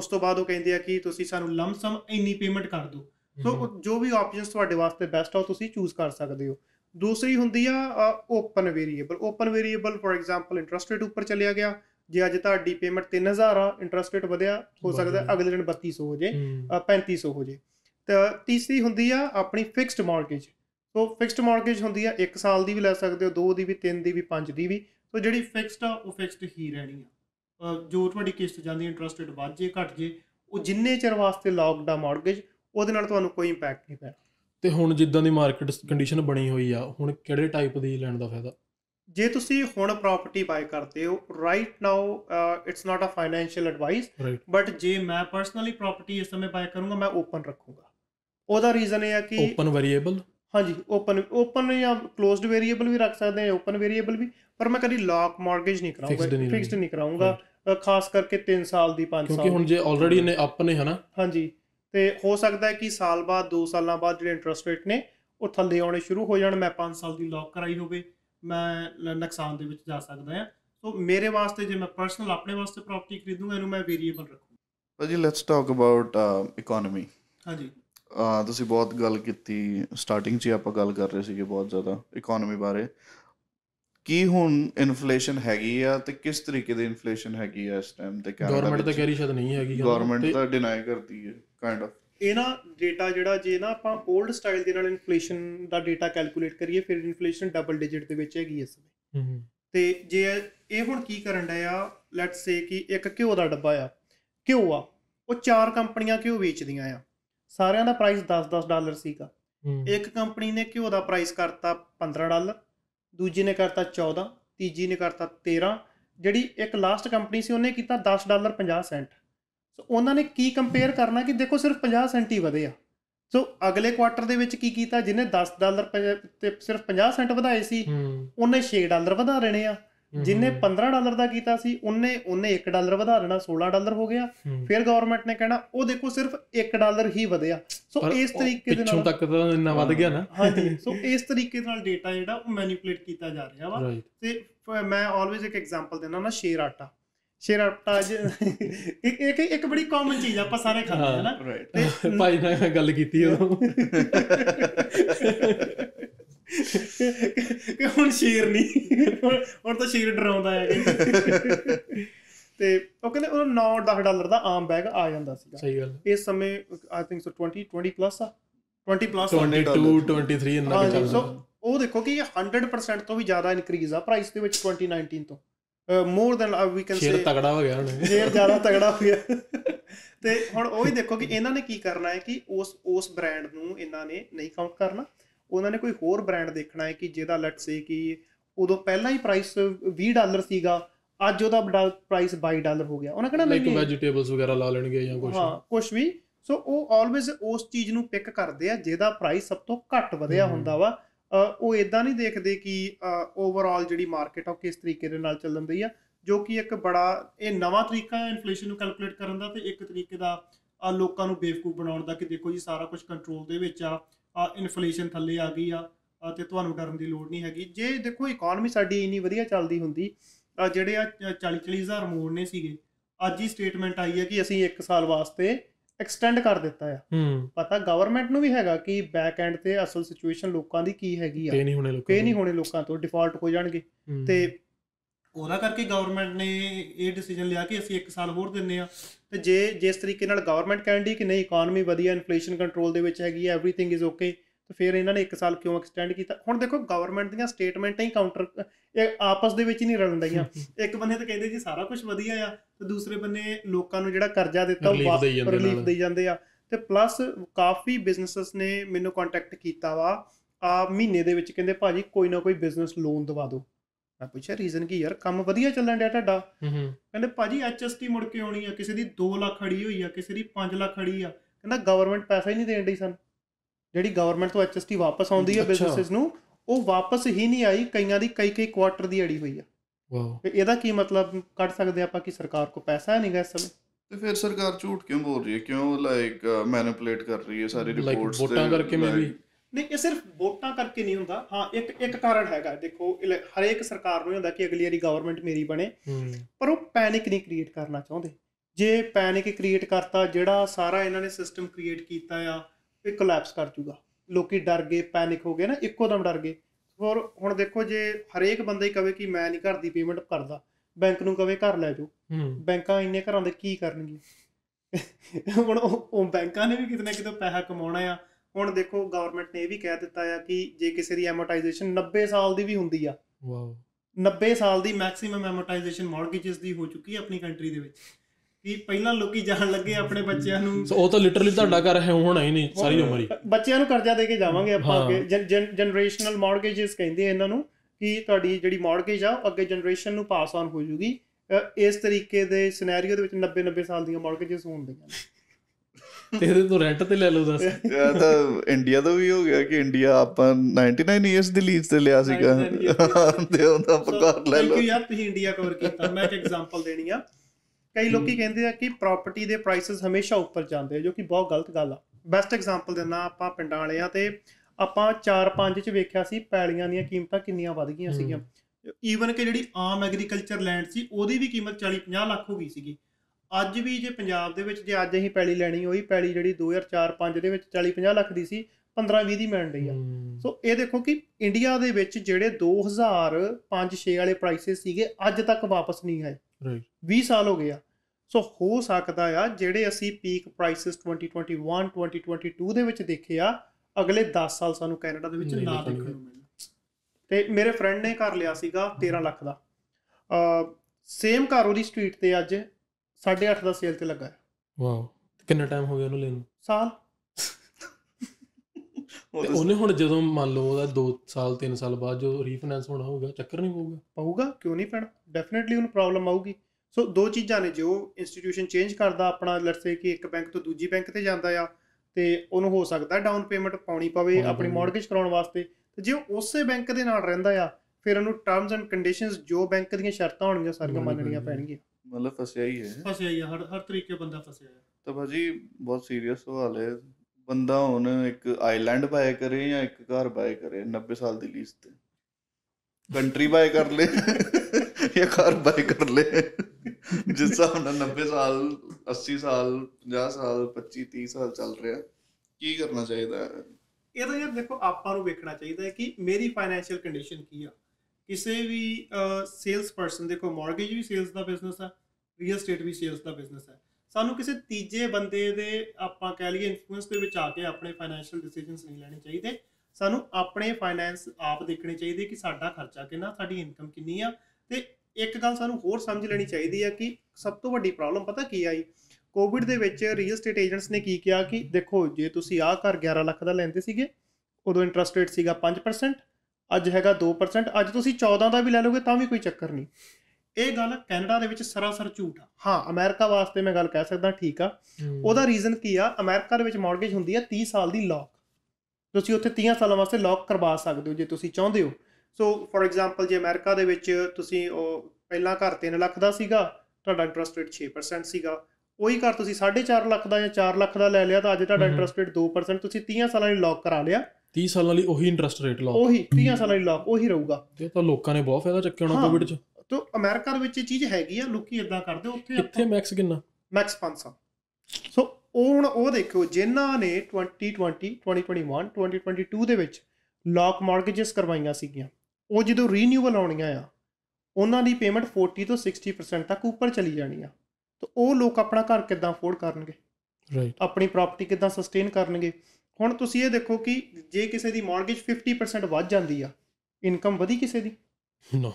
ਉਸ ਤੋਂ ਬਾਅਦ ਉਹ ਕਹਿੰਦੇ ਆ ਕਿ ਤੁਸੀਂ ਸਾਨੂੰ ਲੰਮ ਇੰਨੀ ਪੇਮੈਂਟ ਕਰ ਦਿਓ ਸੋ ਜੋ ਵੀ ਆਪਸ਼ਨਸ ਤੁਹਾਡੇ ਵਾਸਤੇ ਬੈਸਟ ਆ ਉਹ ਤੁਸੀਂ ਚੂਜ਼ ਕਰ ਸਕਦੇ ਹੋ ਦੂਸਰੀ ਹੁੰਦੀ ਆ open variable open variable for example interest rate ਉੱਪਰ ਚੱਲਿਆ ਗਿਆ ਜੇ ਅੱਜ ਤੁਹਾਡੀ ਪੇਮੈਂਟ 3000 ਆ ਇੰਟਰਸਟ ਰੇਟ ਵਧਿਆ ਹੋ ਸਕਦਾ ਅਗਲੇ ਦਿਨ 3200 ਹੋ ਜੇ 3500 ਹੋ ਜੇ ਤਾਂ ਤੀਸਰੀ ਹੁੰਦੀ ਆ ਆਪਣੀ fixed mortgage so fixed mortgage ਹੁੰਦੀ ਆ 1 ਸਾਲ ਦੀ ਵੀ ਲੈ ਸਕਦੇ ਹੋ 2 ਦੀ ਵੀ 3 ਦੀ ਵੀ 5 ਦੀ ਵੀ ਸੋ ਜਿਹੜੀ ਫਿਕਸਡ ਆ ਉਹ ਫਿਕਸਡ ਹੀ ਰਹਿਣੀ ਆ ਜੋ ਤੁਹਾਡੀ ਕਿਸ਼ਤ ਜਾਂਦੀ ਇੰਟਰਸਟ ਰੇਟ ਵੱਧ ਜੇ ਘਟ ਜੇ ਉਹ ਜਿੰਨੇ ਚਿਰ ਵਾਸਤੇ ਲੌਕਡਾ ਮਾਰਗੇਜ ਉਹਦੇ ਨਾਲ ਤੁਹਾਨੂੰ ਕੋਈ ਇੰਪੈਕਟ ਨਹੀਂ ਪੈਣਾ ਤੇ ਹੁਣ ਜਿੱਦਾਂ ਦੀ ਮਾਰਕੀਟ ਕੰਡੀਸ਼ਨ ਬਣੀ ਹੋਈ ਆ ਹੁਣ ਕਿਹੜੇ ਟਾਈਪ ਦੀ ਲੈਣ ਦਾ ਫਾਇਦਾ ਜੇ ਤੁਸੀਂ ਹੁਣ ਪ੍ਰਾਪਰਟੀ ਬਾਏ ਕਰਦੇ ਹੋ right now it's not a financial advice but ਜੇ ਮੈਂ ਪਰਸਨਲੀ ਪ੍ਰਾਪਰਟੀ ਇਸ ਸਮੇਂ ਬਾਏ ਕਰੂੰਗਾ ਮੈਂ ਓਪਨ ਰੱਖੂੰਗਾ ਉਹਦਾ ਰੀਜ਼ਨ ਇਹ ਆ ਕਿ ਓਪਨ ਵੇਰੀਏਬਲ ਹਾਂਜੀ ਓਪਨ ਓਪਨ ਜਾਂ ক্লোਜ਼ਡ ਵੇਰੀਏਬਲ ਵੀ ਰੱਖ ਸਕਦੇ ਆ ਓਪਨ ਵੇਰੀਏਬਲ ਵੀ ਪਰ ਮੈਂ ਕਦੀ ਲੌਕ ਮਾਰਗੇਜ ਨਹੀਂ ਕਰਾਉਂਗਾ ਫਿਕਸਡ ਨਹੀਂ ਕਰਾਉਂਗਾ ਖਾਸ ਕਰਕੇ 3 ਸਾਲ ਦੀ 5 ਸਾਲ ਕਿਉਂਕਿ ਹੁਣ ਜੇ ਆਲਰੇਡੀ ਨੇ ਅਪ ਨੇ ਹਨਾ ਹਾਂਜੀ ਤੇ ਹੋ ਸਕਦਾ ਹੈ ਕਿ ਸਾਲ ਬਾਅਦ 2 ਸਾਲਾਂ ਬਾਅਦ ਜਿਹੜੇ ਇੰਟਰਸਟ ਰੇਟ ਨੇ ਉਹ ਥੱਲੇ ਆਉਣੇ ਸ਼ੁਰੂ ਹੋ ਜਾਣ ਮੈਂ 5 ਸਾਲ ਦੀ ਲੌਕ ਕਰਾਈ ਹੋਵੇ ਮੈਂ ਨੁਕਸਾਨ ਦੇ ਵਿੱਚ ਜਾ ਸਕਦਾ ਹਾਂ ਸੋ ਮੇਰੇ ਵਾਸਤੇ ਜੇ ਮੈਂ ਪਰਸਨਲ ਆਪਣੇ ਵਾਸਤੇ ਪ੍ਰਾਪਰਟੀ ਖਰੀਦੂੰਗਾ ਇਹਨੂੰ ਮੈਂ ਵੇਰੀਏਬਲ ਰੱਖੂੰਗਾ ਭਾਜੀ ਲੈਟਸ ਟਾਕ ਅਬਾਊਟ ਇਕਨੋਮੀ ਹਾਂਜੀ ਤੁਸੀਂ ਬਹੁਤ ਗੱਲ ਕੀਤੀ ਸਟਾਰਟਿੰਗ 'ਚ ਆਪਾਂ ਗੱਲ ਕਰ ਰਹੇ ਸੀਗੇ ਬਹੁਤ ਜ਼ਿਆਦਾ ਇਕਨੋਮੀ ਬਾਰੇ ਕੀ ਹੁਣ ਇਨਫਲੇਸ਼ਨ ਹੈਗੀ ਆ ਤੇ ਕਿਸ ਤਰੀਕੇ ਦੀ ਇਨਫਲੇਸ਼ਨ ਹੈਗੀ ਆ ਇਸ ਟਾਈਮ ਤੇ ਕੈਨੇਡਾ ਗਵਰਨਮੈਂਟ ਤਾਂ ਕਹਿ ਰਹੀ ਸ਼ਾਇਦ ਨਹੀਂ ਹੈਗੀ ਗਵਰਨਮੈਂਟ ਤਾਂ ਡਿਨਾਈ ਕਰਦੀ ਹੈ ਕਾਈਂਡ ਆਫ ਇਹ ਨਾ ਡੇਟਾ ਜਿਹੜਾ ਜੇ ਨਾ ਆਪਾਂ 올ਡ ਸਟਾਈਲ ਦੇ ਨਾਲ ਇਨਫਲੇਸ਼ਨ ਦਾ ਡੇਟਾ ਕੈਲਕੂਲੇਟ ਕਰੀਏ ਫਿਰ ਇਨਫਲੇਸ਼ਨ ਡਬਲ ਡਿਜਿਟ ਦੇ ਵਿੱਚ ਹੈਗੀ ਇਸ ਵੇ ਤੇ ਜੇ ਇਹ ਹੁਣ ਕੀ ਕਰਨ ਦਾ ਆ ਲੈਟਸ ਸੇ ਕਿ ਇੱਕ ਘਿਓ ਦਾ ਡੱਬਾ ਆ ਘਿਓ ਆ ਉਹ ਚਾਰ ਕੰਪਨੀਆਂ ਘਿਓ ਵੇਚਦੀਆਂ ਆ ਸਾਰਿਆਂ ਦਾ ਪ੍ਰਾਈਸ 10-10 ਡਾਲਰ ਸੀਗਾ ਇੱਕ ਕੰਪਨੀ ਨੇ ਘਿਓ ਦਾ ਪ੍ਰਾਈਸ ਕਰਤਾ 15 ਡਾਲਰ ਦੂਜੀ ਨੇ ਕਰਤਾ 14 ਤੀਜੀ ਨੇ ਕਰਤਾ 13 ਜਿਹੜੀ ਇੱਕ ਲਾਸਟ ਕੰਪਨੀ ਸੀ ਉਹਨੇ ਕੀਤਾ 10 ਡਾਲਰ 50 ਸੈਂਟ ਸੋ ਉਹਨਾਂ ਨੇ ਕੀ ਕੰਪੇਅਰ ਕਰਨਾ ਕਿ ਦੇਖੋ ਸਿਰਫ 50 ਸੈਂਟ ਹੀ ਵਧੇ ਆ ਸੋ ਅਗਲੇ ਕੁਆਟਰ ਦੇ ਵਿੱਚ ਕੀ ਕੀਤਾ ਜਿਹਨੇ 10 ਡਾਲਰ ਤੇ ਸਿਰਫ 50 ਸੈਂਟ ਵਧਾਏ ਸੀ ਉਹਨੇ 6 ਡਾਲਰ ਵਧਾ ਰਹੇ ਆ ਜਿਨੇ 15 ਡਾਲਰ ਦਾ ਕੀਤਾ ਸੀ ਉਹਨੇ ਉਹਨੇ 1 ਡਾਲਰ ਵਧਾ ਲੈਣਾ 16 ਡਾਲਰ ਹੋ ਗਿਆ ਫਿਰ ਗਵਰਨਮੈਂਟ ਨੇ ਕਹਿਣਾ ਉਹ ਦੇਖੋ ਸਿਰਫ 1 ਡਾਲਰ ਹੀ ਵਧਿਆ ਸੋ ਇਸ ਤਰੀਕੇ ਦੇ ਨਾਲ ਪਿੱਛੋਂ ਤੱਕ ਤਾਂ ਇੰਨਾ ਵਧ ਗਿਆ ਨਾ ਹਾਂਜੀ ਸੋ ਇਸ ਤਰੀਕੇ ਨਾਲ ਡੇਟਾ ਜਿਹੜਾ ਉਹ ਮੈਨੀਪੂਲੇਟ ਕੀਤਾ ਜਾ ਰਿਹਾ ਵਾ ਤੇ ਮੈਂ ਆਲਵੇਜ਼ ਇੱਕ ਐਗਜ਼ਾਮਪਲ ਦਿੰਦਾ ਨਾ ਸ਼ੇਰ ਆਟਾ ਸ਼ੇਰ ਆਟਾ ਇੱਕ ਇੱਕ ਇੱਕ ਬੜੀ ਕਾਮਨ ਚੀਜ਼ ਆਪਾਂ ਸਾਰੇ ਖਾਂਦੇ ਹਾਂ ਨਾ ਤੇ ਭਾਈ ਨਾਲ ਗੱਲ ਕੀਤੀ ਉਦੋਂ ਕਿ ਹੁਣ ਸ਼ੇਰ ਨਹੀਂ ਹੁਣ ਤਾਂ ਸ਼ੇਰ ਡਰਾਉਂਦਾ ਹੈ ਤੇ ਉਹ ਕਹਿੰਦੇ ਉਹ 9 10 ਡਾਲਰ ਦਾ ਆਮ ਬੈਗ ਆ ਜਾਂਦਾ ਸੀਗਾ ਸਹੀ ਗੱਲ ਇਸ ਸਮੇਂ ਆਈ ਥਿੰਕ ਸੋ 20 20 ਪਲੱਸ ਆ 20 ਪਲੱਸ 22 23 ਇੰਨਾ ਕੁ ਚੱਲਦਾ ਸੋ ਉਹ ਦੇਖੋ ਕਿ 100% ਤੋਂ ਵੀ ਜ਼ਿਆਦਾ ਇਨਕਰੀਜ਼ ਆ ਪ੍ਰਾਈਸ ਦੇ ਵਿੱਚ 2019 ਤੋਂ more then we can say ਸ਼ੇਰ ਤਗੜਾ ਹੋ ਗਿਆ ਹੁਣ ਸ਼ੇਰ ਜ਼ਿਆਦਾ ਤਗੜਾ ਹੋ ਗਿਆ ਤੇ ਹੁਣ ਉਹ ਹੀ ਦੇਖੋ ਕਿ ਇਹਨਾਂ ਨੇ ਕੀ ਕਰਨਾ ਹੈ ਕਿ ਉਸ ਉਸ ਬ੍ਰਾਂਡ ਨੂੰ ਇਹਨਾਂ ਨੇ ਨਹੀਂ ਕਾਊਂਟ ਕਰਨਾ ਉਹਨਾਂ ਨੇ ਕੋਈ ਹੋਰ ਬ੍ਰਾਂਡ ਦੇਖਣਾ ਹੈ ਕਿ ਜਿਹਦਾ ਲੈਟਸ ਸੇ ਕਿ ਉਦੋਂ ਪਹਿਲਾਂ ਹੀ ਪ੍ਰਾਈਸ 20 ਡਾਲਰ ਸੀਗਾ ਅੱਜ ਉਹਦਾ ਪ੍ਰਾਈਸ 22 ਡਾਲਰ ਹੋ ਗਿਆ ਉਹਨਾਂ ਕਹਿੰਦਾ ਮੈਂ ਲਾਈਕ ਵੈਜੀਟੇਬਲਸ ਵਗੈਰਾ ਲਾ ਲੈਣਗੇ ਜਾਂ ਕੁਝ ਹਾਂ ਕੁਝ ਵੀ ਸੋ ਉਹ ਆਲਵੇਜ਼ ਉਸ ਚੀਜ਼ ਨੂੰ ਪਿਕ ਕਰਦੇ ਆ ਜਿਹਦਾ ਪ੍ਰਾਈਸ ਸਭ ਤੋਂ ਘੱਟ ਵਧਿਆ ਹੁੰਦਾ ਵਾ ਉਹ ਇਦਾਂ ਨਹੀਂ ਦੇਖਦੇ ਕਿ ਓਵਰਆਲ ਜਿਹੜੀ ਮਾਰਕੀਟ ਆ ਕਿਸ ਤਰੀਕੇ ਦੇ ਨਾਲ ਚੱਲਣ ਦੀ ਆ ਜੋ ਕਿ ਇੱਕ ਬੜਾ ਇਹ ਨਵਾਂ ਤਰੀਕਾ ਹੈ ਇਨਫਲੇਸ਼ਨ ਨੂੰ ਕੈਲਕੂਲੇਟ ਕਰਨ ਦਾ ਤੇ ਇੱਕ ਤਰੀਕੇ ਦਾ ਲੋਕਾਂ ਨੂੰ ਬੇਵਕੂਫ ਬਣਾਉਣ ਦਾ ਕਿ ਦੇਖੋ ਜੀ ਸਾਰਾ ਕੁਝ ਕੰਟਰੋਲ ਦੇ ਵਿੱਚ ਆ ਇਨਫਲੇਸ਼ਨ ਥੱਲੇ ਆ ਗਈ ਆ ਤੇ ਤੁਹਾਨੂੰ ਡਰਨ ਦੀ ਲੋੜ ਨਹੀਂ ਹੈਗੀ ਜੇ ਦੇਖੋ ਇਕਨੋਮੀ ਸਾਡੀ ਇੰਨੀ ਵਧੀਆ ਚੱਲਦੀ ਹੁੰਦੀ ਜਿਹੜੇ ਆ 40 40000 ਮੋੜ ਨੇ ਸੀਗੇ ਅੱਜ ਹੀ ਸਟੇਟਮੈਂਟ ਆਈ ਹੈ ਕਿ ਅਸੀਂ 1 ਸਾਲ ਵਾਸਤੇ ਐਕਸਟੈਂਡ ਕਰ ਦਿੱਤਾ ਆ ਪਤਾ ਗਵਰਨਮੈਂਟ ਨੂੰ ਵੀ ਹੈਗਾ ਕਿ ਬੈਕ ਐਂਡ ਤੇ ਅਸਲ ਸਿਚੁਏਸ਼ਨ ਲੋਕਾਂ ਦੀ ਕੀ ਹੈਗੀ ਆ ਪੇ ਨਹੀਂ ਹੋਣੇ ਲੋਕਾਂ ਤੋਂ ਡਿਫਾਲਟ ਹੋ ਜਾਣਗੇ ਤੇ ਉਹਦਾ ਕਰਕੇ ਗਵਰਨਮੈਂਟ ਨੇ ਇਹ ਡਿਸੀਜਨ ਲਿਆ ਕਿ ਅਸੀਂ 1 ਸਾਲ ਹੋਰ ਦਿੰਨੇ ਆ ਤੇ ਜੇ ਜਿਸ ਤਰੀਕੇ ਨਾਲ ਗਵਰਨਮੈਂਟ ਕਹਿੰਦੀ ਕਿ ਨਹੀਂ ਇਕਨੋਮੀ ਵਧੀਆ ਇਨਫਲੇਸ਼ਨ ਕੰਟਰੋਲ ਦੇ ਵਿੱਚ ਹੈਗੀ ਹੈ एवरीथिंग ਇਜ਼ ਓਕੇ ਤੇ ਫਿਰ ਇਹਨਾਂ ਨੇ 1 ਸਾਲ ਕਿਉਂ ਐਕਸਟੈਂਡ ਕੀਤਾ ਹੁਣ ਦੇਖੋ ਗਵਰਨਮੈਂਟ ਦੀਆਂ ਸਟੇਟਮੈਂਟਾਂ ਹੀ ਕਾਊਂਟਰ ਇਹ ਆਪਸ ਦੇ ਵਿੱਚ ਹੀ ਨਹੀਂ ਦਈਆਂ ਇੱਕ ਬੰਦੇ ਤਾਂ ਕਹਿੰਦੇ ਜੀ ਸਾਰਾ ਕੁਝ ਵਧੀਆ ਆ ਤੇ ਦੂਸਰੇ ਬੰਨੇ ਲੋਕਾਂ ਨੂੰ ਜਿਹੜਾ ਕਰਜ਼ਾ ਦਿੱਤਾ ਉਹ ਵਾਪਸ ਰਿਲੀਫ ਦੇਈ ਜਾਂਦੇ ਆ ਤੇ ਪਲੱਸ ਕਾਫੀ ਬਿਜ਼ਨੈਸਸ ਨੇ ਮੈਨੂੰ ਕੰਟੈਕਟ ਕੀਤਾ ਵਾ ਆ ਮਹੀਨੇ ਦੇ ਵਿੱਚ ਕਹਿੰਦੇ ਭਾਜੀ ਕੋਈ ਨਾ ਕੋਈ ਬਿਜ਼ਨਸ ਲੋਨ ਦਵਾ ਦਿਓ ਮੈਂ ਪੁੱਛਿਆ ਰੀਜ਼ਨ ਕੀ ਯਾਰ ਕੰਮ ਵਧੀਆ ਚੱਲਣ ਡਿਆ ਤੁਹਾਡਾ ਕਹਿੰਦੇ ਭਾਜੀ ਐਚਐਸਟੀ ਮੁੜ ਕੇ ਆਉਣੀ ਆ ਕਿਸੇ ਦੀ 2 ਲੱਖ ਖੜੀ ਹੋਈ ਆ ਕਿਸੇ ਦੀ 5 ਲੱਖ ਖੜੀ ਆ ਕਹਿੰਦਾ ਗਵਰਨਮੈਂਟ ਪੈਸਾ ਹੀ ਨਹੀਂ ਦੇਣ ਦੀ ਸਨ ਜਿਹੜੀ ਗਵਰਨਮੈਂਟ ਤੋਂ ਐਚਐਸਟੀ ਵਾਪਸ ਆਉਂਦੀ ਆ ਬਿਜ਼ਨੈਸਸ ਨੂੰ ਉਹ ਵਾਪਸ ਹੀ ਨਹੀਂ ਆਈ ਕਈਆਂ ਦੀ ਕਈ ਕਈ ਕੁਆਟਰ ਦੀ ਅੜੀ ਹੋਈ ਆ ਵਾਓ ਇਹਦਾ ਕੀ ਮਤਲਬ ਕੱਢ ਸਕਦੇ ਆਪਾਂ ਕਿ ਸਰਕਾਰ ਕੋ ਪੈਸਾ ਨਹੀਂ ਗਾ ਇਸ ਸਮੇਂ ਤੇ ਫਿਰ ਸਰਕਾਰ ਝੂਠ ਕਿਉਂ ਬੋਲ ਰਹੀ ਹੈ ਕਿਉਂ ਲਾਈਕ ਮੈਨੀਪੂਲੇਟ ਕਰ ਰਹੀ ਹੈ ਸਾਰੇ ਰਿਪੋਰਟਸ ਤੇ ਵੋਟਾਂ ਕਰਕੇ ਮੈਂ ਵੀ ਨਹੀਂ ਇਹ ਸਿਰਫ ਵੋਟਾਂ ਕਰਕੇ ਨਹੀਂ ਹੁੰਦਾ ਹਾਂ ਇੱਕ ਇੱਕ ਕਾਰਨ ਹੈਗਾ ਦੇਖੋ ਹਰੇਕ ਸਰਕਾਰ ਨੂੰ ਹੁੰਦਾ ਕਿ ਅਗਲੀ ਵਾਰੀ ਗਵਰਨਮੈਂਟ ਮੇਰੀ ਬਣੇ ਪਰ ਉਹ ਪੈਨਿਕ ਨਹੀਂ ਕ੍ਰੀਏਟ ਕਰਨਾ ਚਾਹੁੰਦੇ ਜੇ ਪੈਨਿਕ ਕ੍ਰੀਏਟ ਕਰਤਾ ਜਿਹੜਾ ਸਾਰਾ ਇਹਨਾਂ ਨੇ ਸਿਸਟਮ ਕ੍ਰੀਏਟ ਕੀਤਾ ਆ ਇਹ ਕੋਲੈਪਸ ਕਰ ਜੂਗਾ ਲੋਕੀ ਡਰ ਗਏ ਪੈਨਿਕ ਹੋ ਗਏ ਨਾ ਇੱਕੋ ਦਮ ਡਰ ਗਏ ਹੋਰ ਹੁਣ ਦੇਖੋ ਜੇ ਹਰੇਕ ਬੰਦਾ ਹੀ ਕਵੇ ਕਿ ਮੈਂ ਨਹੀਂ ਘਰ ਦੀ ਪੇਮੈਂਟ ਕਰਦਾ ਬੈਂਕ ਨੂੰ ਕਵੇ ਘਰ ਲੈ ਜਾਓ ਬੈਂਕਾਂ ਇੰਨੇ ਘਰਾਂ ਦੇ ਕੀ ਕਰਨਗੇ ਹੁਣ ਉਹ ਬੈਂਕਾਂ ਨੇ ਵੀ ਕਿਤਨੇ ਕਿਤੋਂ ਕਿਤੇ ਪੈਸਾ ਕਮਾਉਣਾ ਆ ਹੁਣ ਦੇਖੋ ਗਵਰਨਮੈਂਟ ਨੇ ਇਹ ਵੀ ਕਹਿ ਦਿੱਤਾ ਆ ਕਿ ਜੇ ਕਿਸੇ ਦੀ ਐਮੋਰਟਾਈਜੇਸ਼ਨ 90 ਸਾਲ ਦੀ ਵੀ ਹੁੰਦੀ ਆ ਵਾਓ 90 ਸਾਲ ਦੀ ਮੈਕਸਿਮਮ ਐਮੋਰਟਾਈਜੇਸ਼ਨ ਮਾਰਗੇਜਸ ਦੀ ਹੋ ਚੁੱਕੀ ਹੈ ਆਪਣੀ ਕੰਟਰੀ ਦੇ ਵਿੱਚ ਕਿ ਪਹਿਲਾਂ ਲੋਕੀ ਜਾਣ ਲੱਗੇ ਆਪਣੇ ਬੱਚਿਆਂ ਨੂੰ ਸੋ ਉਹ ਤਾਂ ਲਿਟਰਲੀ ਤੁਹਾਡਾ ਘਰ ਹੈ ਹੋਣਾ ਹੀ ਨਹੀਂ ਸਾਰੀ ਉਮਰ ਹੀ ਬੱਚਿਆਂ ਨੂੰ ਕਰਜ਼ਾ ਦੇ ਕੇ ਜਾਵਾਂਗੇ ਆਪਾਂ ਅੱਗੇ ਜਨਰੇਸ਼ਨਲ ਮਾਰਗੇਜਸ ਕਹਿੰਦੇ ਇਹਨਾਂ ਨੂੰ ਕਿ ਤੁਹਾਡੀ ਜਿਹੜੀ ਮਾਰਗੇਜ ਆ ਅੱਗੇ ਜਨਰੇਸ਼ਨ ਨੂੰ ਪਾਸ ਆਨ ਹੋ ਜੂਗੀ ਇਸ ਤਰੀਕੇ ਦੇ ਸਿਨੈਰੀਓ ਦੇ ਵਿੱਚ 90 90 ਸਾਲ ਦੀਆਂ ਮਾਰਗੇਜਸ ਹੋਣ ਦੀਆਂ ਤੇਰੇ ਤੋਂ ਰੈਂਟ ਤੇ ਲੈ ਲਓ ਦੱਸ ਯਾ ਤਾਂ ਇੰਡੀਆ ਤੋਂ ਵੀ ਹੋ ਗਿਆ ਕਿ ਇੰਡੀਆ ਆਪਾਂ 99 ਇਅਰਸ ਦੀ ਲੀਜ਼ ਤੇ ਲਿਆ ਸੀਗਾ ਤੇ ਉਹਦਾ ਪਕਾਰ ਲੈ ਲਓ ਕਿ ਯਾਰ ਤੁਸੀਂ ਇੰਡੀਆ ਕਵਰ ਕੀਤਾ ਮੈਂ ਇੱਕ ਐਗਜ਼ਾਮਪਲ ਦੇਣੀ ਆ ਕਈ ਲੋਕੀ ਕਹਿੰਦੇ ਆ ਕਿ ਪ੍ਰਾਪਰਟੀ ਦੇ ਪ੍ਰਾਈਸਸ ਹਮੇਸ਼ਾ ਉੱਪਰ ਜਾਂਦੇ ਆ ਜੋ ਕਿ ਬਹੁਤ ਗਲਤ ਗੱਲ ਆ ਬੈਸਟ ਐਗਜ਼ਾਮਪਲ ਦੇਣਾ ਆਪਾਂ ਪਿੰਡਾਂ ਵਾਲੇ ਆ ਤੇ ਆਪਾਂ 4-5 ਚ ਵੇਖਿਆ ਸੀ ਪੈਲੀਆਂ ਦੀਆਂ ਕੀਮਤਾਂ ਕਿੰਨੀਆਂ ਵਧ ਗਈਆਂ ਸੀਗੀਆਂ ਈਵਨ ਕਿ ਜਿਹੜੀ ਆਮ ਐਗਰੀਕਲਚਰ ਲੈਂਡ ਸੀ ਉਹਦੀ ਵੀ ਕੀਮਤ 40-50 ਲੱਖ ਹੋ ਗਈ ਸੀਗੀ ਅੱਜ ਵੀ ਜੇ ਪੰਜਾਬ ਦੇ ਵਿੱਚ ਜੇ ਅੱਜ ਅਸੀਂ ਪੈਲੀ ਲੈਣੀ ਉਹੀ ਪੈਲੀ ਜਿਹੜੀ 2004-5 ਦੇ ਵਿੱਚ 40-50 ਲੱਖ ਦੀ ਸੀ 15-20 ਦੀ ਮਿਲਣ ਰਹੀ ਆ ਸੋ ਇਹ ਦੇਖੋ ਕਿ ਇੰਡੀਆ ਦੇ ਵਿੱਚ ਜਿਹੜੇ 2005-6 ਵਾਲੇ ਪ੍ਰਾਈਸਸ ਸੀਗੇ ਅੱਜ ਤੱਕ ਵਾਪਸ ਨਹੀਂ ਆਏ ਰਾਈਟ 20 ਸਾਲ ਹੋ ਗਏ ਆ ਸੋ ਹੋ ਸਕਦਾ ਆ ਜਿਹੜੇ ਅਸੀਂ ਪੀਕ ਪ੍ਰਾਈਸਸ 2021 2022 ਦੇ ਵਿੱਚ ਦੇਖੇ ਆ ਅਗਲੇ 10 ਸਾਲ ਸਾਨੂੰ ਕੈਨੇਡਾ ਦੇ ਵਿੱਚ ਨਾ ਦੇਖਣ ਨੂੰ ਮਿਲਣ ਤੇ ਮੇਰੇ ਫਰੈਂਡ ਨੇ ਘਰ ਲਿਆ ਸੀਗਾ 13 ਲੱਖ ਦਾ ਸੇਮ ਘਰ ਉਹਦੀ ਸਟਰੀਟ ਤੇ ਅੱਜ 8.5 ਦਾ ਸੇਲ ਤੇ ਲੱਗਾ ਹੈ ਵਾਓ ਕਿੰਨਾ ਟਾਈਮ ਹੋ ਗਿਆ ਉਹਨੂੰ ਲੈਣ ਨੂੰ ਸਾਲ ਉਹਨੇ ਹੁਣ ਜਦੋਂ ਮੰਨ ਲਓ ਉਹਦਾ 2 ਸਾਲ 3 ਸਾਲ ਬਾਅਦ ਜੋ ਰੀਫਾਈਨਾਂਸ ਹੋਣਾ ਹੋਊਗਾ ਚੱਕਰ ਨਹੀਂ ਪਊਗਾ ਪਊਗਾ ਕਿਉਂ ਨਹੀਂ ਪੈਣਾ ਡੈਫੀਨਿਟਲੀ ਉਹਨੂੰ ਪ੍ਰੋਬਲਮ ਆਊਗੀ ਸੋ ਦੋ ਚੀਜ਼ਾਂ ਨੇ ਜੋ ਇੰਸਟੀਟਿਊਸ਼ਨ ਚੇਂਜ ਕਰਦਾ ਆਪਣਾ ਲੈਟਸ ਸੇ ਕਿ ਇੱਕ ਬੈਂਕ ਤੋਂ ਦੂਜੀ ਬੈਂਕ ਤੇ ਜਾਂਦਾ ਆ ਤੇ ਉਹਨੂੰ ਹੋ ਸਕਦਾ ਡਾਊਨ ਪੇਮੈਂਟ ਪਾਉਣੀ ਪਵੇ ਆਪਣੀ ਮਾਰਗੇਜ ਕਰਾਉਣ ਵਾਸਤੇ ਤੇ ਜੇ ਉਸੇ ਬੈਂਕ ਦੇ ਨਾਲ ਰਹਿੰਦਾ ਆ ਫਿਰ ਉਹਨੂੰ ਟਰਮਸ ਐਂਡ ਕੰਡੀਸ਼ਨਸ ਜੋ ਬੈਂਕ ਦੀਆਂ ਸ਼ਰਤਾਂ ਹੋਣਗੀਆਂ ਸਾਰੀਆਂ ਮੰਨਣੀਆਂ ਪੈਣਗੀਆਂ ਮਤਲਬ ਫਸਿਆ ਹੀ ਹੈ ਫਸਿਆ ਹੀ ਹੈ ਹਰ ਹਰ ਤਰੀਕੇ ਬੰਦਾ ਫਸਿਆ ਹੈ ਤਾਂ ਭਾਜੀ ਬਹੁਤ ਸੀਰੀਅਸ ਸਵਾਲ ਹੈ ਬੰਦਾ ਹੁਣ ਇੱਕ ਆਈਲੈਂਡ ਬਾਏ ਕਰੇ ਜਾਂ ਇੱਕ ਘਰ ਬਾਏ ਕਰੇ 90 ਸਾਲ ਦੀ ਲੀਜ਼ ਤੇ ਕੰਟਰੀ ਬਾਏ ਕਰ ਲੇ ਜਾਂ ਘਰ ਬਾਏ ਕਰ ਲੇ ਜਿਸ ਦਾ ਨਾਲ 90 ਸਾਲ 80 ਸਾਲ 50 ਸਾਲ 25 30 ਸਾਲ ਚੱਲ ਰਿਹਾ ਕੀ ਕਰਨਾ ਚਾਹੀਦਾ ਇਹ ਤਾਂ ਯਾਰ ਦੇਖੋ ਆਪਾਂ ਨੂੰ ਵੇਖਣਾ ਚਾਹੀਦਾ ਹੈ ਕਿ ਮੇਰੀ ਫਾਈਨੈਂਸ਼ੀਅਲ ਕੰਡੀਸ਼ਨ ਕੀ ਆ ਕਿਸੇ ਵੀ ਸੇਲਸ ਪਰਸਨ ਦੇਖੋ ਮਾਰਗੇਜ ਵੀ ਸੇਲਸ ਦਾ ਬਿਜ਼ਨਸ ਆ ਰੀਅਲ ਸਟੇਟ ਵੀ ਸੇਲਸ ਦਾ ਬਿਜ਼ਨਸ ਹੈ ਸਾਨੂੰ ਕਿਸੇ ਤੀਜੇ ਬੰਦੇ ਦੇ ਆਪਾਂ ਕਹਿ ਲਈਏ ਇਨਫਲੂਐਂਸ ਦੇ ਵਿੱਚ ਆ ਕੇ ਆਪਣੇ ਫਾਈਨੈਂਸ਼ੀਅਲ ਡਿਸੀਜਨਸ ਨਹੀਂ ਲੈਣੇ ਚਾਹੀਦੇ ਸਾਨੂੰ ਆਪਣੇ ਫਾਈਨੈਂਸ ਆਪ ਦੇਖਣੇ ਚਾਹੀਦੇ ਕਿ ਸਾਡਾ ਖਰਚਾ ਕਿੰਨਾ ਸਾਡੀ ਇਨਕਮ ਕਿੰਨੀ ਆ ਤੇ ਇੱਕ ਗੱਲ ਸਾਨੂੰ ਹੋਰ ਸਮਝ ਲੈਣੀ ਚਾਹੀਦੀ ਹੈ ਕਿ ਸਭ ਤੋਂ ਵੱਡੀ ਪ੍ਰੋਬਲਮ ਪਤਾ ਕੀ ਆਈ ਕੋਵਿਡ ਦੇ ਵਿੱਚ ਰੀਅਲ ਸਟੇਟ ਏਜੰਟਸ ਨੇ ਕੀ ਕਿਹਾ ਕਿ ਦੇਖੋ ਜੇ ਤੁਸੀਂ ਆਹ ਘਰ 11 ਲੱਖ ਦਾ ਲੈਂਦੇ ਸੀਗੇ ਉਦੋਂ ਇੰਟਰਸਟ ਰੇਟ ਸੀਗਾ 5% ਅੱਜ ਹੈਗਾ 2% ਅੱਜ ਤੁਸੀਂ 14 ਦਾ ਵੀ ਲੈ ਲਓਗੇ ਤਾਂ ਵੀ ਕੋਈ ਚੱਕਰ ਨਹੀਂ ਇਹ ਗੱਲ ਕੈਨੇਡਾ ਦੇ ਵਿੱਚ ਸਰਾਸਰ ਝੂਠ ਆ ਹਾਂ ਅਮਰੀਕਾ ਵਾਸਤੇ ਮੈਂ ਗੱਲ ਕਹਿ ਸਕਦਾ ਠੀਕ ਆ ਉਹਦਾ ਰੀਜ਼ਨ ਕੀ ਆ ਅਮਰੀਕਾ ਦੇ ਵਿੱਚ ਮਾਰਗੇਜ ਹੁੰਦੀ ਆ 30 ਸਾਲ ਦੀ ਲੌਕ ਤੁਸੀਂ ਉੱਥੇ 30 ਸਾਲਾਂ ਵਾਸਤੇ ਲੌਕ ਕਰਵਾ ਸਕਦੇ ਹੋ ਜੇ ਤੁਸੀਂ ਚਾਹੁੰਦੇ ਹੋ ਸੋ ਫੋਰ ਐਗਜ਼ਾਮਪਲ ਜੇ ਅਮਰੀਕਾ ਦੇ ਵਿੱਚ ਤੁਸੀਂ ਉਹ ਪਹਿਲਾਂ ਘਰ 3 ਲੱਖ ਦਾ ਸੀਗਾ ਤੁਹਾਡਾ ਇੰਟਰਸਟ ਰੇਟ 6% ਸੀਗਾ ਉਹੀ ਘਰ ਤੁਸੀਂ 4.5 ਲੱਖ ਦਾ ਜਾਂ 4 ਲੱਖ ਦਾ ਲੈ ਲਿਆ ਤਾਂ ਅੱਜ ਤੁਹਾਡਾ ਇੰਟਰਸਟ ਰੇਟ 2% ਤੁਸੀਂ 30 ਸਾਲਾਂ ਲਈ ਲੌਕ ਕਰਾ ਲਿਆ 30 ਸਾਲਾਂ ਲਈ ਉਹੀ ਇੰਟਰਸਟ ਰੇਟ ਲੌਕ ਉਹੀ 30 ਸਾਲਾਂ ਲਈ ਲੌਕ ਉਹੀ ਰਹੂਗਾ ਇਹ ਤਾਂ ਲੋਕਾਂ ਨੇ ਬਹੁਤ ਫਾਇਦਾ ਚੱਕਿਆ ਹੋਣਾ ਕੋਵਿਡ 'ਚ ਤੋ ਅਮਰੀਕਾ ਦੇ ਵਿੱਚ ਇਹ ਚੀਜ਼ ਹੈਗੀ ਆ ਲੋਕੀ ਇਦਾਂ ਕਰਦੇ ਉੱਥੇ ਇੱਥੇ ਮੈਕਸ ਕਿੰਨਾ ਮੈਕਸ 500 ਸੋ ਉਹ ਹੁਣ ਉਹ ਦੇਖੋ ਜਿਨ੍ਹਾਂ ਨੇ 2020 2021 2022 ਦੇ ਵਿੱਚ ਲੌਕ ਮਾਰਗੇਜਸ ਕਰਵਾਈਆਂ ਸੀਗੀਆਂ ਉਹ ਜਦੋਂ ਰੀਨਿਊਅਲ ਆਉਣੀਆਂ ਆ ਉਹਨਾਂ ਦੀ ਪੇਮੈਂਟ 40 ਤੋਂ 60% ਤੱਕ ਉੱਪਰ ਚਲੀ ਜਾਣੀ ਆ ਤੋ ਉਹ ਲੋਕ ਆਪਣਾ ਘਰ ਕਿੱਦਾਂ ਅਫੋਰਡ ਕਰਨਗੇ ਰਾਈਟ ਆਪਣੀ ਪ੍ਰਾਪਰਟੀ ਕਿੱਦਾਂ ਸਸਟੇਨ ਕਰਨਗੇ ਹੁਣ ਤੁਸੀਂ ਇਹ ਦੇਖੋ ਕਿ ਜੇ ਕਿਸੇ ਦੀ ਮਾਰਗੇਜ 50% ਵੱਧ ਜਾਂਦੀ ਆ ਇਨਕਮ ਵਧੀ ਕਿਸੇ ਦੀ ਨੋ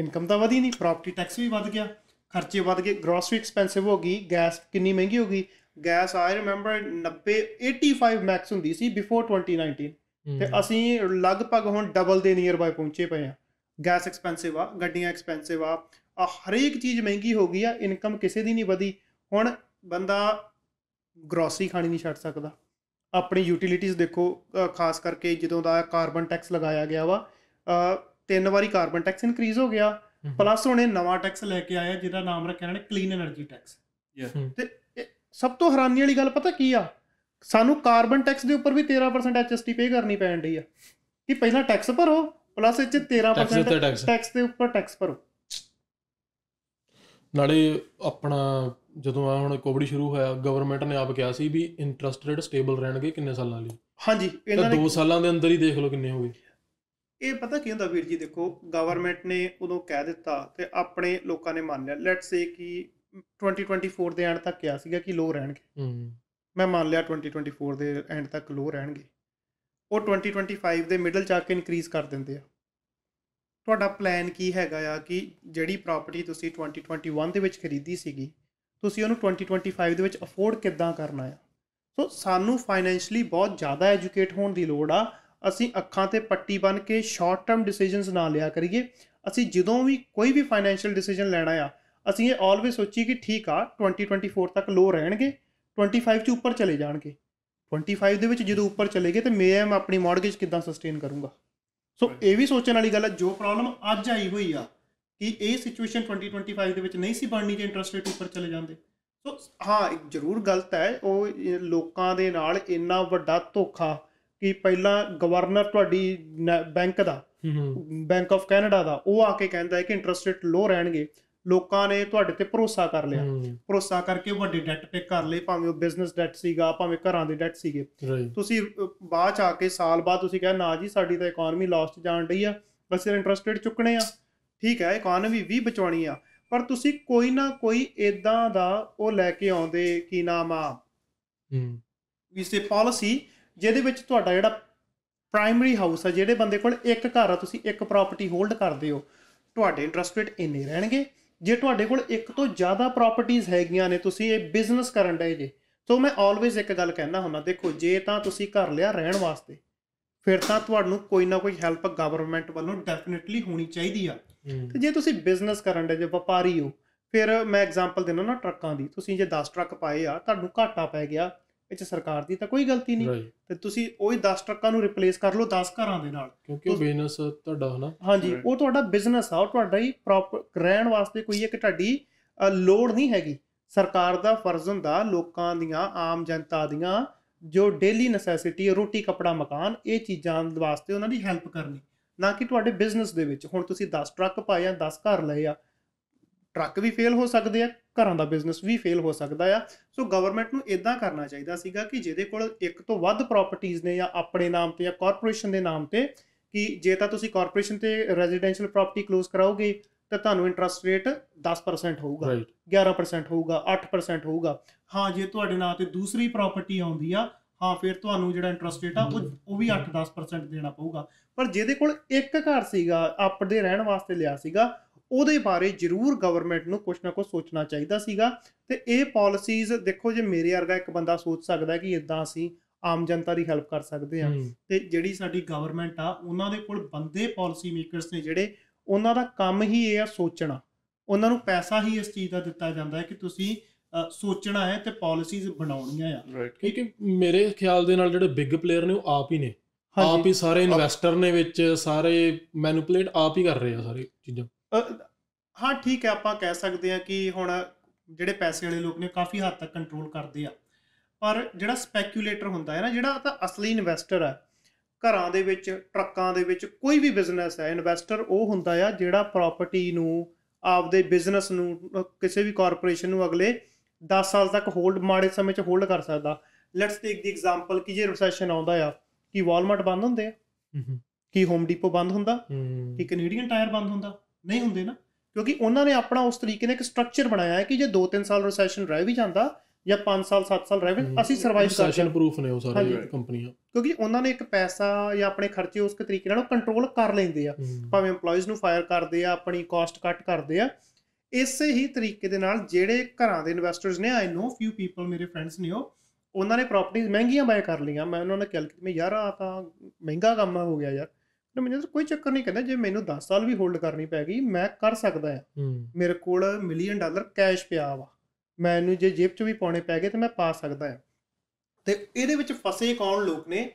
ਇਨਕਮ ਤਾਂ ਵਧੀ ਨਹੀਂ ਪ੍ਰਾਪਰਟੀ ਟੈਕਸ ਵੀ ਵੱਧ ਗਿਆ ਖਰਚੇ ਵੱਧ ਗਏ ਗਰੋਸਰੀ ਐਕਸਪੈਂਸਿਵ ਹੋ ਗਈ ਗੈਸ ਕਿੰਨੀ ਮਹਿੰਗੀ ਹੋ ਗਈ ਗੈਸ ਆਈ ਰਿਮੈਂਬਰ 90 85 ਮੈਕਸ ਹੁੰਦੀ ਸੀ ਬਿਫੋਰ 2019 ਤੇ ਅਸੀਂ ਲਗਭਗ ਹੁਣ ਡਬਲ ਦੇ ਨੀਅਰ ਬਾਈ ਪਹੁੰਚੇ ਪਏ ਆ ਗੈਸ ਐਕਸਪੈਂਸਿਵ ਆ ਗੱਡੀਆਂ ਐਕਸਪੈਂਸਿਵ ਆ ਹਰੇਕ ਚੀਜ਼ ਮਹਿੰਗੀ ਹੋ ਗਈ ਆ ਇਨਕਮ ਕਿਸੇ ਦੀ ਨਹੀਂ ਵਧੀ ਹੁਣ ਬੰਦਾ ਗਰੋਸਰੀ ਖਾਣੀ ਨਹੀਂ ਛੱਡ ਸਕਦਾ ਆਪਣੀ ਯੂਟਿਲਿਟੀਜ਼ ਦੇਖੋ ਖਾਸ ਕਰਕੇ ਜਦੋਂ ਦਾ ਕਾਰਬਨ ਟੈਕਸ ਲਗਾਇਆ ਗਿਆ ਵਾ ਤਿੰਨ ਵਾਰੀ ਕਾਰਬਨ ਟੈਕਸ ਇਨਕਰੀਜ਼ ਹੋ ਗਿਆ ਪਲੱਸ ਉਹਨੇ ਨਵਾਂ ਟੈਕਸ ਲੈ ਕੇ ਆਇਆ ਜਿਹਦਾ ਨਾਮ ਰੱਖਿਆ ਇਹਨਾਂ ਨੇ ਕਲੀਨ એનર્ਜੀ ਟੈਕਸ ਤੇ ਸਭ ਤੋਂ ਹੈਰਾਨੀ ਵਾਲੀ ਗੱਲ ਪਤਾ ਕੀ ਆ ਸਾਨੂੰ ਕਾਰਬਨ ਟੈਕਸ ਦੇ ਉੱਪਰ ਵੀ 13% ਐਚਐਸਟੀ ਪੇ ਕਰਨੀ ਪੈਣ ਰਹੀ ਆ ਕਿ ਪਹਿਲਾਂ ਟੈਕਸ ਭਰੋ ਪਲੱਸ ਇਹ ਚ 13% ਟੈਕਸ ਦੇ ਉੱਪਰ ਟੈਕਸ ਭਰੋ ਨਾਲੇ ਆਪਣਾ ਜਦੋਂ ਆ ਹੁਣ ਕੋਵਿਡ ਸ਼ੁਰੂ ਹੋਇਆ ਗਵਰਨਮੈਂਟ ਨੇ ਆਪ ਕਿਹਾ ਸੀ ਵੀ ਇੰਟਰਸਟ ਰੇਟ ਸਟੇਬਲ ਰਹਿਣਗੇ ਕਿੰਨੇ ਸਾਲਾਂ ਲਈ ਹਾਂਜੀ ਇਹਨਾਂ ਨੇ 2 ਸਾਲਾਂ ਦੇ ਅੰਦਰ ਹੀ ਦੇਖ ਲਓ ਕਿੰਨੇ ਹੋ ਗਏ ਇਹ ਪਤਾ ਕੀ ਹੁੰਦਾ ਵੀਰ ਜੀ ਦੇਖੋ ਗਵਰਨਮੈਂਟ ਨੇ ਉਦੋਂ ਕਹਿ ਦਿੱਤਾ ਤੇ ਆਪਣੇ ਲੋਕਾਂ ਨੇ ਮੰਨ ਲਿਆ ਲੈਟਸ ਸੇ ਕਿ 2024 ਦੇ ਐਂਡ ਤੱਕ ਕਿਹਾ ਸੀਗਾ ਕਿ ਲੋ ਰਹਿਣਗੇ ਮੈਂ ਮੰਨ ਲਿਆ 2024 ਦੇ ਐਂਡ ਤੱਕ ਲੋ ਰਹਿਣਗੇ ਉਹ 2025 ਦੇ ਮਿਡਲ ਆ ਕੇ ਇਨਕਰੀਜ਼ ਕਰ ਦਿੰਦੇ ਆ ਤੁਹਾਡਾ ਪਲਾਨ ਕੀ ਹੈਗਾ ਆ ਕਿ ਜਿਹੜੀ ਪ੍ਰਾਪਰਟੀ ਤੁਸੀਂ 2021 ਦੇ ਵਿੱਚ ਖਰੀਦੀ ਸੀਗੀ ਤੁਸੀਂ ਉਹਨੂੰ 2025 ਦੇ ਵਿੱਚ ਅਫੋਰਡ ਕਿੱਦਾਂ ਕਰਨਾ ਆ ਸੋ ਸਾਨੂੰ ਫਾਈਨੈਂਸ਼ਲੀ ਬਹੁਤ ਜ਼ਿਆਦਾ ਐਜੂਕੇਟ ਹੋਣ ਦੀ ਲੋੜ ਆ ਅਸੀਂ ਅੱਖਾਂ ਤੇ ਪੱਟੀ ਬੰਨ ਕੇ ਸ਼ਾਰਟ ਟਰਮ ਡਿਸੀਜਨਸ ਨਾ ਲਿਆ ਕਰੀਏ ਅਸੀਂ ਜਦੋਂ ਵੀ ਕੋਈ ਵੀ ਫਾਈਨੈਂਸ਼ੀਅਲ ਡਿਸੀਜਨ ਲੈਣਾ ਆ ਅਸੀਂ ਇਹ ਆਲਵੇਸ ਸੋਚੀ ਕਿ ਠੀਕ ਆ 2024 ਤੱਕ ਲੋ ਰਹਿਣਗੇ 25 ਚ ਉੱਪਰ ਚਲੇ ਜਾਣਗੇ 25 ਦੇ ਵਿੱਚ ਜਦੋਂ ਉੱਪਰ ਚਲੇਗੇ ਤੇ ਮੈਂ ਆਪਣੀ ਮਾਰਗੇਜ ਕਿਦਾਂ ਸਸਟੇਨ ਕਰੂੰਗਾ ਸੋ ਇਹ ਵੀ ਸੋਚਣ ਵਾਲੀ ਗੱਲ ਹੈ ਜੋ ਪ੍ਰੋਬਲਮ ਅੱਜ ਆਈ ਹੋਈ ਆ ਕਿ ਇਹ ਸਿਚੁਏਸ਼ਨ 2025 ਦੇ ਵਿੱਚ ਨਹੀਂ ਸੀ ਬਣਨੀ ਜੇ ਇੰਟਰਸਟ ਰੇਟ ਉੱਪਰ ਚਲੇ ਜਾਂਦੇ ਸੋ ਹਾਂ ਇੱਕ ਜ਼ਰੂਰ ਗਲਤ ਹੈ ਉਹ ਲੋਕਾਂ ਦੇ ਨਾਲ ਇੰਨਾ ਵੱਡਾ ਧੋਖਾ ਕਿ ਪਹਿਲਾਂ ਗਵਰਨਰ ਤੁਹਾਡੀ ਬੈਂਕ ਦਾ ਬੈਂਕ ਆਫ ਕੈਨੇਡਾ ਦਾ ਉਹ ਆ ਕੇ ਕਹਿੰਦਾ ਹੈ ਕਿ ਇੰਟਰਸਟ ਰੇਟ ਲੋ ਰਹਿਣਗੇ ਲੋਕਾਂ ਨੇ ਤੁਹਾਡੇ ਤੇ ਭਰੋਸਾ ਕਰ ਲਿਆ ਭਰੋਸਾ ਕਰਕੇ ਵੱਡੇ ਡੈਟ ਪੇ ਕਰ ਲਏ ਭਾਵੇਂ ਉਹ ਬਿਜ਼ਨਸ ਡੈਟ ਸੀਗਾ ਭਾਵੇਂ ਘਰਾਂ ਦੇ ਡੈਟ ਸੀਗੇ ਤੁਸੀਂ ਬਾਅਦ ਚ ਆ ਕੇ ਸਾਲ ਬਾਅਦ ਤੁਸੀਂ ਕਹਿੰਦੇ ਨਾ ਜੀ ਸਾਡੀ ਤਾਂ ਇਕਨੋਮੀ ਲਾਸਟ ਜਾਣ ਰਹੀ ਆ ਇਹ ਇੰਟਰਸਟ ਰੇਟ ਚੁੱਕਣੇ ਆ ਠੀਕ ਹੈ ਇਕਨੋਮੀ ਵੀ ਬਚਾਉਣੀ ਆ ਪਰ ਤੁਸੀਂ ਕੋਈ ਨਾ ਕੋਈ ਇਦਾਂ ਦਾ ਉਹ ਲੈ ਕੇ ਆਉਂਦੇ ਕੀ ਨਾਮ ਆ ਹੂੰ ਸੇ ਪਾਲਿਸੀ ਜਿਹਦੇ ਵਿੱਚ ਤੁਹਾਡਾ ਜਿਹੜਾ ਪ੍ਰਾਇਮਰੀ ਹਾਊਸ ਆ ਜਿਹੜੇ ਬੰਦੇ ਕੋਲ ਇੱਕ ਘਰ ਆ ਤੁਸੀਂ ਇੱਕ ਪ੍ਰਾਪਰਟੀ ਹੋਲਡ ਕਰਦੇ ਹੋ ਤੁਹਾਡੇ ਇੰਟਰਸਟ ਰੇਟ ਇੰਨੇ ਰਹਿਣਗੇ ਜੇ ਤੁਹਾਡੇ ਕੋਲ ਇੱਕ ਤੋਂ ਜ਼ਿਆਦਾ ਪ੍ਰਾਪਰਟੀਆਂ ਹੈਗੀਆਂ ਨੇ ਤੁਸੀਂ ਇਹ ਬਿਜ਼ਨਸ ਕਰਨ ਦੇ ਜੇ ਸੋ ਮੈਂ ਆਲਵੇਜ਼ ਇੱਕ ਗੱਲ ਕਹਿਣਾ ਹੁੰਦਾ ਦੇਖੋ ਜੇ ਤਾਂ ਤੁਸੀਂ ਘਰ ਲਿਆ ਰਹਿਣ ਵਾਸਤੇ ਫਿਰ ਤਾਂ ਤੁਹਾਨੂੰ ਕੋਈ ਨਾ ਕੋਈ ਹੈਲਪ ਗਵਰਨਮੈਂਟ ਵੱਲੋਂ ਡੈਫੀਨਿਟਲੀ ਹੋਣੀ ਚਾਹੀਦੀ ਆ ਤੇ ਜੇ ਤੁਸੀਂ ਬਿਜ਼ਨਸ ਕਰਨ ਦੇ ਜੇ ਵਪਾਰੀ ਹੋ ਫਿਰ ਮੈਂ ਐਗਜ਼ਾਮਪਲ ਦਿੰਦਾ ਨਾ ਟਰੱਕਾਂ ਦੀ ਤੁਸੀਂ ਜੇ 10 ਟਰੱਕ ਪਾਏ ਆ ਤੁਹਾਨੂੰ ਘਾਟਾ ਪੈ ਗਿਆ ਇਹ ਚ ਸਰਕਾਰ ਦੀ ਤਾਂ ਕੋਈ ਗਲਤੀ ਨਹੀਂ ਤੇ ਤੁਸੀਂ ਉਹੀ 10 ਟਰੱਕਾਂ ਨੂੰ ਰਿਪਲੇਸ ਕਰ ਲਓ 10 ਘਰਾਂ ਦੇ ਨਾਲ ਕਿਉਂਕਿ ਉਹ ਬਿਜ਼ਨਸ ਤੁਹਾਡਾ ਹਨਾ ਹਾਂਜੀ ਉਹ ਤੁਹਾਡਾ ਬਿਜ਼ਨਸ ਆ ਉਹ ਤੁਹਾਡਾ ਹੀ ਪ੍ਰੋਪਰ ਰਹਿਣ ਵਾਸਤੇ ਕੋਈ ਇੱਕ ਤੁਹਾਡੀ ਲੋੜ ਨਹੀਂ ਹੈਗੀ ਸਰਕਾਰ ਦਾ ਫਰਜ਼ ਹੁੰਦਾ ਲੋਕਾਂ ਦੀਆਂ ਆਮ ਜਨਤਾ ਦੀਆਂ ਜੋ ਡੇਲੀ ਨੈਸੈਸਿਟੀ ਰੋਟੀ ਕਪੜਾ ਮਕਾਨ ਇਹ ਚੀਜ਼ਾਂ ਵਾਸਤੇ ਉਹਨਾਂ ਦੀ ਹੈਲਪ ਕਰਨੀ ਨਾ ਕਿ ਤੁਹਾਡੇ ਬਿਜ਼ਨਸ ਦੇ ਵਿੱਚ ਹੁਣ ਤੁਸੀਂ 10 ਟਰੱਕ ਪਾਏ ਆ 10 ਘਰ ਲਏ ਆ ਟਰੱਕ ਵੀ ਫੇਲ ਹੋ ਸਕਦੇ ਆ ਘਰਾਂ ਦਾ ਬਿਜ਼ਨਸ ਵੀ ਫੇਲ ਹੋ ਸਕਦਾ ਆ ਸੋ ਗਵਰਨਮੈਂਟ ਨੂੰ ਇਦਾਂ ਕਰਨਾ ਚਾਹੀਦਾ ਸੀਗਾ ਕਿ ਜਿਹਦੇ ਕੋਲ ਇੱਕ ਤੋਂ ਵੱਧ ਪ੍ਰਾਪਰਟੀਆਂ ਨੇ ਜਾਂ ਆਪਣੇ ਨਾਮ ਤੇ ਜਾਂ ਕਾਰਪੋਰੇਸ਼ਨ ਦੇ ਨਾਮ ਤੇ ਕਿ ਜੇ ਤਾਂ ਤੁਸੀਂ ਕਾਰਪੋਰੇਸ਼ਨ ਤੇ ਰੈਜ਼ੀਡੈਂਸ਼ੀਅਲ ਪ੍ਰਾਪਰਟੀ ক্লোਜ਼ ਕਰਾਓਗੇ ਤਾਂ ਤੁਹਾਨੂੰ ਇੰਟਰਸਟ ਰੇਟ 10% ਹੋਊਗਾ 11% ਹੋਊਗਾ 8% ਹੋਊਗਾ ਹਾਂ ਜੇ ਤੁਹਾਡੇ ਨਾਂ ਤੇ ਦੂਸਰੀ ਪ੍ਰਾਪਰਟੀ ਆਉਂਦੀ ਆ ਹਾਂ ਫਿਰ ਤੁਹਾਨੂੰ ਜਿਹੜਾ ਇੰਟਰਸਟ ਰੇਟ ਆ ਉਹ ਵੀ 8-10% ਦੇਣਾ ਪਊਗਾ ਪਰ ਜਿਹਦੇ ਕੋਲ ਇੱਕ ਘਰ ਸੀਗਾ ਆਪਣੇ ਰਹਿਣ ਵਾਸਤੇ ਲਿਆ ਸੀਗਾ ਉਹਦੇ ਬਾਰੇ ਜ਼ਰੂਰ ਗਵਰਨਮੈਂਟ ਨੂੰ ਕੁਝ ਨਾ ਕੁਝ ਸੋਚਣਾ ਚਾਹੀਦਾ ਸੀਗਾ ਤੇ ਇਹ ਪਾਲਿਸੀਜ਼ ਦੇਖੋ ਜੇ ਮੇਰੇ ਵਰਗਾ ਇੱਕ ਬੰਦਾ ਸੋਚ ਸਕਦਾ ਕਿ ਇਦਾਂ ਅਸੀਂ ਆਮ ਜਨਤਾ ਦੀ ਹੈਲਪ ਕਰ ਸਕਦੇ ਆ ਤੇ ਜਿਹੜੀ ਸਾਡੀ ਗਵਰਨਮੈਂਟ ਆ ਉਹਨਾਂ ਦੇ ਕੋਲ ਬੰਦੇ ਪਾਲਿਸੀ ਮੇਕਰਸ ਨੇ ਜਿਹੜੇ ਉਹਨਾਂ ਦਾ ਕੰਮ ਹੀ ਇਹ ਆ ਸੋਚਣਾ ਉਹਨਾਂ ਨੂੰ ਪੈਸਾ ਹੀ ਇਸ ਚੀਜ਼ ਦਾ ਦਿੱਤਾ ਜਾਂਦਾ ਹੈ ਕਿ ਤੁਸੀਂ ਸੋਚਣਾ ਹੈ ਤੇ ਪਾਲਿਸੀਜ਼ ਬਣਾਉਣੀਆਂ ਆ ਹੈ ਮੇਰੇ ਖਿਆਲ ਦੇ ਨਾਲ ਜਿਹੜੇ ਬਿਗ ਪਲੇਅਰ ਨੇ ਉਹ ਆਪ ਹੀ ਨੇ ਆਪ ਹੀ ਸਾਰੇ ਇਨਵੈਸਟਰ ਨੇ ਵਿੱਚ ਸਾਰੇ ਮੈਨੂਪਲੇਟ ਆਪ ਹੀ ਕਰ ਰਹੇ ਆ ਸਾਰੇ ਚੀਜ਼ਾਂ ਹਾਂ ਠੀਕ ਹੈ ਆਪਾਂ ਕਹਿ ਸਕਦੇ ਹਾਂ ਕਿ ਹੁਣ ਜਿਹੜੇ ਪੈਸੇ ਵਾਲੇ ਲੋਕ ਨੇ ਕਾਫੀ ਹੱਦ ਤੱਕ ਕੰਟਰੋਲ ਕਰਦੇ ਆ ਪਰ ਜਿਹੜਾ ਸਪੈਕੂਲੇਟਰ ਹੁੰਦਾ ਹੈ ਨਾ ਜਿਹੜਾ ਤਾਂ ਅਸਲੀ ਇਨਵੈਸਟਰ ਹੈ ਘਰਾਂ ਦੇ ਵਿੱਚ ਟਰੱਕਾਂ ਦੇ ਵਿੱਚ ਕੋਈ ਵੀ ਬਿਜ਼ਨਸ ਹੈ ਇਨਵੈਸਟਰ ਉਹ ਹੁੰਦਾ ਆ ਜਿਹੜਾ ਪ੍ਰਾਪਰਟੀ ਨੂੰ ਆਪਦੇ ਬਿਜ਼ਨਸ ਨੂੰ ਕਿਸੇ ਵੀ ਕਾਰਪੋਰੇਸ਼ਨ ਨੂੰ ਅਗਲੇ 10 ਸਾਲ ਤੱਕ ਹੋਲਡ ਮਾੜੇ ਸਮੇਂ 'ਚ ਹੋਲਡ ਕਰ ਸਕਦਾ ਲੈਟਸ ਟੇਕ ਦੀ ਐਗਜ਼ਾਮਪਲ ਕਿ ਜੇ ਰੈਸੈਸ਼ਨ ਆਉਂਦਾ ਆ ਕਿ ਵਾਲਮਾਰਟ ਬੰਦ ਹੁੰਦੇ ਆ ਕੀ ਹੋਮ ਡੀਪੋ ਬੰਦ ਹੁੰਦਾ ਕਿ ਕੈਨੇਡੀਅਨ ਟਾਇਰ ਬੰਦ ਹੁੰਦਾ ਨਹੀਂ ਹੁੰਦੇ ਨਾ ਕਿਉਂਕਿ ਉਹਨਾਂ ਨੇ ਆਪਣਾ ਉਸ ਤਰੀਕੇ ਨਾਲ ਇੱਕ ਸਟਰਕਚਰ ਬਣਾਇਆ ਹੈ ਕਿ ਜੇ 2-3 ਸਾਲ ਰੈਸੈਸ਼ਨ ਰਹਿ ਵੀ ਜਾਂਦਾ ਜਾਂ 5 ਸਾਲ 7 ਸਾਲ ਰਹਿ ਵੀ ਅਸੀਂ ਸਰਵਾਈਵ ਕਰ ਸੈਸ਼ਨ ਪ੍ਰੂਫ ਨੇ ਉਹ ਸਾਰੇ ਕੰਪਨੀਆਂ ਕਿਉਂਕਿ ਉਹਨਾਂ ਨੇ ਇੱਕ ਪੈਸਾ ਜਾਂ ਆਪਣੇ ਖਰਚੇ ਉਸ ਤਰੀਕੇ ਨਾਲ ਉਹ ਕੰਟਰੋਲ ਕਰ ਲੈਂਦੇ ਆ ਭਾਵੇਂ EMPLOYEES ਨੂੰ ਫਾਇਰ ਕਰਦੇ ਆ ਆਪਣੀ ਕਾਸਟ ਕੱਟ ਕਰਦੇ ਆ ਇਸੇ ਹੀ ਤਰੀਕੇ ਦੇ ਨਾਲ ਜਿਹੜੇ ਘਰਾਂ ਦੇ ਇਨਵੈਸਟਰਸ ਨੇ ਆਈ ਨੋ ਫਿਊ ਪੀਪਲ ਮੇਰੇ ਫਰੈਂਡਸ ਨੇ ਉਹ ਉਹਨਾਂ ਨੇ ਪ੍ਰਾਪਰਟੀਆਂ ਮਹਿੰਗੀਆਂ ਬਾਏ ਕਰ ਲਈਆਂ ਮੈਂ ਉਹਨਾਂ ਨਾਲ ਕੈਲਕੂਲੇਟ ਮੈਂ ਯਾਰ ਆ ਤਾਂ ਮਹਿੰਗਾ ਕੰਮ ਹੋ ਗਿਆ ਯਾਰ ਮਨਿੰਦਰ ਕੋਈ ਚੱਕਰ ਨਹੀਂ ਕਹਿੰਦਾ ਜੇ ਮੈਨੂੰ 10 ਸਾਲ ਵੀ ਹੋਲਡ ਕਰਨੀ ਪੈ ਗਈ ਮੈਂ ਕਰ ਸਕਦਾ ਹਾਂ ਮੇਰੇ ਕੋਲ ਮਿਲੀਅਨ ਡਾਲਰ ਕੈਸ਼ ਪਿਆ ਵਾ ਮੈਨੂੰ ਜੇ ਜੇਬ 'ਚ ਵੀ ਪਾਉਣੇ ਪੈ ਗਏ ਤੇ ਮੈਂ ਪਾ ਸਕਦਾ ਹਾਂ ਤੇ ਇਹਦੇ ਵਿੱਚ ਫਸੇ ਕੌਣ ਲੋਕ ਨੇ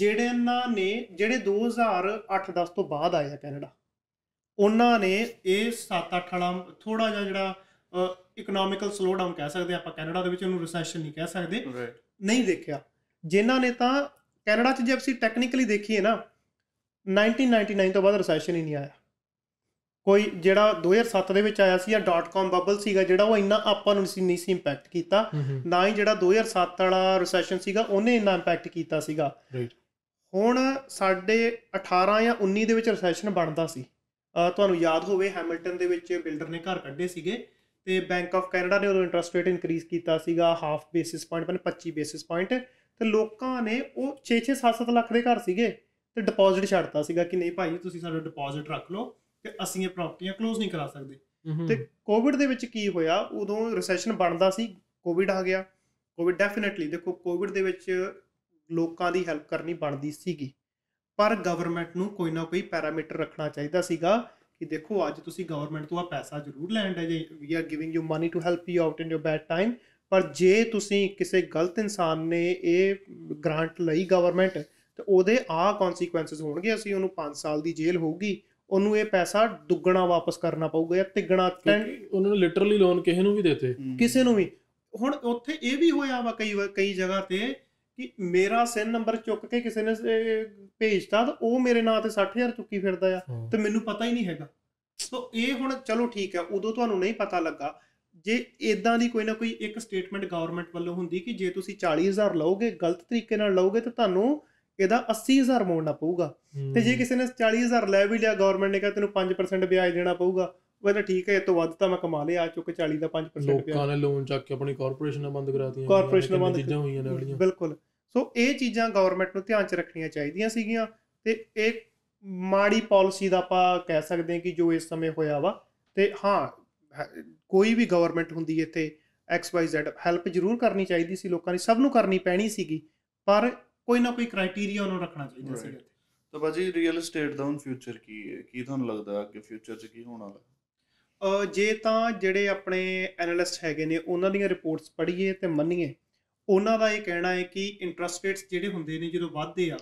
ਜਿਹੜੇ ਇਹਨਾਂ ਨੇ ਜਿਹੜੇ 2008-10 ਤੋਂ ਬਾਅਦ ਆਏ ਆ ਕੈਨੇਡਾ ਉਹਨਾਂ ਨੇ ਇਹ 7-8 ਵਾਲਾ ਥੋੜਾ ਜਿਹਾ ਜਿਹੜਾ ਇਕਨੋਮਿਕਲ ਸਲੋ ਡਾਊਨ ਕਹਿ ਸਕਦੇ ਆਪਾਂ ਕੈਨੇਡਾ ਦੇ ਵਿੱਚ ਉਹਨੂੰ ਰੈਸੈਸ਼ਨ ਨਹੀਂ ਕਹਿ ਸਕਦੇ ਨਹੀਂ ਦੇਖਿਆ ਜਿਨ੍ਹਾਂ ਨੇ ਤਾਂ ਕੈਨੇਡਾ 'ਚ ਜੇ ਅਸੀਂ ਟੈਕਨੀਕਲੀ ਦੇਖੀਏ ਨਾ 1999 ਤੋਂ ਬਾਅਦ ਰੈਸੈਸ਼ਨ ਹੀ ਨਹੀਂ ਆਇਆ ਕੋਈ ਜਿਹੜਾ 2007 ਦੇ ਵਿੱਚ ਆਇਆ ਸੀ ਜਾਂ ਡਾਟ ਕਾਮ ਬਬਲ ਸੀਗਾ ਜਿਹੜਾ ਉਹ ਇੰਨਾ ਆਪਾਂ ਨੂੰ ਨਹੀਂ ਸੀ ਇੰਪੈਕਟ ਕੀਤਾ ਨਾ ਹੀ ਜਿਹੜਾ 2007 ਵਾਲਾ ਰੈਸੈਸ਼ਨ ਸੀਗਾ ਉਹਨੇ ਇੰਨਾ ਇੰਪੈਕਟ ਕੀਤਾ ਸੀਗਾ ਹੁਣ ਸਾਡੇ 18 ਜਾਂ 19 ਦੇ ਵਿੱਚ ਰੈਸੈਸ਼ਨ ਬਣਦਾ ਸੀ ਤੁਹਾਨੂੰ ਯਾਦ ਹੋਵੇ ਹੈਮਿਲਟਨ ਦੇ ਵਿੱਚ ਬਿਲਡਰ ਨੇ ਘਰ ਕੱਢੇ ਸੀਗੇ ਤੇ ਬੈਂਕ ਆਫ ਕੈਨੇਡਾ ਨੇ ਉਹਨੂੰ ਇੰਟਰਸਟ ਰੇਟ ਇਨਕਰੀਜ਼ ਕੀਤਾ ਸੀਗਾ ਹਾਫ ਬੇਸਿਸ ਪੁਆਇੰਟ ਪਰ 25 ਬੇਸਿਸ ਪੁਆਇੰਟ ਤੇ ਲੋਕਾਂ ਨੇ ਉਹ 6-6 7-7 ਲੱਖ ਦੇ ਘਰ ਸੀਗੇ ਤੇ ਡਿਪੋਜ਼ਿਟ ਛੱਡਤਾ ਸੀਗਾ ਕਿ ਨਹੀਂ ਭਾਈ ਤੁਸੀਂ ਸਾਡਾ ਡਿਪੋਜ਼ਿਟ ਰੱਖ ਲਓ ਤੇ ਅਸੀਂ ਇਹ ਪ੍ਰਾਪਰਟੀਆਂ ক্লোਜ਼ ਨਹੀਂ ਕਰਾ ਸਕਦੇ ਤੇ ਕੋਵਿਡ ਦੇ ਵਿੱਚ ਕੀ ਹੋਇਆ ਉਦੋਂ ਰੈਸੈਸ਼ਨ ਬਣਦਾ ਸੀ ਕੋਵਿਡ ਆ ਗਿਆ ਕੋਵਿਡ ਡੈਫੀਨਿਟਲੀ ਦੇਖੋ ਕੋਵਿਡ ਦੇ ਵਿੱਚ ਲੋਕਾਂ ਦੀ ਹੈਲਪ ਕਰਨੀ ਬਣਦੀ ਸੀਗੀ ਪਰ ਗਵਰਨਮੈਂਟ ਨੂੰ ਕੋਈ ਨਾ ਕੋਈ ਪੈਰਾਮੀਟਰ ਰੱਖਣਾ ਚਾਹੀਦਾ ਸੀਗਾ ਕਿ ਦੇਖੋ ਅੱਜ ਤੁਸੀਂ ਗਵਰਨਮੈਂਟ ਤੋਂ ਆ ਪੈਸਾ ਜ਼ਰੂਰ ਲੈਣ ਹੈ we are giving you money to help you out in your bad time ਪਰ ਜੇ ਤੁਸੀਂ ਕਿਸੇ ਗਲਤ ਇਨਸਾਨ ਨੇ ਇਹ ਗ੍ਰਾਂਟ ਲਈ ਗਵਰਨਮੈਂਟ ਤੇ ਉਹਦੇ ਆ ਕਨਸੀਕੁਐਂਸਸ ਹੋਣਗੇ ਅਸੀਂ ਉਹਨੂੰ 5 ਸਾਲ ਦੀ ਜੇਲ੍ਹ ਹੋਊਗੀ ਉਹਨੂੰ ਇਹ ਪੈਸਾ ਦੁੱਗਣਾ ਵਾਪਸ ਕਰਨਾ ਪਊਗਾ ਜਾਂ ਤਿੱਗਣਾ ਉਹਨਾਂ ਨੇ ਲਿਟਰਲੀ ਲੋਨ ਕਿਸੇ ਨੂੰ ਵੀ ਦਿੱਤੇ ਕਿਸੇ ਨੂੰ ਵੀ ਹੁਣ ਉੱਥੇ ਇਹ ਵੀ ਹੋਇਆ ਵਾ ਕਈ ਕਈ ਜਗ੍ਹਾ ਤੇ ਕਿ ਮੇਰਾ ਸਿਨ ਨੰਬਰ ਚੁੱਕ ਕੇ ਕਿਸੇ ਨੇ ਭੇਜਤਾ ਤਾਂ ਉਹ ਮੇਰੇ ਨਾਂ ਤੇ 60000 ਚੁੱਕੀ ਫਿਰਦਾ ਆ ਤੇ ਮੈਨੂੰ ਪਤਾ ਹੀ ਨਹੀਂ ਹੈਗਾ ਸੋ ਇਹ ਹੁਣ ਚਲੋ ਠੀਕ ਹੈ ਉਦੋਂ ਤੁਹਾਨੂੰ ਨਹੀਂ ਪਤਾ ਲੱਗਾ ਜੇ ਇਦਾਂ ਦੀ ਕੋਈ ਨਾ ਕੋਈ ਇੱਕ ਸਟੇਟਮੈਂਟ ਗਵਰਨਮੈਂਟ ਵੱਲੋਂ ਹੁੰਦੀ ਕਿ ਜੇ ਤੁਸੀਂ 40000 ਲਓਗੇ ਗਲਤ ਤਰੀਕੇ ਨਾਲ ਲਓਗੇ ਤਾਂ ਤੁਹਾਨੂੰ ਇਹਦਾ 80000 ਮੋੜਨਾ ਪਊਗਾ ਤੇ ਜੇ ਕਿਸੇ ਨੇ 40000 ਲੈ ਵੀ ਲਿਆ ਗਵਰਨਮੈਂਟ ਨੇ ਕਿਹਾ ਤੈਨੂੰ 5% ਵਿਆਜ ਦੇਣਾ ਪਊਗਾ ਉਹ ਕਹਿੰਦਾ ਠੀਕ ਹੈ ਇਹ ਤੋਂ ਵੱਧ ਤਾਂ ਮੈਂ ਕਮਾ ਲਿਆ ਚੁੱਕ 40 ਦਾ 5% ਵਿਆਜ ਲੋਕਾਂ ਨੇ ਲੋਨ ਚੱਕ ਕੇ ਆਪਣੀ ਕਾਰਪੋਰੇਸ਼ਨਾਂ ਬੰਦ ਕਰਾਤੀਆਂ ਕਾਰਪੋਰੇਸ਼ਨਾਂ ਬੰਦ ਚੀਜ਼ਾਂ ਹੋਈਆਂ ਨੇ ਬੜੀਆਂ ਬਿਲਕੁਲ ਸੋ ਇਹ ਚੀਜ਼ਾਂ ਗਵਰਨਮੈਂਟ ਨੂੰ ਧਿਆਨ 'ਚ ਰੱਖਣੀਆਂ ਚਾਹੀਦੀਆਂ ਸੀਗੀਆਂ ਤੇ ਇਹ ਮਾੜੀ ਪਾਲਿਸੀ ਦਾ ਆਪਾਂ ਕਹਿ ਸਕਦੇ ਹਾਂ ਕਿ ਜੋ ਇਸ ਸਮੇਂ ਹੋਇਆ ਵਾ ਤੇ ਹਾਂ ਕੋਈ ਵੀ ਗਵਰਨਮੈਂਟ ਹੁੰਦੀ ਇੱਥੇ ਐਕਸ ਵਾਈ ਜ਼ੈਡ ਹੈਲਪ ਜ਼ਰੂਰ ਕਰਨੀ ਚਾਹੀਦੀ ਸੀ ਲੋਕਾਂ ਦੀ ਸਭ ਨੂੰ ਕਰਨੀ ਪੈਣੀ ਸੀਗੀ ਪਰ ਕੋਈ ਨਾ ਕੋਈ ਕ੍ਰਾਈਟੇਰੀਆ ਉਹਨੂੰ ਰੱਖਣਾ ਚਾਹੀਦਾ ਸੀ ਤਾਂ ਬਾਜੀ ਰੀਅਲ ਏਸਟੇਟ ਦਾ ਹੁਣ ਫਿਊਚਰ ਕੀ ਹੈ ਕੀ ਤੁਹਾਨੂੰ ਲੱਗਦਾ ਕਿ ਫਿਊਚਰ 'ਚ ਕੀ ਹੋਣ ਵਾਲਾ ਜੇ ਤਾਂ ਜਿਹੜੇ ਆਪਣੇ ਐਨਾਲਿਸਟ ਹੈਗੇ ਨੇ ਉਹਨਾਂ ਦੀਆਂ ਰਿਪੋਰਟਸ ਪੜ੍ਹੀਏ ਤੇ ਮੰਨੀਏ ਉਹਨਾਂ ਦਾ ਇਹ ਕਹਿਣਾ ਹੈ ਕਿ ਇੰਟਰਸਟ ਰੇਟਸ ਜਿਹੜੇ ਹੁੰਦੇ ਨੇ ਜਦੋਂ ਵੱਧਦੇ ਆ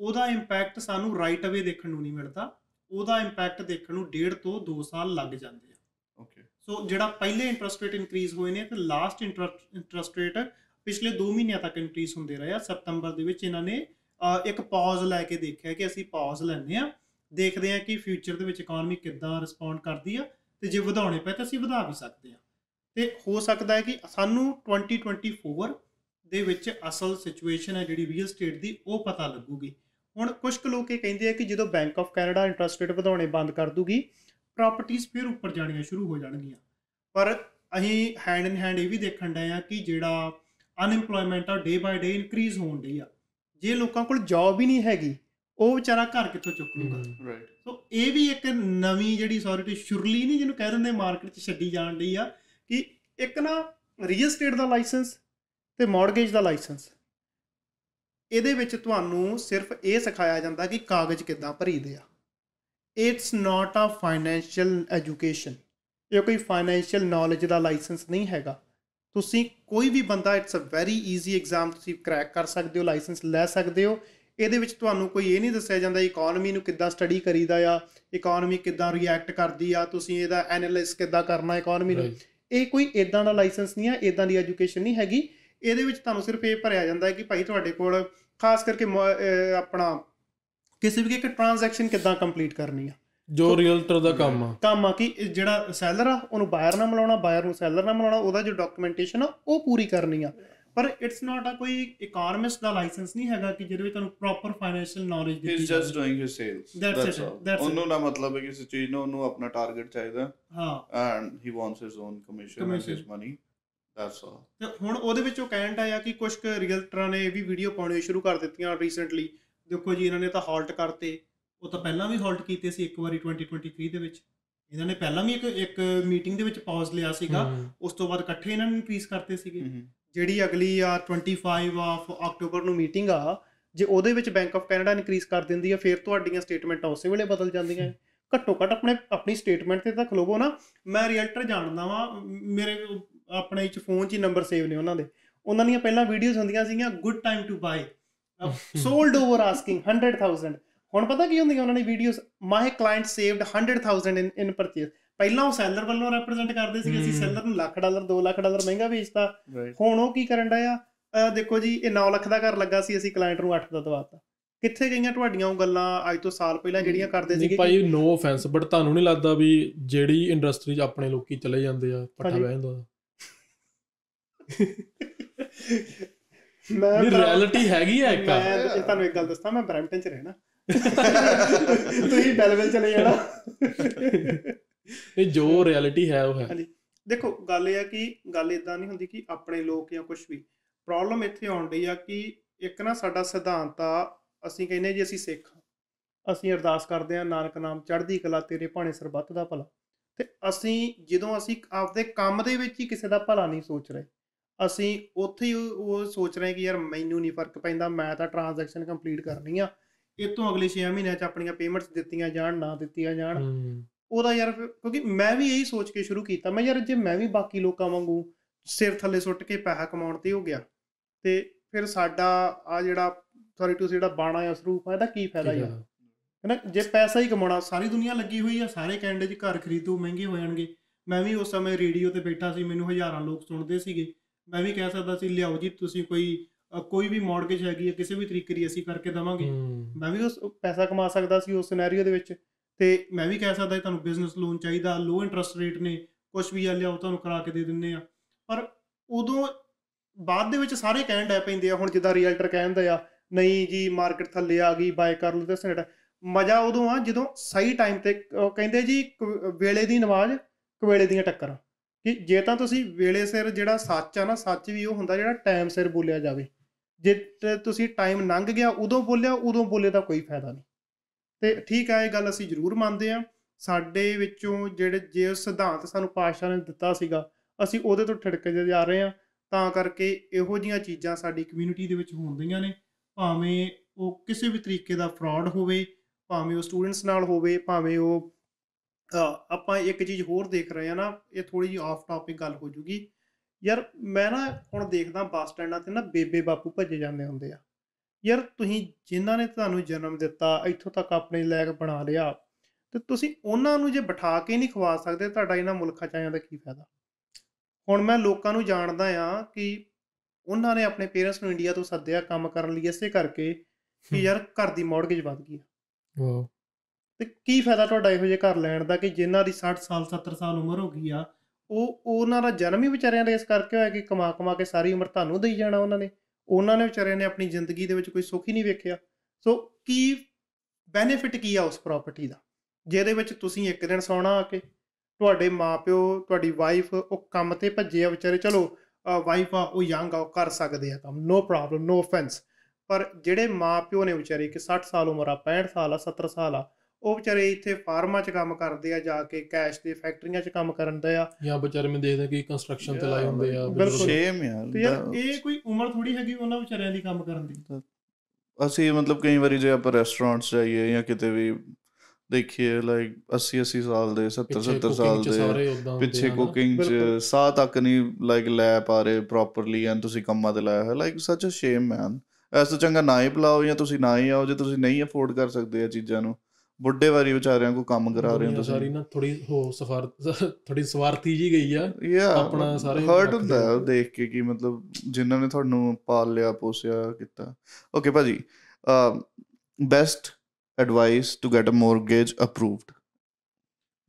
ਉਹਦਾ ਇੰਪੈਕਟ ਸਾਨੂੰ ਰਾਈਟ ਅਵੇ ਦੇਖਣ ਨੂੰ ਨਹੀਂ ਮਿਲਦਾ ਉਹਦਾ ਇੰਪੈਕਟ ਦੇਖਣ ਨੂੰ ਡੇਢ ਤੋਂ 2 ਸਾਲ ਲੱਗ ਜਾਂਦੇ ਆ ਓਕੇ ਸੋ ਜਿਹੜਾ ਪਹਿਲੇ ਇੰਟਰਸਟ ਰੇਟ ਇਨਕਰੀਜ਼ ਹੋਏ ਨੇ ਤੇ ਲਾਸਟ ਇੰਟਰਸਟ ਰੇਟ ਪਿਛਲੇ 2 ਮਹੀਨਿਆਂ ਤੱਕ ਇਨਕਰੀਸ ਹੁੰਦੇ ਰਹੇ ਆ ਸਤੰਬਰ ਦੇ ਵਿੱਚ ਇਹਨਾਂ ਨੇ ਇੱਕ ਪਾਜ਼ ਲੈ ਕੇ ਦੇਖਿਆ ਕਿ ਅਸੀਂ ਪਾਜ਼ ਲੈਣੇ ਆ ਦੇਖਦੇ ਆ ਕਿ ਫਿਊਚਰ ਦੇ ਵਿੱਚ ਇਕਨੋਮੀ ਕਿੱਦਾਂ ਰਿਸਪੌਂਡ ਕਰਦੀ ਆ ਤੇ ਜੇ ਵਧਾਉਣੇ ਪਏ ਤਾਂ ਅਸੀਂ ਵਧਾ ਵੀ ਸਕਦੇ ਆ ਤੇ ਹੋ ਸਕਦਾ ਹੈ ਕਿ ਸਾਨੂੰ 2024 ਦੇ ਵਿੱਚ ਅਸਲ ਸਿਚੁਏਸ਼ਨ ਹੈ ਜਿਹੜੀ ਰੀਅਲ ਸਟੇਟ ਦੀ ਉਹ ਪਤਾ ਲੱਗੂਗੀ ਹੁਣ ਕੁਝ ਕੁ ਲੋਕ ਇਹ ਕਹਿੰਦੇ ਆ ਕਿ ਜਦੋਂ bank of Canada interest rate ਵਧਾਉਣੇ ਬੰਦ ਕਰ ਦੂਗੀ ਪ੍ਰਾਪਰਟੀਆਂ ਫਿਰ ਉੱਪਰ ਜਾਣੀਆਂ ਸ਼ੁਰੂ ਹੋ ਜਾਣਗੀਆਂ ਪਰ ਅਸੀਂ ਹੈਂਡ ਇਨ ਹੈਂਡ ਇਹ ਵੀ ਦੇਖਣ ਡਏ ਆ ਕਿ ਜਿਹੜਾ ਅਨਇੰਪਲੋਇਮੈਂਟ ਆ ਡੇ ਬਾਈ ਡੇ ਇਨਕਰੀਜ਼ ਹੋਣ ਰਹੀ ਆ ਜੇ ਲੋਕਾਂ ਕੋਲ ਜੌਬ ਹੀ ਨਹੀਂ ਹੈਗੀ ਉਹ ਵਿਚਾਰਾ ਘਰ ਕਿੱਥੋਂ ਚੁੱਕ ਲੂਗਾ ਰਾਈਟ ਸੋ ਇਹ ਵੀ ਇੱਕ ਨਵੀਂ ਜਿਹੜੀ ਸੌਰਿਟੀ ਸ਼ੁਰਲੀ ਨਹੀਂ ਜਿਹਨੂੰ ਕਹਿ ਦਿੰਦੇ ਮਾਰਕੀਟ 'ਚ ਛੱਡੀ ਜਾਣ ਰਹੀ ਆ ਕਿ ਇੱਕ ਨਾ ਰੀਅਲ ਏਸਟੇਟ ਦਾ ਲਾਇਸੈਂਸ ਤੇ ਮੌਰਗੇਜ ਦਾ ਲਾਇਸੈਂਸ ਇਹਦੇ ਵਿੱਚ ਤੁਹਾਨੂੰ ਸਿਰਫ ਇਹ ਸਿਖਾਇਆ ਜਾਂਦਾ ਕਿ ਕਾਗਜ਼ ਕਿੱਦਾਂ ਭਰੀਦੇ ਆ it's not a financial education ਇਹ ਕੋਈ ਫਾਈਨੈਂਸ਼ੀਅਲ ਨੌਲੇਜ ਦਾ ਲਾਇਸੈਂਸ ਨਹੀਂ ਹੈਗਾ ਤੁਸੀਂ ਕੋਈ ਵੀ ਬੰਦਾ it's a very easy exam ਤੁਸੀਂ ਕ੍ਰੈਕ ਕਰ ਸਕਦੇ ਹੋ ਲਾਇਸੈਂਸ ਲੈ ਸਕਦੇ ਹੋ ਇਹਦੇ ਵਿੱਚ ਤੁਹਾਨੂੰ ਕੋਈ ਇਹ ਨਹੀਂ ਦੱਸਿਆ ਜਾਂਦਾ ਇਕਨੋਮੀ ਨੂੰ ਕਿੱਦਾਂ ਸਟੱਡੀ ਕਰੀਦਾ ਆ ਇਕਨੋਮੀ ਕਿੱਦਾਂ ਰਿਐਕਟ ਕਰਦੀ ਆ ਤੁਸੀਂ ਇਹਦਾ ਐਨਾਲਿਸਿਸ ਕਿੱਦਾਂ ਕਰਨਾ ਇਕਨੋਮੀ ਨੂੰ ਇਹ ਕੋਈ ਇਦਾਂ ਦਾ ਲਾਇਸੈਂਸ ਨਹੀਂ ਆ ਇਦਾਂ ਦੀ ਐਜੂਕੇਸ਼ਨ ਨਹੀਂ ਹੈਗੀ ਇਹਦੇ ਵਿੱਚ ਤੁਹਾਨੂੰ ਸਿਰਫ ਇਹ ਭਰਿਆ ਜਾਂਦਾ ਹੈ ਕਿ ਭਾਈ ਤੁਹਾਡੇ ਕੋਲ ਖਾਸ ਕਰਕੇ ਆਪਣਾ ਕਿਸੇ ਵੀ ਇੱਕ ਟ੍ਰਾਂਜੈਕਸ਼ਨ ਕਿੱਦਾਂ ਕੰਪਲੀਟ ਕਰਨੀ ਆ ਜੋ ਰੀਅਲਟਰ ਦਾ ਕੰਮ ਆ ਕੰਮ ਆ ਕਿ ਜਿਹੜਾ ਸੈਲਰ ਆ ਉਹਨੂੰ ਬਾਇਰ ਨਾਲ ਮਿਲਾਉਣਾ ਬਾਇਰ ਨੂੰ ਸੈਲਰ ਨਾਲ ਮਿਲਾਉਣਾ ਉਹਦਾ ਜੋ ਡਾਕੂਮੈਂਟੇਸ਼ਨ ਆ ਉਹ ਪੂਰੀ ਕਰਨੀ ਆ ਪਰ ਇਟਸ ਨਾਟ ਆ ਕੋਈ ਇਕਨੋਮਿਸਟ ਦਾ ਲਾਇਸੈਂਸ ਨਹੀਂ ਹੈਗਾ ਕਿ ਜਿਹਦੇ ਵਿੱਚ ਤੁਹਾਨੂੰ ਪ੍ਰੋਪਰ ਫਾਈਨੈਂਸ਼ੀਅਲ ਨੌਲੇਜ ਦਿੱਤੀ ਜਾਵੇ he just doing his sales that's it ਉਹਨੂੰ ਨਾ ਮਤਲਬ ਹੈ ਕਿ ਇਸ ਚੀਜ਼ ਨੂੰ ਉਹਨੂੰ ਆਪਣਾ ਟਾਰਗੇਟ ਚਾਹੀਦਾ ਹਾਂ and he wants his own commission and his money that's all ਤੇ ਹੁਣ ਉਹਦੇ ਵਿੱਚ ਉਹ ਕਹਿੰਦਾ ਆ ਕਿ ਕੁਝ ਰੀਅਲਟਰਾਂ ਨੇ ਵੀ ਵੀਡੀਓ ਪਾਉਣੀ ਸ਼ੁਰੂ ਕਰ ਦਿੱਤੀਆਂ ਰੀਸੈਂਟਲੀ ਦੇਖੋ ਜੀ ਇਹਨਾਂ ਨੇ ਤਾਂ ਹਾਲਟ ਕਰਤੇ ਉਹ ਤਾਂ ਪਹਿਲਾਂ ਵੀ ਹਾਲਟ ਕੀਤੇ ਸੀ ਇੱਕ ਵਾਰੀ 2023 ਦੇ ਵਿੱਚ ਇਹਨਾਂ ਨੇ ਪਹਿਲਾਂ ਵੀ ਇੱਕ ਇੱਕ ਮੀਟਿੰਗ ਦੇ ਵਿੱਚ ਪਾਜ਼ ਲਿਆ ਸੀਗਾ ਉਸ ਤੋਂ ਬਾਅਦ ਇਕੱਠੇ ਇਹਨਾਂ ਨੇ ਇਨਕਰੀਸ ਕਰਤੇ ਸੀਗੇ ਜਿਹੜੀ ਅਗਲੀ ਆ 25 ਆਫ ਅਕਟੋਬਰ ਨੂੰ ਮੀਟਿੰਗ ਆ ਜੇ ਉਹਦੇ ਵਿੱਚ ਬੈਂਕ ਆਫ ਕੈਨੇਡਾ ਇਨਕਰੀਸ ਕਰ ਦਿੰਦੀ ਆ ਫਿਰ ਤੁਹਾਡੀਆਂ ਸਟੇਟਮੈਂਟਾਂ ਉਸੇ ਵੇਲੇ ਬਦਲ ਜਾਂਦੀਆਂ ਘੱਟੋ ਘੱਟ ਆਪਣੇ ਆਪਣੀ ਸਟੇਟਮੈਂਟ ਤੇ ਤਾਂ ਖਲੋਵੋ ਨਾ ਮੈਂ ਰੀਅਲਟਰ ਜਾਣਦਾ ਵਾਂ ਮੇਰੇ ਆਪਣੇ ਚ ਫੋਨ 'ਚ ਹੀ ਨੰਬਰ ਸੇਵ ਨੇ ਉਹਨਾਂ ਦੇ ਉਹਨਾਂ ਦੀਆਂ ਪਹਿਲਾਂ ਵੀਡੀਓਜ਼ ਹੁੰਦੀਆਂ ਸੀਗੀਆਂ good time to buy sold over asking 100000 ਹੁਣ ਪਤਾ ਕੀ ਹੁੰਦੀ ਹੈ ਉਹਨਾਂ ਨੇ videos my client saved 100000 in in purchase ਪਹਿਲਾਂ ਉਹ ਸੈਲਰ ਵੱਲੋਂ ਰਿਪਰੈਜ਼ੈਂਟ ਕਰਦੇ ਸੀ ਕਿ ਅਸੀਂ ਸੈਲਰ ਨੂੰ ਲੱਖ ਡਾਲਰ 2 ਲੱਖ ਡਾਲਰ ਮਹਿੰਗਾ ਵੇਚਦਾ ਹੁਣ ਉਹ ਕੀ ਕਰਨ ਡਿਆ ਆ ਦੇਖੋ ਜੀ ਇਹ 9 ਲੱਖ ਦਾ ਘਰ ਲੱਗਾ ਸੀ ਅਸੀਂ ਕਲਾਇੰਟ ਨੂੰ 8 ਦਾ ਦਵਾਤਾ ਕਿੱਥੇ ਗਈਆਂ ਤੁਹਾਡੀਆਂ ਉਹ ਗੱਲਾਂ ਅੱਜ ਤੋਂ ਸਾਲ ਪਹਿਲਾਂ ਜਿਹੜੀਆਂ ਕਰਦੇ ਸੀਗੇ ਭਾਈ ਨੋ ਆਫੈਂਸ ਬਟ ਤੁਹਾਨੂੰ ਨਹੀਂ ਲੱਗਦਾ ਵੀ ਜਿਹੜੀ ਇੰਡਸਟਰੀ 'ਚ ਆਪਣੇ ਲੋਕੀ ਚਲੇ ਜਾਂਦੇ ਆ ਪੱਠਾ ਬਹਿ ਜਾਂਦਾ ਮੈਂ ਰਿਐਲਿਟੀ ਹੈਗੀ ਆ ਇੱਕ ਮੈਂ ਤੁਹਾਨੂੰ ਇੱਕ ਗੱਲ ਦੱਸਦਾ ਮੈਂ ਬ੍ਰੈਂਟਨ 'ਚ ਰਹਿਣਾ ਤੁਸੀਂ ਬੈਲਵਲ ਚਲੇ ਜਾਣਾ ਇਹ ਜੋ ਰਿਐਲਿਟੀ ਹੈ ਉਹ ਹੈ ਹਾਂਜੀ ਦੇਖੋ ਗੱਲ ਇਹ ਆ ਕਿ ਗੱਲ ਇਦਾਂ ਨਹੀਂ ਹੁੰਦੀ ਕਿ ਆਪਣੇ ਲੋਕ ਜਾਂ ਕੁਝ ਵੀ ਪ੍ਰੋਬਲਮ ਇੱਥੇ ਆਉਣ ਡਈ ਆ ਕਿ ਇੱਕ ਨਾ ਸਾਡਾ ਸਿਧਾਂਤ ਆ ਅਸੀਂ ਕਹਿੰਦੇ ਜੀ ਅਸੀਂ ਸਿੱਖ ਅਸੀਂ ਅਰਦਾਸ ਕਰਦੇ ਆ ਨਾਨਕ ਨਾਮ ਚੜ੍ਹਦੀ ਕਲਾ ਤੇਰੇ ਭਾਣੇ ਸਰਬੱਤ ਦਾ ਭਲਾ ਤੇ ਅਸੀਂ ਜਦੋਂ ਅਸੀਂ ਆਪਦੇ ਕੰਮ ਦੇ ਵਿੱਚ ਹੀ ਕਿਸੇ ਦਾ ਭਲਾ ਨਹੀਂ ਸੋਚ ਰਹੇ ਅਸੀਂ ਉੱਥੇ ਹੀ ਉਹ ਸੋਚ ਰਹੇ ਕਿ ਯਾਰ ਮੈਨੂੰ ਨਹੀਂ ਫਰਕ ਪੈਂਦਾ ਮੈਂ ਤਾਂ ਟ੍ਰਾਂਜੈਕਸ਼ਨ ਕੰਪਲੀਟ ਕਰਨੀ ਆ ਇਹ ਤੋਂ ਅਗਲੇ 6 ਮਹੀਨਿਆਂ 'ਚ ਆਪਣੀਆਂ ਪੇਮੈਂਟਸ ਦਿੱਤੀਆਂ ਜਾਣ ਨਾ ਦਿੱਤੀਆਂ ਜਾਣ ਉਹਦਾ ਯਾਰ ਕਿਉਂਕਿ ਮੈਂ ਵੀ ਇਹੀ ਸੋਚ ਕੇ ਸ਼ੁਰੂ ਕੀਤਾ ਮੈਂ ਯਾਰ ਜੇ ਮੈਂ ਵੀ ਬਾਕੀ ਲੋਕਾਂ ਵਾਂਗੂ ਸਿਰ ਥੱਲੇ ਸੁੱਟ ਕੇ ਪੈਸਾ ਕਮਾਉਣ ਤੇ ਹੋ ਗਿਆ ਤੇ ਫਿਰ ਸਾਡਾ ਆ ਜਿਹੜਾ ਸੌਰੀ ਟੂ ਜਿਹੜਾ ਬਾਣਾ ਆ ਸਰੂਪ ਆ ਇਹਦਾ ਕੀ ਫਾਇਦਾ ਯਾਰ ਹਨਾ ਜੇ ਪੈਸਾ ਹੀ ਕਮਾਉਣਾ ਸਾਰੀ ਦੁਨੀਆ ਲੱਗੀ ਹੋਈ ਆ ਸਾਰੇ ਕੈਨੇਡਾ 'ਚ ਘਰ ਖਰੀਦੋ ਮਹਿੰਗੇ ਹੋ ਜਾਣਗੇ ਮੈਂ ਵੀ ਉਸ ਸਮੇਂ ਰੇਡੀਓ ਤੇ ਬੈਠਾ ਸੀ ਮੈਨੂੰ ਹਜ਼ਾਰਾਂ ਲੋਕ ਸੁਣਦੇ ਸੀਗੇ ਮੈਂ ਵੀ ਕਹਿ ਸਕਦਾ ਸੀ ਲਿਆਓ ਜੀ ਤੁਸੀਂ ਕੋਈ ਕੋਈ ਵੀ ਮੌਰਗੇਜ ਹੈਗੀ ਹੈ ਕਿਸੇ ਵੀ ਤਰੀਕੇ ਦੀ ਅਸੀਂ ਕਰਕੇ ਦਵਾਂਗੇ ਮੈਂ ਵੀ ਉਸ ਪੈਸਾ ਕਮਾ ਸਕਦਾ ਸੀ ਉਸ ਸਿਨੈਰੀਓ ਦੇ ਵਿੱਚ ਤੇ ਮੈਂ ਵੀ ਕਹਿ ਸਕਦਾ ਤੁਹਾਨੂੰ ਬਿਜ਼ਨਸ ਲੋਨ ਚਾਹੀਦਾ ਲੋ ਇੰਟਰਸਟ ਰੇਟ ਨੇ ਕੁਝ ਵੀ ਆ ਲਿਆਓ ਤੁਹਾਨੂੰ ਕਰਾ ਕੇ ਦੇ ਦਿੰਨੇ ਆ ਪਰ ਉਦੋਂ ਬਾਅਦ ਦੇ ਵਿੱਚ ਸਾਰੇ ਕਹਿਣ ਡੈ ਪੈਂਦੇ ਆ ਹੁਣ ਜਿੱਦਾਂ ਰੀਅਲਟਰ ਕਹਿੰਦਾ ਆ ਨਹੀਂ ਜੀ ਮਾਰਕੀਟ ਥੱਲੇ ਆ ਗਈ ਬਾਏ ਕਰ ਲਓ ਤੇ ਸਨੇਟ ਮਜ਼ਾ ਉਦੋਂ ਆ ਜਦੋਂ ਸਹੀ ਟਾਈਮ ਤੇ ਕਹਿੰਦੇ ਜੀ ਵੇਲੇ ਦੀ ਨਮਾਜ਼ ਕਵੇਲੇ ਦੀਆਂ ਟੱਕਰਾਂ ਕਿ ਜੇ ਤਾਂ ਤੁਸੀਂ ਵੇਲੇ ਸਿਰ ਜਿਹੜਾ ਸੱਚ ਆ ਨਾ ਸੱਚ ਵੀ ਉਹ ਹੁੰਦਾ ਜਿਹੜਾ ਟਾਈਮ ਸਿਰ ਬੋਲਿਆ ਜਾਵੇ ਜੇ ਤੁਸੀਂ ਟਾਈਮ ਲੰਘ ਗਿਆ ਉਦੋਂ ਬੋਲਿਆ ਉਦੋਂ ਬੋਲੇ ਦਾ ਕੋਈ ਫਾਇਦਾ ਨਹੀਂ ਤੇ ਠੀਕ ਹੈ ਇਹ ਗੱਲ ਅਸੀਂ ਜ਼ਰੂਰ ਮੰਨਦੇ ਆ ਸਾਡੇ ਵਿੱਚੋਂ ਜਿਹੜੇ ਜੇ ਉਹ ਸਿਧਾਂਤ ਸਾਨੂੰ ਪਾਸ਼ਾ ਨੇ ਦਿੱਤਾ ਸੀਗਾ ਅਸੀਂ ਉਹਦੇ ਤੋਂ ਠਿੜਕਦੇ ਜਾ ਰਹੇ ਆ ਤਾਂ ਕਰਕੇ ਇਹੋ ਜੀਆਂ ਚੀਜ਼ਾਂ ਸਾਡੀ ਕਮਿਊਨਿਟੀ ਦੇ ਵਿੱਚ ਹੁੰਦੀਆਂ ਨੇ ਭਾਵੇਂ ਉਹ ਕਿਸੇ ਵੀ ਤਰੀਕੇ ਦਾ ਫਰਾਡ ਹੋਵੇ ਭਾਵੇਂ ਉਹ ਸਟੂਡੈਂਟਸ ਨਾਲ ਹੋਵੇ ਭਾਵੇਂ ਉਹ ਆਪਾਂ ਇੱਕ ਚੀਜ਼ ਹੋਰ ਦੇਖ ਰਹੇ ਆ ਨਾ ਇਹ ਥੋੜੀ ਜੀ ਆਫ ਟਾਪਿਕ ਗੱਲ ਹੋ ਜੂਗੀ ਯਾਰ ਮੈਂ ਨਾ ਹੁਣ ਦੇਖਦਾ ਬੱਸ ਸਟੈਂਡਾਂ ਤੇ ਨਾ ਬੇਬੇ ਬਾਪੂ ਭੱਜੇ ਜਾਂਦੇ ਹੁੰਦੇ ਆ ਯਾਰ ਤੁਸੀਂ ਜਿਨ੍ਹਾਂ ਨੇ ਤੁਹਾਨੂੰ ਜਨਮ ਦਿੱਤਾ ਇੱਥੋਂ ਤੱਕ ਆਪਣੇ ਲਾਇਕ ਬਣਾ ਲਿਆ ਤੇ ਤੁਸੀਂ ਉਹਨਾਂ ਨੂੰ ਜੇ ਬਿਠਾ ਕੇ ਨਹੀਂ ਖਵਾ ਸਕਦੇ ਤੁਹਾਡਾ ਇਹਨਾਂ ਮੁਲਕਾਂ ਚ ਆਇਆਂ ਦਾ ਕੀ ਫਾਇਦਾ ਹੁਣ ਮੈਂ ਲੋਕਾਂ ਨੂੰ ਜਾਣਦਾ ਆ ਕਿ ਉਹਨਾਂ ਨੇ ਆਪਣੇ ਪੇਰੈਂਟਸ ਨੂੰ ਇੰਡੀਆ ਤੋਂ ਸੱਦਿਆ ਕੰਮ ਕਰਨ ਲਈ ਇਸੇ ਕਰਕੇ ਕਿ ਯਾਰ ਘਰ ਦੀ ਮੌਰਗੇਜ ਵੱਧ ਗਈ ਆ ਵਾਓ ਤੇ ਕੀ ਫਾਇਦਾ ਤੁਹਾਡਾ ਇਹੋ ਜਿਹੇ ਘਰ ਲੈਣ ਦਾ ਕਿ ਜਿਨ੍ਹਾਂ ਦੀ 60 ਸਾਲ 70 ਸਾਲ ਉਮਰ ਹੋ ਗਈ ਆ ਉਹ ਉਹਨਾਂ ਦਾ ਜਨਮ ਹੀ ਵਿਚਾਰਿਆਂ ਦੇ ਇਸ ਕਰਕੇ ਹੋਇਆ ਕਿ ਕਮਾ ਕਮਾ ਕੇ ਸਾਰੀ ਉਮਰ ਤੁਹਾਨੂੰ ਦੇਈ ਜਾਣਾ ਉਹਨਾਂ ਨੇ ਉਹਨਾਂ ਨੇ ਵਿਚਾਰਿਆਂ ਨੇ ਆਪਣੀ ਜ਼ਿੰਦਗੀ ਦੇ ਵਿੱਚ ਕੋਈ ਸੁੱਖ ਹੀ ਨਹੀਂ ਵੇਖਿਆ ਸੋ ਕੀ ਬੈਨੀਫਿਟ ਕੀ ਆ ਉਸ ਪ੍ਰਾਪਰਟੀ ਦਾ ਜਿਹਦੇ ਵਿੱਚ ਤੁਸੀਂ ਇੱਕ ਦਿਨ ਸੌਣਾ ਆ ਕੇ ਤੁਹਾਡੇ ਮਾਪਿਓ ਤੁਹਾਡੀ ਵਾਈਫ ਉਹ ਕੰਮ ਤੇ ਭੱਜੇ ਆ ਵਿਚਾਰੇ ਚਲੋ ਵਾਈਫ ਆ ਉਹ ਯੰਗ ਆ ਉਹ ਕਰ ਸਕਦੇ ਆ ਕੰਮ ਨੋ ਪ੍ਰੋਬਲਮ ਨੋ ਆਫੈਂਸ ਪਰ ਜਿਹੜੇ ਮਾਪਿਓ ਨੇ ਵਿਚਾਰੇ ਕਿ 60 ਸਾਲ ਉਮਰ ਆ 65 ਸਾਲ ਆ 70 ਸਾਲ ਆ ਉਹ ਵਿਚਾਰੇ ਇੱਥੇ ਫਾਰਮਾਂ 'ਚ ਕੰਮ ਕਰਦੇ ਆ ਜਾ ਕੇ ਕੈਸ਼ ਦੇ ਫੈਕਟਰੀਆਂ 'ਚ ਕੰਮ ਕਰਨਦੇ ਆ ਜਾਂ ਵਿਚਾਰੇ ਮੈਂ ਦੇਖਦਾ ਕਿ ਕੰਸਟਰਕਸ਼ਨ ਤੇ ਲਾਏ ਹੁੰਦੇ ਆ ਬਿਲਕੁਲ ਸੇਮ ਯਾਰ ਤੇ ਯਾਰ ਇਹ ਕੋਈ ਉਮਰ ਥੋੜੀ ਹੈਗੀ ਉਹਨਾਂ ਵਿਚਾਰਿਆਂ ਦੀ ਕੰਮ ਕਰਨ ਦੀ ਅਸੀਂ ਮਤਲਬ ਕਈ ਵਾਰੀ ਜੇ ਆਪਾਂ ਰੈਸਟੋਰੈਂਟਸ ਜਾਈਏ ਜਾਂ ਕਿਤੇ ਵੀ ਦੇਖੀਏ ਲਾਈਕ 80 80 ਸਾਲ ਦੇ 70 70 ਸਾਲ ਦੇ ਪਿੱਛੇ ਕੁਕਿੰਗ ਚ ਸਾਹ ਤੱਕ ਨਹੀਂ ਲਾਈਕ ਲੈ ਪਾ ਰਹੇ ਪ੍ਰੋਪਰਲੀ ਐਂ ਤੁਸੀਂ ਕੰਮਾਂ ਤੇ ਲਾਇਆ ਹੈ ਲਾਈਕ ਸੱਚ ਅ ਸ਼ੇਮ ਮੈਨ ਐਸਾ ਚੰਗਾ ਨਾ ਹੀ ਬੁਲਾਓ ਜਾਂ ਤੁਸੀਂ ਨਾ ਹੀ ਆਓ ਜੇ ਤੁਸੀਂ ਨਹੀਂ ਅਫੋਰਡ ਕਰ ਸਕਦੇ ਆ ਚੀਜ਼ਾਂ ਨੂੰ ਬੁੱਢੇ ਵਾਰੀ ਵਿਚਾਰਿਆਂ ਕੋ ਕੰਮ ਕਰਾ ਰਹੇ ਹੋ ਤੁਸੀਂ ਸਾਰੀ ਨਾ ਥੋੜੀ ਹੋ ਸਫਾਰ ਥੋੜੀ ਸਵਾਰਥੀ ਜੀ ਗਈ ਆ ਆਪਣਾ ਸਾਰੇ ਹਰਟ ਹੁੰਦਾ ਦੇਖ ਕੇ ਕਿ ਮਤਲਬ ਜਿਨ੍ਹਾਂ ਨੇ ਤੁਹਾਨੂੰ ਪਾਲ ਲਿਆ ਪੋਸਿਆ ਕੀਤਾ ਓਕੇ ਭਾਜੀ best advice to get a mortgage approved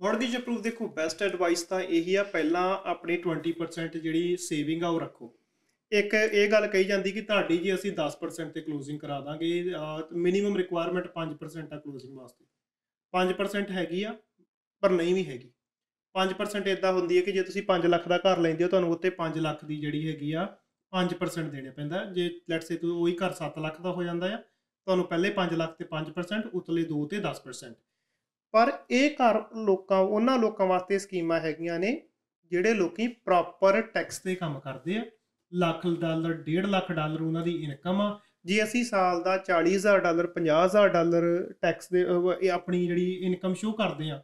mortgage approve ਦੇਖੋ ਬੈਸਟ ਐਡਵਾਈਸ ਤਾਂ ਇਹੀ ਆ ਪਹਿਲਾਂ ਆਪਣੀ 20% ਜਿਹੜੀ ਸੇਵਿੰਗ ਆ ਉਹ ਰੱਖੋ ਇੱਕ ਇਹ ਗੱਲ ਕਹੀ ਜਾਂਦੀ ਕਿ ਤੁਹਾਡੀ ਜੀ ਅਸੀਂ 10% ਤੇ ਕਲੋਜ਼ਿੰਗ ਕਰਾ ਦਾਂਗੇ ਮਿਨੀਮਮ ਰਿਕੁਆਇਰਮੈਂਟ 5% ਆ ਕਲੋਜ਼ਿੰਗ ਵਾਸਤੇ 5% ਹੈਗੀ ਆ ਪਰ ਨਹੀਂ ਵੀ ਹੈਗੀ 5% ਇਦਾਂ ਹੁੰਦੀ ਹੈ ਕਿ ਜੇ ਤੁਸੀਂ 5 ਲੱਖ ਦਾ ਘਰ ਲੈਂਦੇ ਹੋ ਤੁਹਾਨੂੰ ਉੱਤੇ 5 ਲੱਖ ਦੀ ਜਿਹੜੀ ਹੈਗੀ ਆ 5% ਦੇਣਾ ਪੈਂਦਾ ਜੇ ਲੈਟਸ ਸੇ ਤੁਸੀਂ ਉਹੀ ਘਰ 7 ਲੱਖ ਦਾ ਹੋ ਜਾਂਦਾ ਆ ਤੁਹਾਨੂੰ ਪਹਿਲੇ 5 ਲੱਖ ਤੇ 5% ਉਤਲੇ 2 ਤੇ 10% ਪਰ ਇਹ ਘਰ ਲੋਕਾਂ ਉਹਨਾਂ ਲੋਕਾਂ ਵਾਸਤੇ ਸਕੀਮਾਂ ਹੈਗੀਆਂ ਨੇ ਜਿਹੜੇ ਲੋਕੀ ਪ੍ਰੋਪਰ ਟੈਕਸ ਤੇ ਕੰਮ ਕਰਦੇ ਆ ਲੱਖ ਡਾਲਰ 1.5 ਲੱਖ ਡਾਲਰ ਉਹਨਾਂ ਦੀ ਇਨਕਮ ਆ ਜੇ ਅਸੀਂ ਸਾਲ ਦਾ 40000 ਡਾਲਰ 50000 ਡਾਲਰ ਟੈਕਸ ਦੇ ਇਹ ਆਪਣੀ ਜਿਹੜੀ ਇਨਕਮ ਸ਼ੋ ਕਰਦੇ ਆ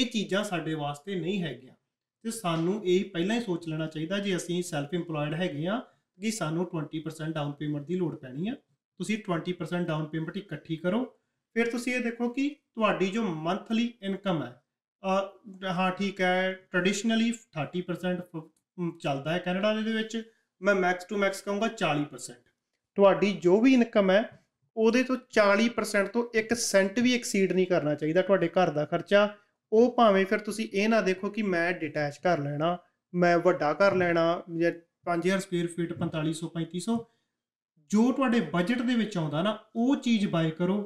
ਇਹ ਚੀਜ਼ਾਂ ਸਾਡੇ ਵਾਸਤੇ ਨਹੀਂ ਹੈਗੀਆਂ ਤੇ ਸਾਨੂੰ ਇਹ ਪਹਿਲਾਂ ਹੀ ਸੋਚ ਲੈਣਾ ਚਾਹੀਦਾ ਜੇ ਅਸੀਂ ਸੈਲਫ ਏਮਪਲੋਇਡ ਹੈਗੇ ਆ ਕਿ ਸਾਨੂੰ 20% ਡਾਊਨ ਪੇਮੈਂਟ ਦੀ ਲੋੜ ਪੈਣੀ ਆ ਤੁਸੀਂ 20% ਡਾਊਨ ਪੇਮੈਂਟ ਇਕੱਠੀ ਕਰੋ ਫਿਰ ਤੁਸੀਂ ਇਹ ਦੇਖੋ ਕਿ ਤੁਹਾਡੀ ਜੋ ਮੰਥਲੀ ਇਨਕਮ ਹੈ ਹਾਂ ਠੀਕ ਹੈ ਟ੍ਰੈਡੀਸ਼ਨਲੀ 30% ਚੱਲਦਾ ਹੈ ਕੈਨੇਡਾ ਦੇ ਵਿੱਚ ਮੈਂ ਮੈਕਸ ਟੂ ਮੈਕਸ ਕਹੂੰਗਾ 40% ਤੁਹਾਡੀ ਜੋ ਵੀ ਇਨਕਮ ਹੈ ਉਹਦੇ ਤੋਂ 40% ਤੋਂ 1 ਸੈਂਟ ਵੀ ਐਕਸੀਡ ਨਹੀਂ ਕਰਨਾ ਚਾਹੀਦਾ ਤੁਹਾਡੇ ਘਰ ਦਾ ਖਰਚਾ ਉਹ ਭਾਵੇਂ ਫਿਰ ਤੁਸੀਂ ਇਹ ਨਾ ਦੇਖੋ ਕਿ ਮੈਂ ਡਿਟੈਚ ਕਰ ਲੈਣਾ ਮੈਂ ਵੱਡਾ ਕਰ ਲੈਣਾ ਜਾਂ 5000 ਸਕੁਅਰ ਫੀਟ 4500 3500 ਜੋ ਤੁਹਾਡੇ ਬਜਟ ਦੇ ਵਿੱਚ ਆਉਂਦਾ ਨਾ ਉਹ ਚੀਜ਼ ਬਾਈ ਕਰੋ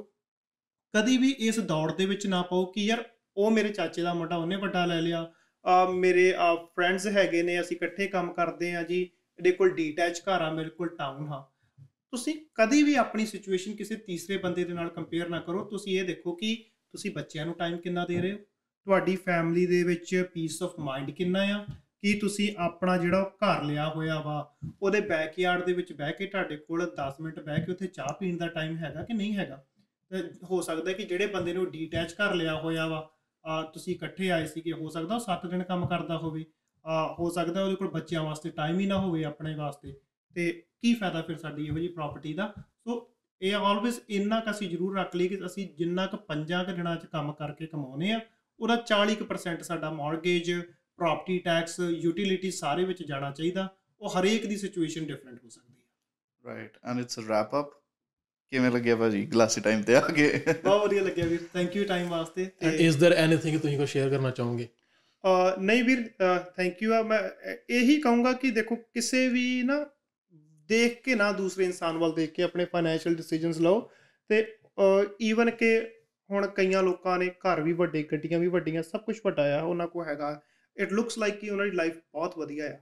ਕਦੀ ਵੀ ਇਸ ਦੌੜ ਦੇ ਵਿੱਚ ਨਾ ਪਾਓ ਕਿ ਯਾਰ ਉਹ ਮੇਰੇ ਚਾਚੇ ਦਾ ਮੁੰਡਾ ਉਹਨੇ ਵੱਡਾ ਲੈ ਲਿਆ ਆ ਮੇਰੇ ਆ ਫਰੈਂਡਸ ਹੈਗੇ ਨੇ ਅਸੀਂ ਇਕੱਠੇ ਕੰਮ ਕਰਦੇ ਆ ਜੀ ਇਹਦੇ ਕੋਲ ਡੀਟੈਚ ਘਰ ਆ ਮੇਰੇ ਕੋਲ ਟਾਊਨ ਆ ਤੁਸੀਂ ਕਦੀ ਵੀ ਆਪਣੀ ਸਿਚੁਏਸ਼ਨ ਕਿਸੇ ਤੀਸਰੇ ਬੰਦੇ ਦੇ ਨਾਲ ਕੰਪੇਅਰ ਨਾ ਕਰੋ ਤੁਸੀਂ ਇਹ ਦੇਖੋ ਕਿ ਤੁਸੀਂ ਬੱਚਿਆਂ ਨੂੰ ਟਾਈਮ ਕਿੰਨਾ ਦੇ ਰਹੇ ਹੋ ਤੁਹਾਡੀ ਫੈਮਿਲੀ ਦੇ ਵਿੱਚ ਪੀਸ ਆਫ ਮਾਈਂਡ ਕਿੰਨਾ ਆ ਕੀ ਤੁਸੀਂ ਆਪਣਾ ਜਿਹੜਾ ਘਰ ਲਿਆ ਹੋਇਆ ਵਾ ਉਹਦੇ ਬੈਕਯਾਰਡ ਦੇ ਵਿੱਚ ਬਹਿ ਕੇ ਤੁਹਾਡੇ ਕੋਲ 10 ਮਿੰਟ ਬਹਿ ਕੇ ਉੱਥੇ ਚਾਹ ਪੀਣ ਦਾ ਟਾਈਮ ਹੈਗਾ ਕਿ ਨਹੀਂ ਹੈਗਾ ਤੇ ਹੋ ਸਕਦਾ ਕਿ ਜਿਹੜੇ ਬੰਦੇ ਨੂੰ ਡੀਟੈਚ ਕਰ ਲਿਆ ਹੋਇਆ ਵਾ ਆ ਤੁਸੀਂ ਇਕੱਠੇ ਆਏ ਸੀ ਕਿ ਹੋ ਸਕਦਾ ਉਹ 7 ਦਿਨ ਕੰਮ ਕਰਦਾ ਹੋਵੇ ਆ ਹੋ ਸਕਦਾ ਉਹਦੇ ਕੋਲ ਬੱਚਿਆਂ ਵਾਸਤੇ ਟਾਈਮ ਹੀ ਨਾ ਹੋਵੇ ਆਪਣੇ ਵਾਸਤੇ ਤੇ ਕੀ ਫਾਇਦਾ ਫਿਰ ਸਾਡੀ ਇਹੋ ਜੀ ਪ੍ਰਾਪਰਟੀ ਦਾ ਸੋ ਇਹ ਆਲਵੇਸ ਇੰਨਾ ਕ ਅਸੀਂ ਜ਼ਰੂਰ ਰੱਖ ਲਈ ਕਿ ਅਸੀਂ ਜਿੰਨਾ ਕ ਪੰਜਾਂ ਕ ਦਿਨਾਂ 'ਚ ਕੰਮ ਕਰਕੇ ਕਮਾਉਨੇ ਆ ਉਹਦਾ 40% ਸਾਡਾ ਮਾਰਗੇਜ ਪ੍ਰਾਪਰਟੀ ਟੈਕਸ ਯੂਟਿਲਿਟੀ ਸਾਰੇ ਵਿੱਚ ਜਾਣਾ ਚਾਹੀਦਾ ਉਹ ਹਰੇਕ ਦੀ ਸਿਚੁਏਸ਼ਨ ਡਿਫਰੈਂਟ ਹੋ ਸਕਦੀ ਹੈ right and it's a wrap up ਕਿਵੇਂ ਲੱਗਿਆ ਭਾਜੀ ਗਲਾਸੀ ਟਾਈਮ ਤੇ ਆ ਗਏ ਬਹੁਤ ਵਧੀਆ ਲੱਗਿਆ ਵੀਰ ਥੈਂਕ ਯੂ ਟਾਈਮ ਵਾਸਤੇ ਇਜ਼ देयर ਐਨੀਥਿੰਗ ਤੁਸੀਂ ਕੋ ਸ਼ੇਅਰ ਕਰਨਾ ਚਾਹੋਗੇ ਨਹੀਂ ਵੀਰ ਥੈਂਕ ਯੂ ਮੈਂ ਇਹੀ ਕਹੂੰਗਾ ਕਿ ਦੇਖੋ ਕਿਸੇ ਵੀ ਨਾ ਦੇਖ ਕੇ ਨਾ ਦੂਸਰੇ ਇਨਸਾਨ ਵੱਲ ਦੇਖ ਕੇ ਆਪਣੇ ਫਾਈਨੈਂਸ਼ੀਅਲ ਡਿਸੀਜਨਸ ਲਓ ਤੇ ਈਵਨ ਕਿ ਹੁਣ ਕਈਆਂ ਲੋਕਾਂ ਨੇ ਘਰ ਵੀ ਵੱਡੇ ਗੱਡੀਆਂ ਵੀ ਵੱਡੀਆਂ ਸਭ ਕੁਝ ਵੱਡਾ ਆ ਉਹਨਾਂ ਕੋ ਹੈਗਾ ਇਟ ਲੁਕਸ ਲਾਈਕ ਕਿ ਉਹਨਾਂ ਦੀ ਲਾਈਫ ਬਹੁਤ ਵਧੀਆ ਆ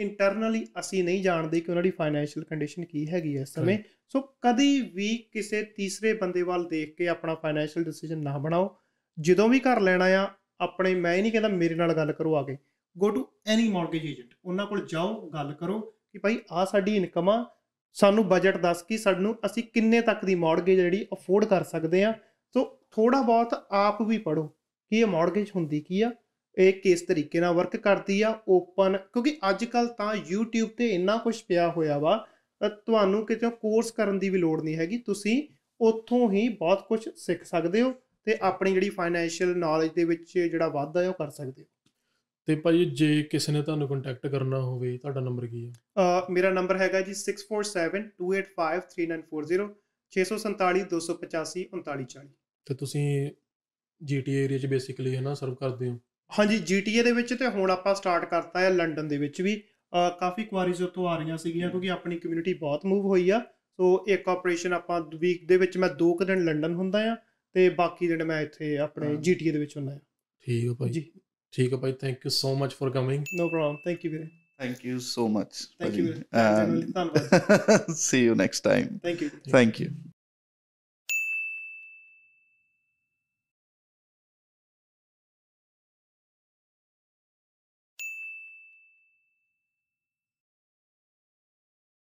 ਇੰਟਰਨਲੀ ਅਸੀਂ ਨਹੀਂ ਜਾਣਦੇ ਕਿ ਉਹਨਾਂ ਦੀ ਫਾਈਨੈਂਸ਼ੀਅਲ ਕੰਡੀਸ਼ਨ ਕੀ ਹੈਗੀ ਇਸ ਸਮੇਂ ਸੋ ਕਦੀ ਵੀ ਕਿਸੇ ਤੀਸਰੇ ਬੰਦੇ ਵੱਲ ਦੇਖ ਕੇ ਆਪਣਾ ਫਾਈਨੈਂਸ਼ੀਅਲ ਡਿਸੀਜਨ ਨਾ ਬਣਾਓ ਜਦੋਂ ਵੀ ਘਰ ਲੈਣਾ ਆ ਆਪਣੇ ਮੈਂ ਨਹੀਂ ਕਹਿੰਦਾ ਮੇਰੇ ਨਾਲ ਗੱਲ ਕਰੋ ਆ ਕੇ go to any mortgage agent ਉਹਨਾਂ ਕੋਲ ਜਾਓ ਗੱਲ ਕਰੋ ਕਿ ਭਾਈ ਆ ਸਾਡੀ ਇਨਕਮ ਆ ਸਾਨੂੰ ਬਜਟ ਦੱਸ ਕਿ ਸਾਨੂੰ ਅਸੀਂ ਕਿੰਨੇ ਤੱਕ ਦੀ ਮੌਰਗੇਜ ਜਿਹੜੀ ਅਫੋਰਡ ਕਰ ਸਕਦੇ ਆ ਸੋ ਥੋੜਾ ਬਹੁਤ ਆਪ ਵੀ ਪੜੋ ਕਿ ਇਹ ਮੌਰਗੇਜ ਹੁੰਦੀ ਕੀ ਆ ਇਹ ਕਿਸ ਤਰੀਕੇ ਨਾਲ ਵਰਕ ਕਰਦੀ ਆ ਓਪਨ ਕਿਉਂਕਿ ਅੱਜ ਕੱਲ ਤਾਂ YouTube ਤੇ ਇੰਨਾ ਕੁਝ ਪਿਆ ਹੋਇਆ ਵਾ ਤੁਹਾਨੂੰ ਕਿਤੇ ਕੋਰਸ ਕਰਨ ਦੀ ਵੀ ਲੋੜ ਨਹੀਂ ਹੈਗੀ ਤੁਸੀਂ ਉੱਥੋਂ ਹੀ ਬਹੁਤ ਕੁਝ ਸਿੱਖ ਸਕਦੇ ਹੋ ਤੇ ਆਪਣੀ ਜਿਹੜੀ ਫਾਈਨੈਂਸ਼ੀਅਲ ਨੌਲੇਜ ਦੇ ਵਿੱਚ ਜਿਹੜਾ ਵਾਧਾ ਹੈ ਉਹ ਕਰ ਸਕਦੇ ਹੋ ਤੇ ਭਾਈ ਜੇ ਕਿਸੇ ਨੇ ਤੁਹਾਨੂੰ ਕੰਟੈਕਟ ਕਰਨਾ ਹੋਵੇ ਤੁਹਾਡਾ ਨੰਬਰ ਕੀ ਹੈ ਅ ਮੇਰਾ ਨੰਬਰ ਹੈਗਾ ਜੀ 6472853940 6472853940 ਤੇ ਤੁਸੀਂ ਜੀਟੀਏ ਏਰੀਆ 'ਚ ਬੇਸਿਕਲੀ ਹੈ ਨਾ ਸਰਵ ਕਰਦੇ ਹੋ ਹਾਂਜੀ ਜੀਟੀਏ ਦੇ ਵਿੱਚ ਤੇ ਹੁਣ ਆਪਾਂ ਸਟਾਰਟ ਕਰਤਾ ਹੈ ਲੰਡਨ ਦੇ ਵਿੱਚ ਵੀ ਕਾਫੀ ਕੁਆਰੀਜ਼ ਉਤੋਂ ਆ ਰਹੀਆਂ ਸੀਗੀਆਂ ਕਿਉਂਕਿ ਆਪਣੀ ਕਮਿਊਨਿਟੀ ਬਹੁਤ ਮੂਵ ਹੋਈ ਆ ਸੋ ਇੱਕ ਆਪਰੇਸ਼ਨ ਆਪਾਂ ਵੀਕ ਦੇ ਵਿੱਚ ਮੈਂ 2 ਦਿਨ ਲੰਡਨ ਹੁੰਦਾ ਆ ਤੇ ਬਾਕੀ ਦਿਨ ਮੈਂ ਇੱਥੇ ਆਪਣੇ ਜੀਟੀਏ ਦੇ ਵਿੱਚ ਹੁੰਦਾ ਆ ਠੀਕ ਹੈ ਭਾਈ ਜੀ ठीक है भाई thank you so much for coming no problem thank you वीरे Thank you so much. Thank you. See you next time. Thank you. Thank you.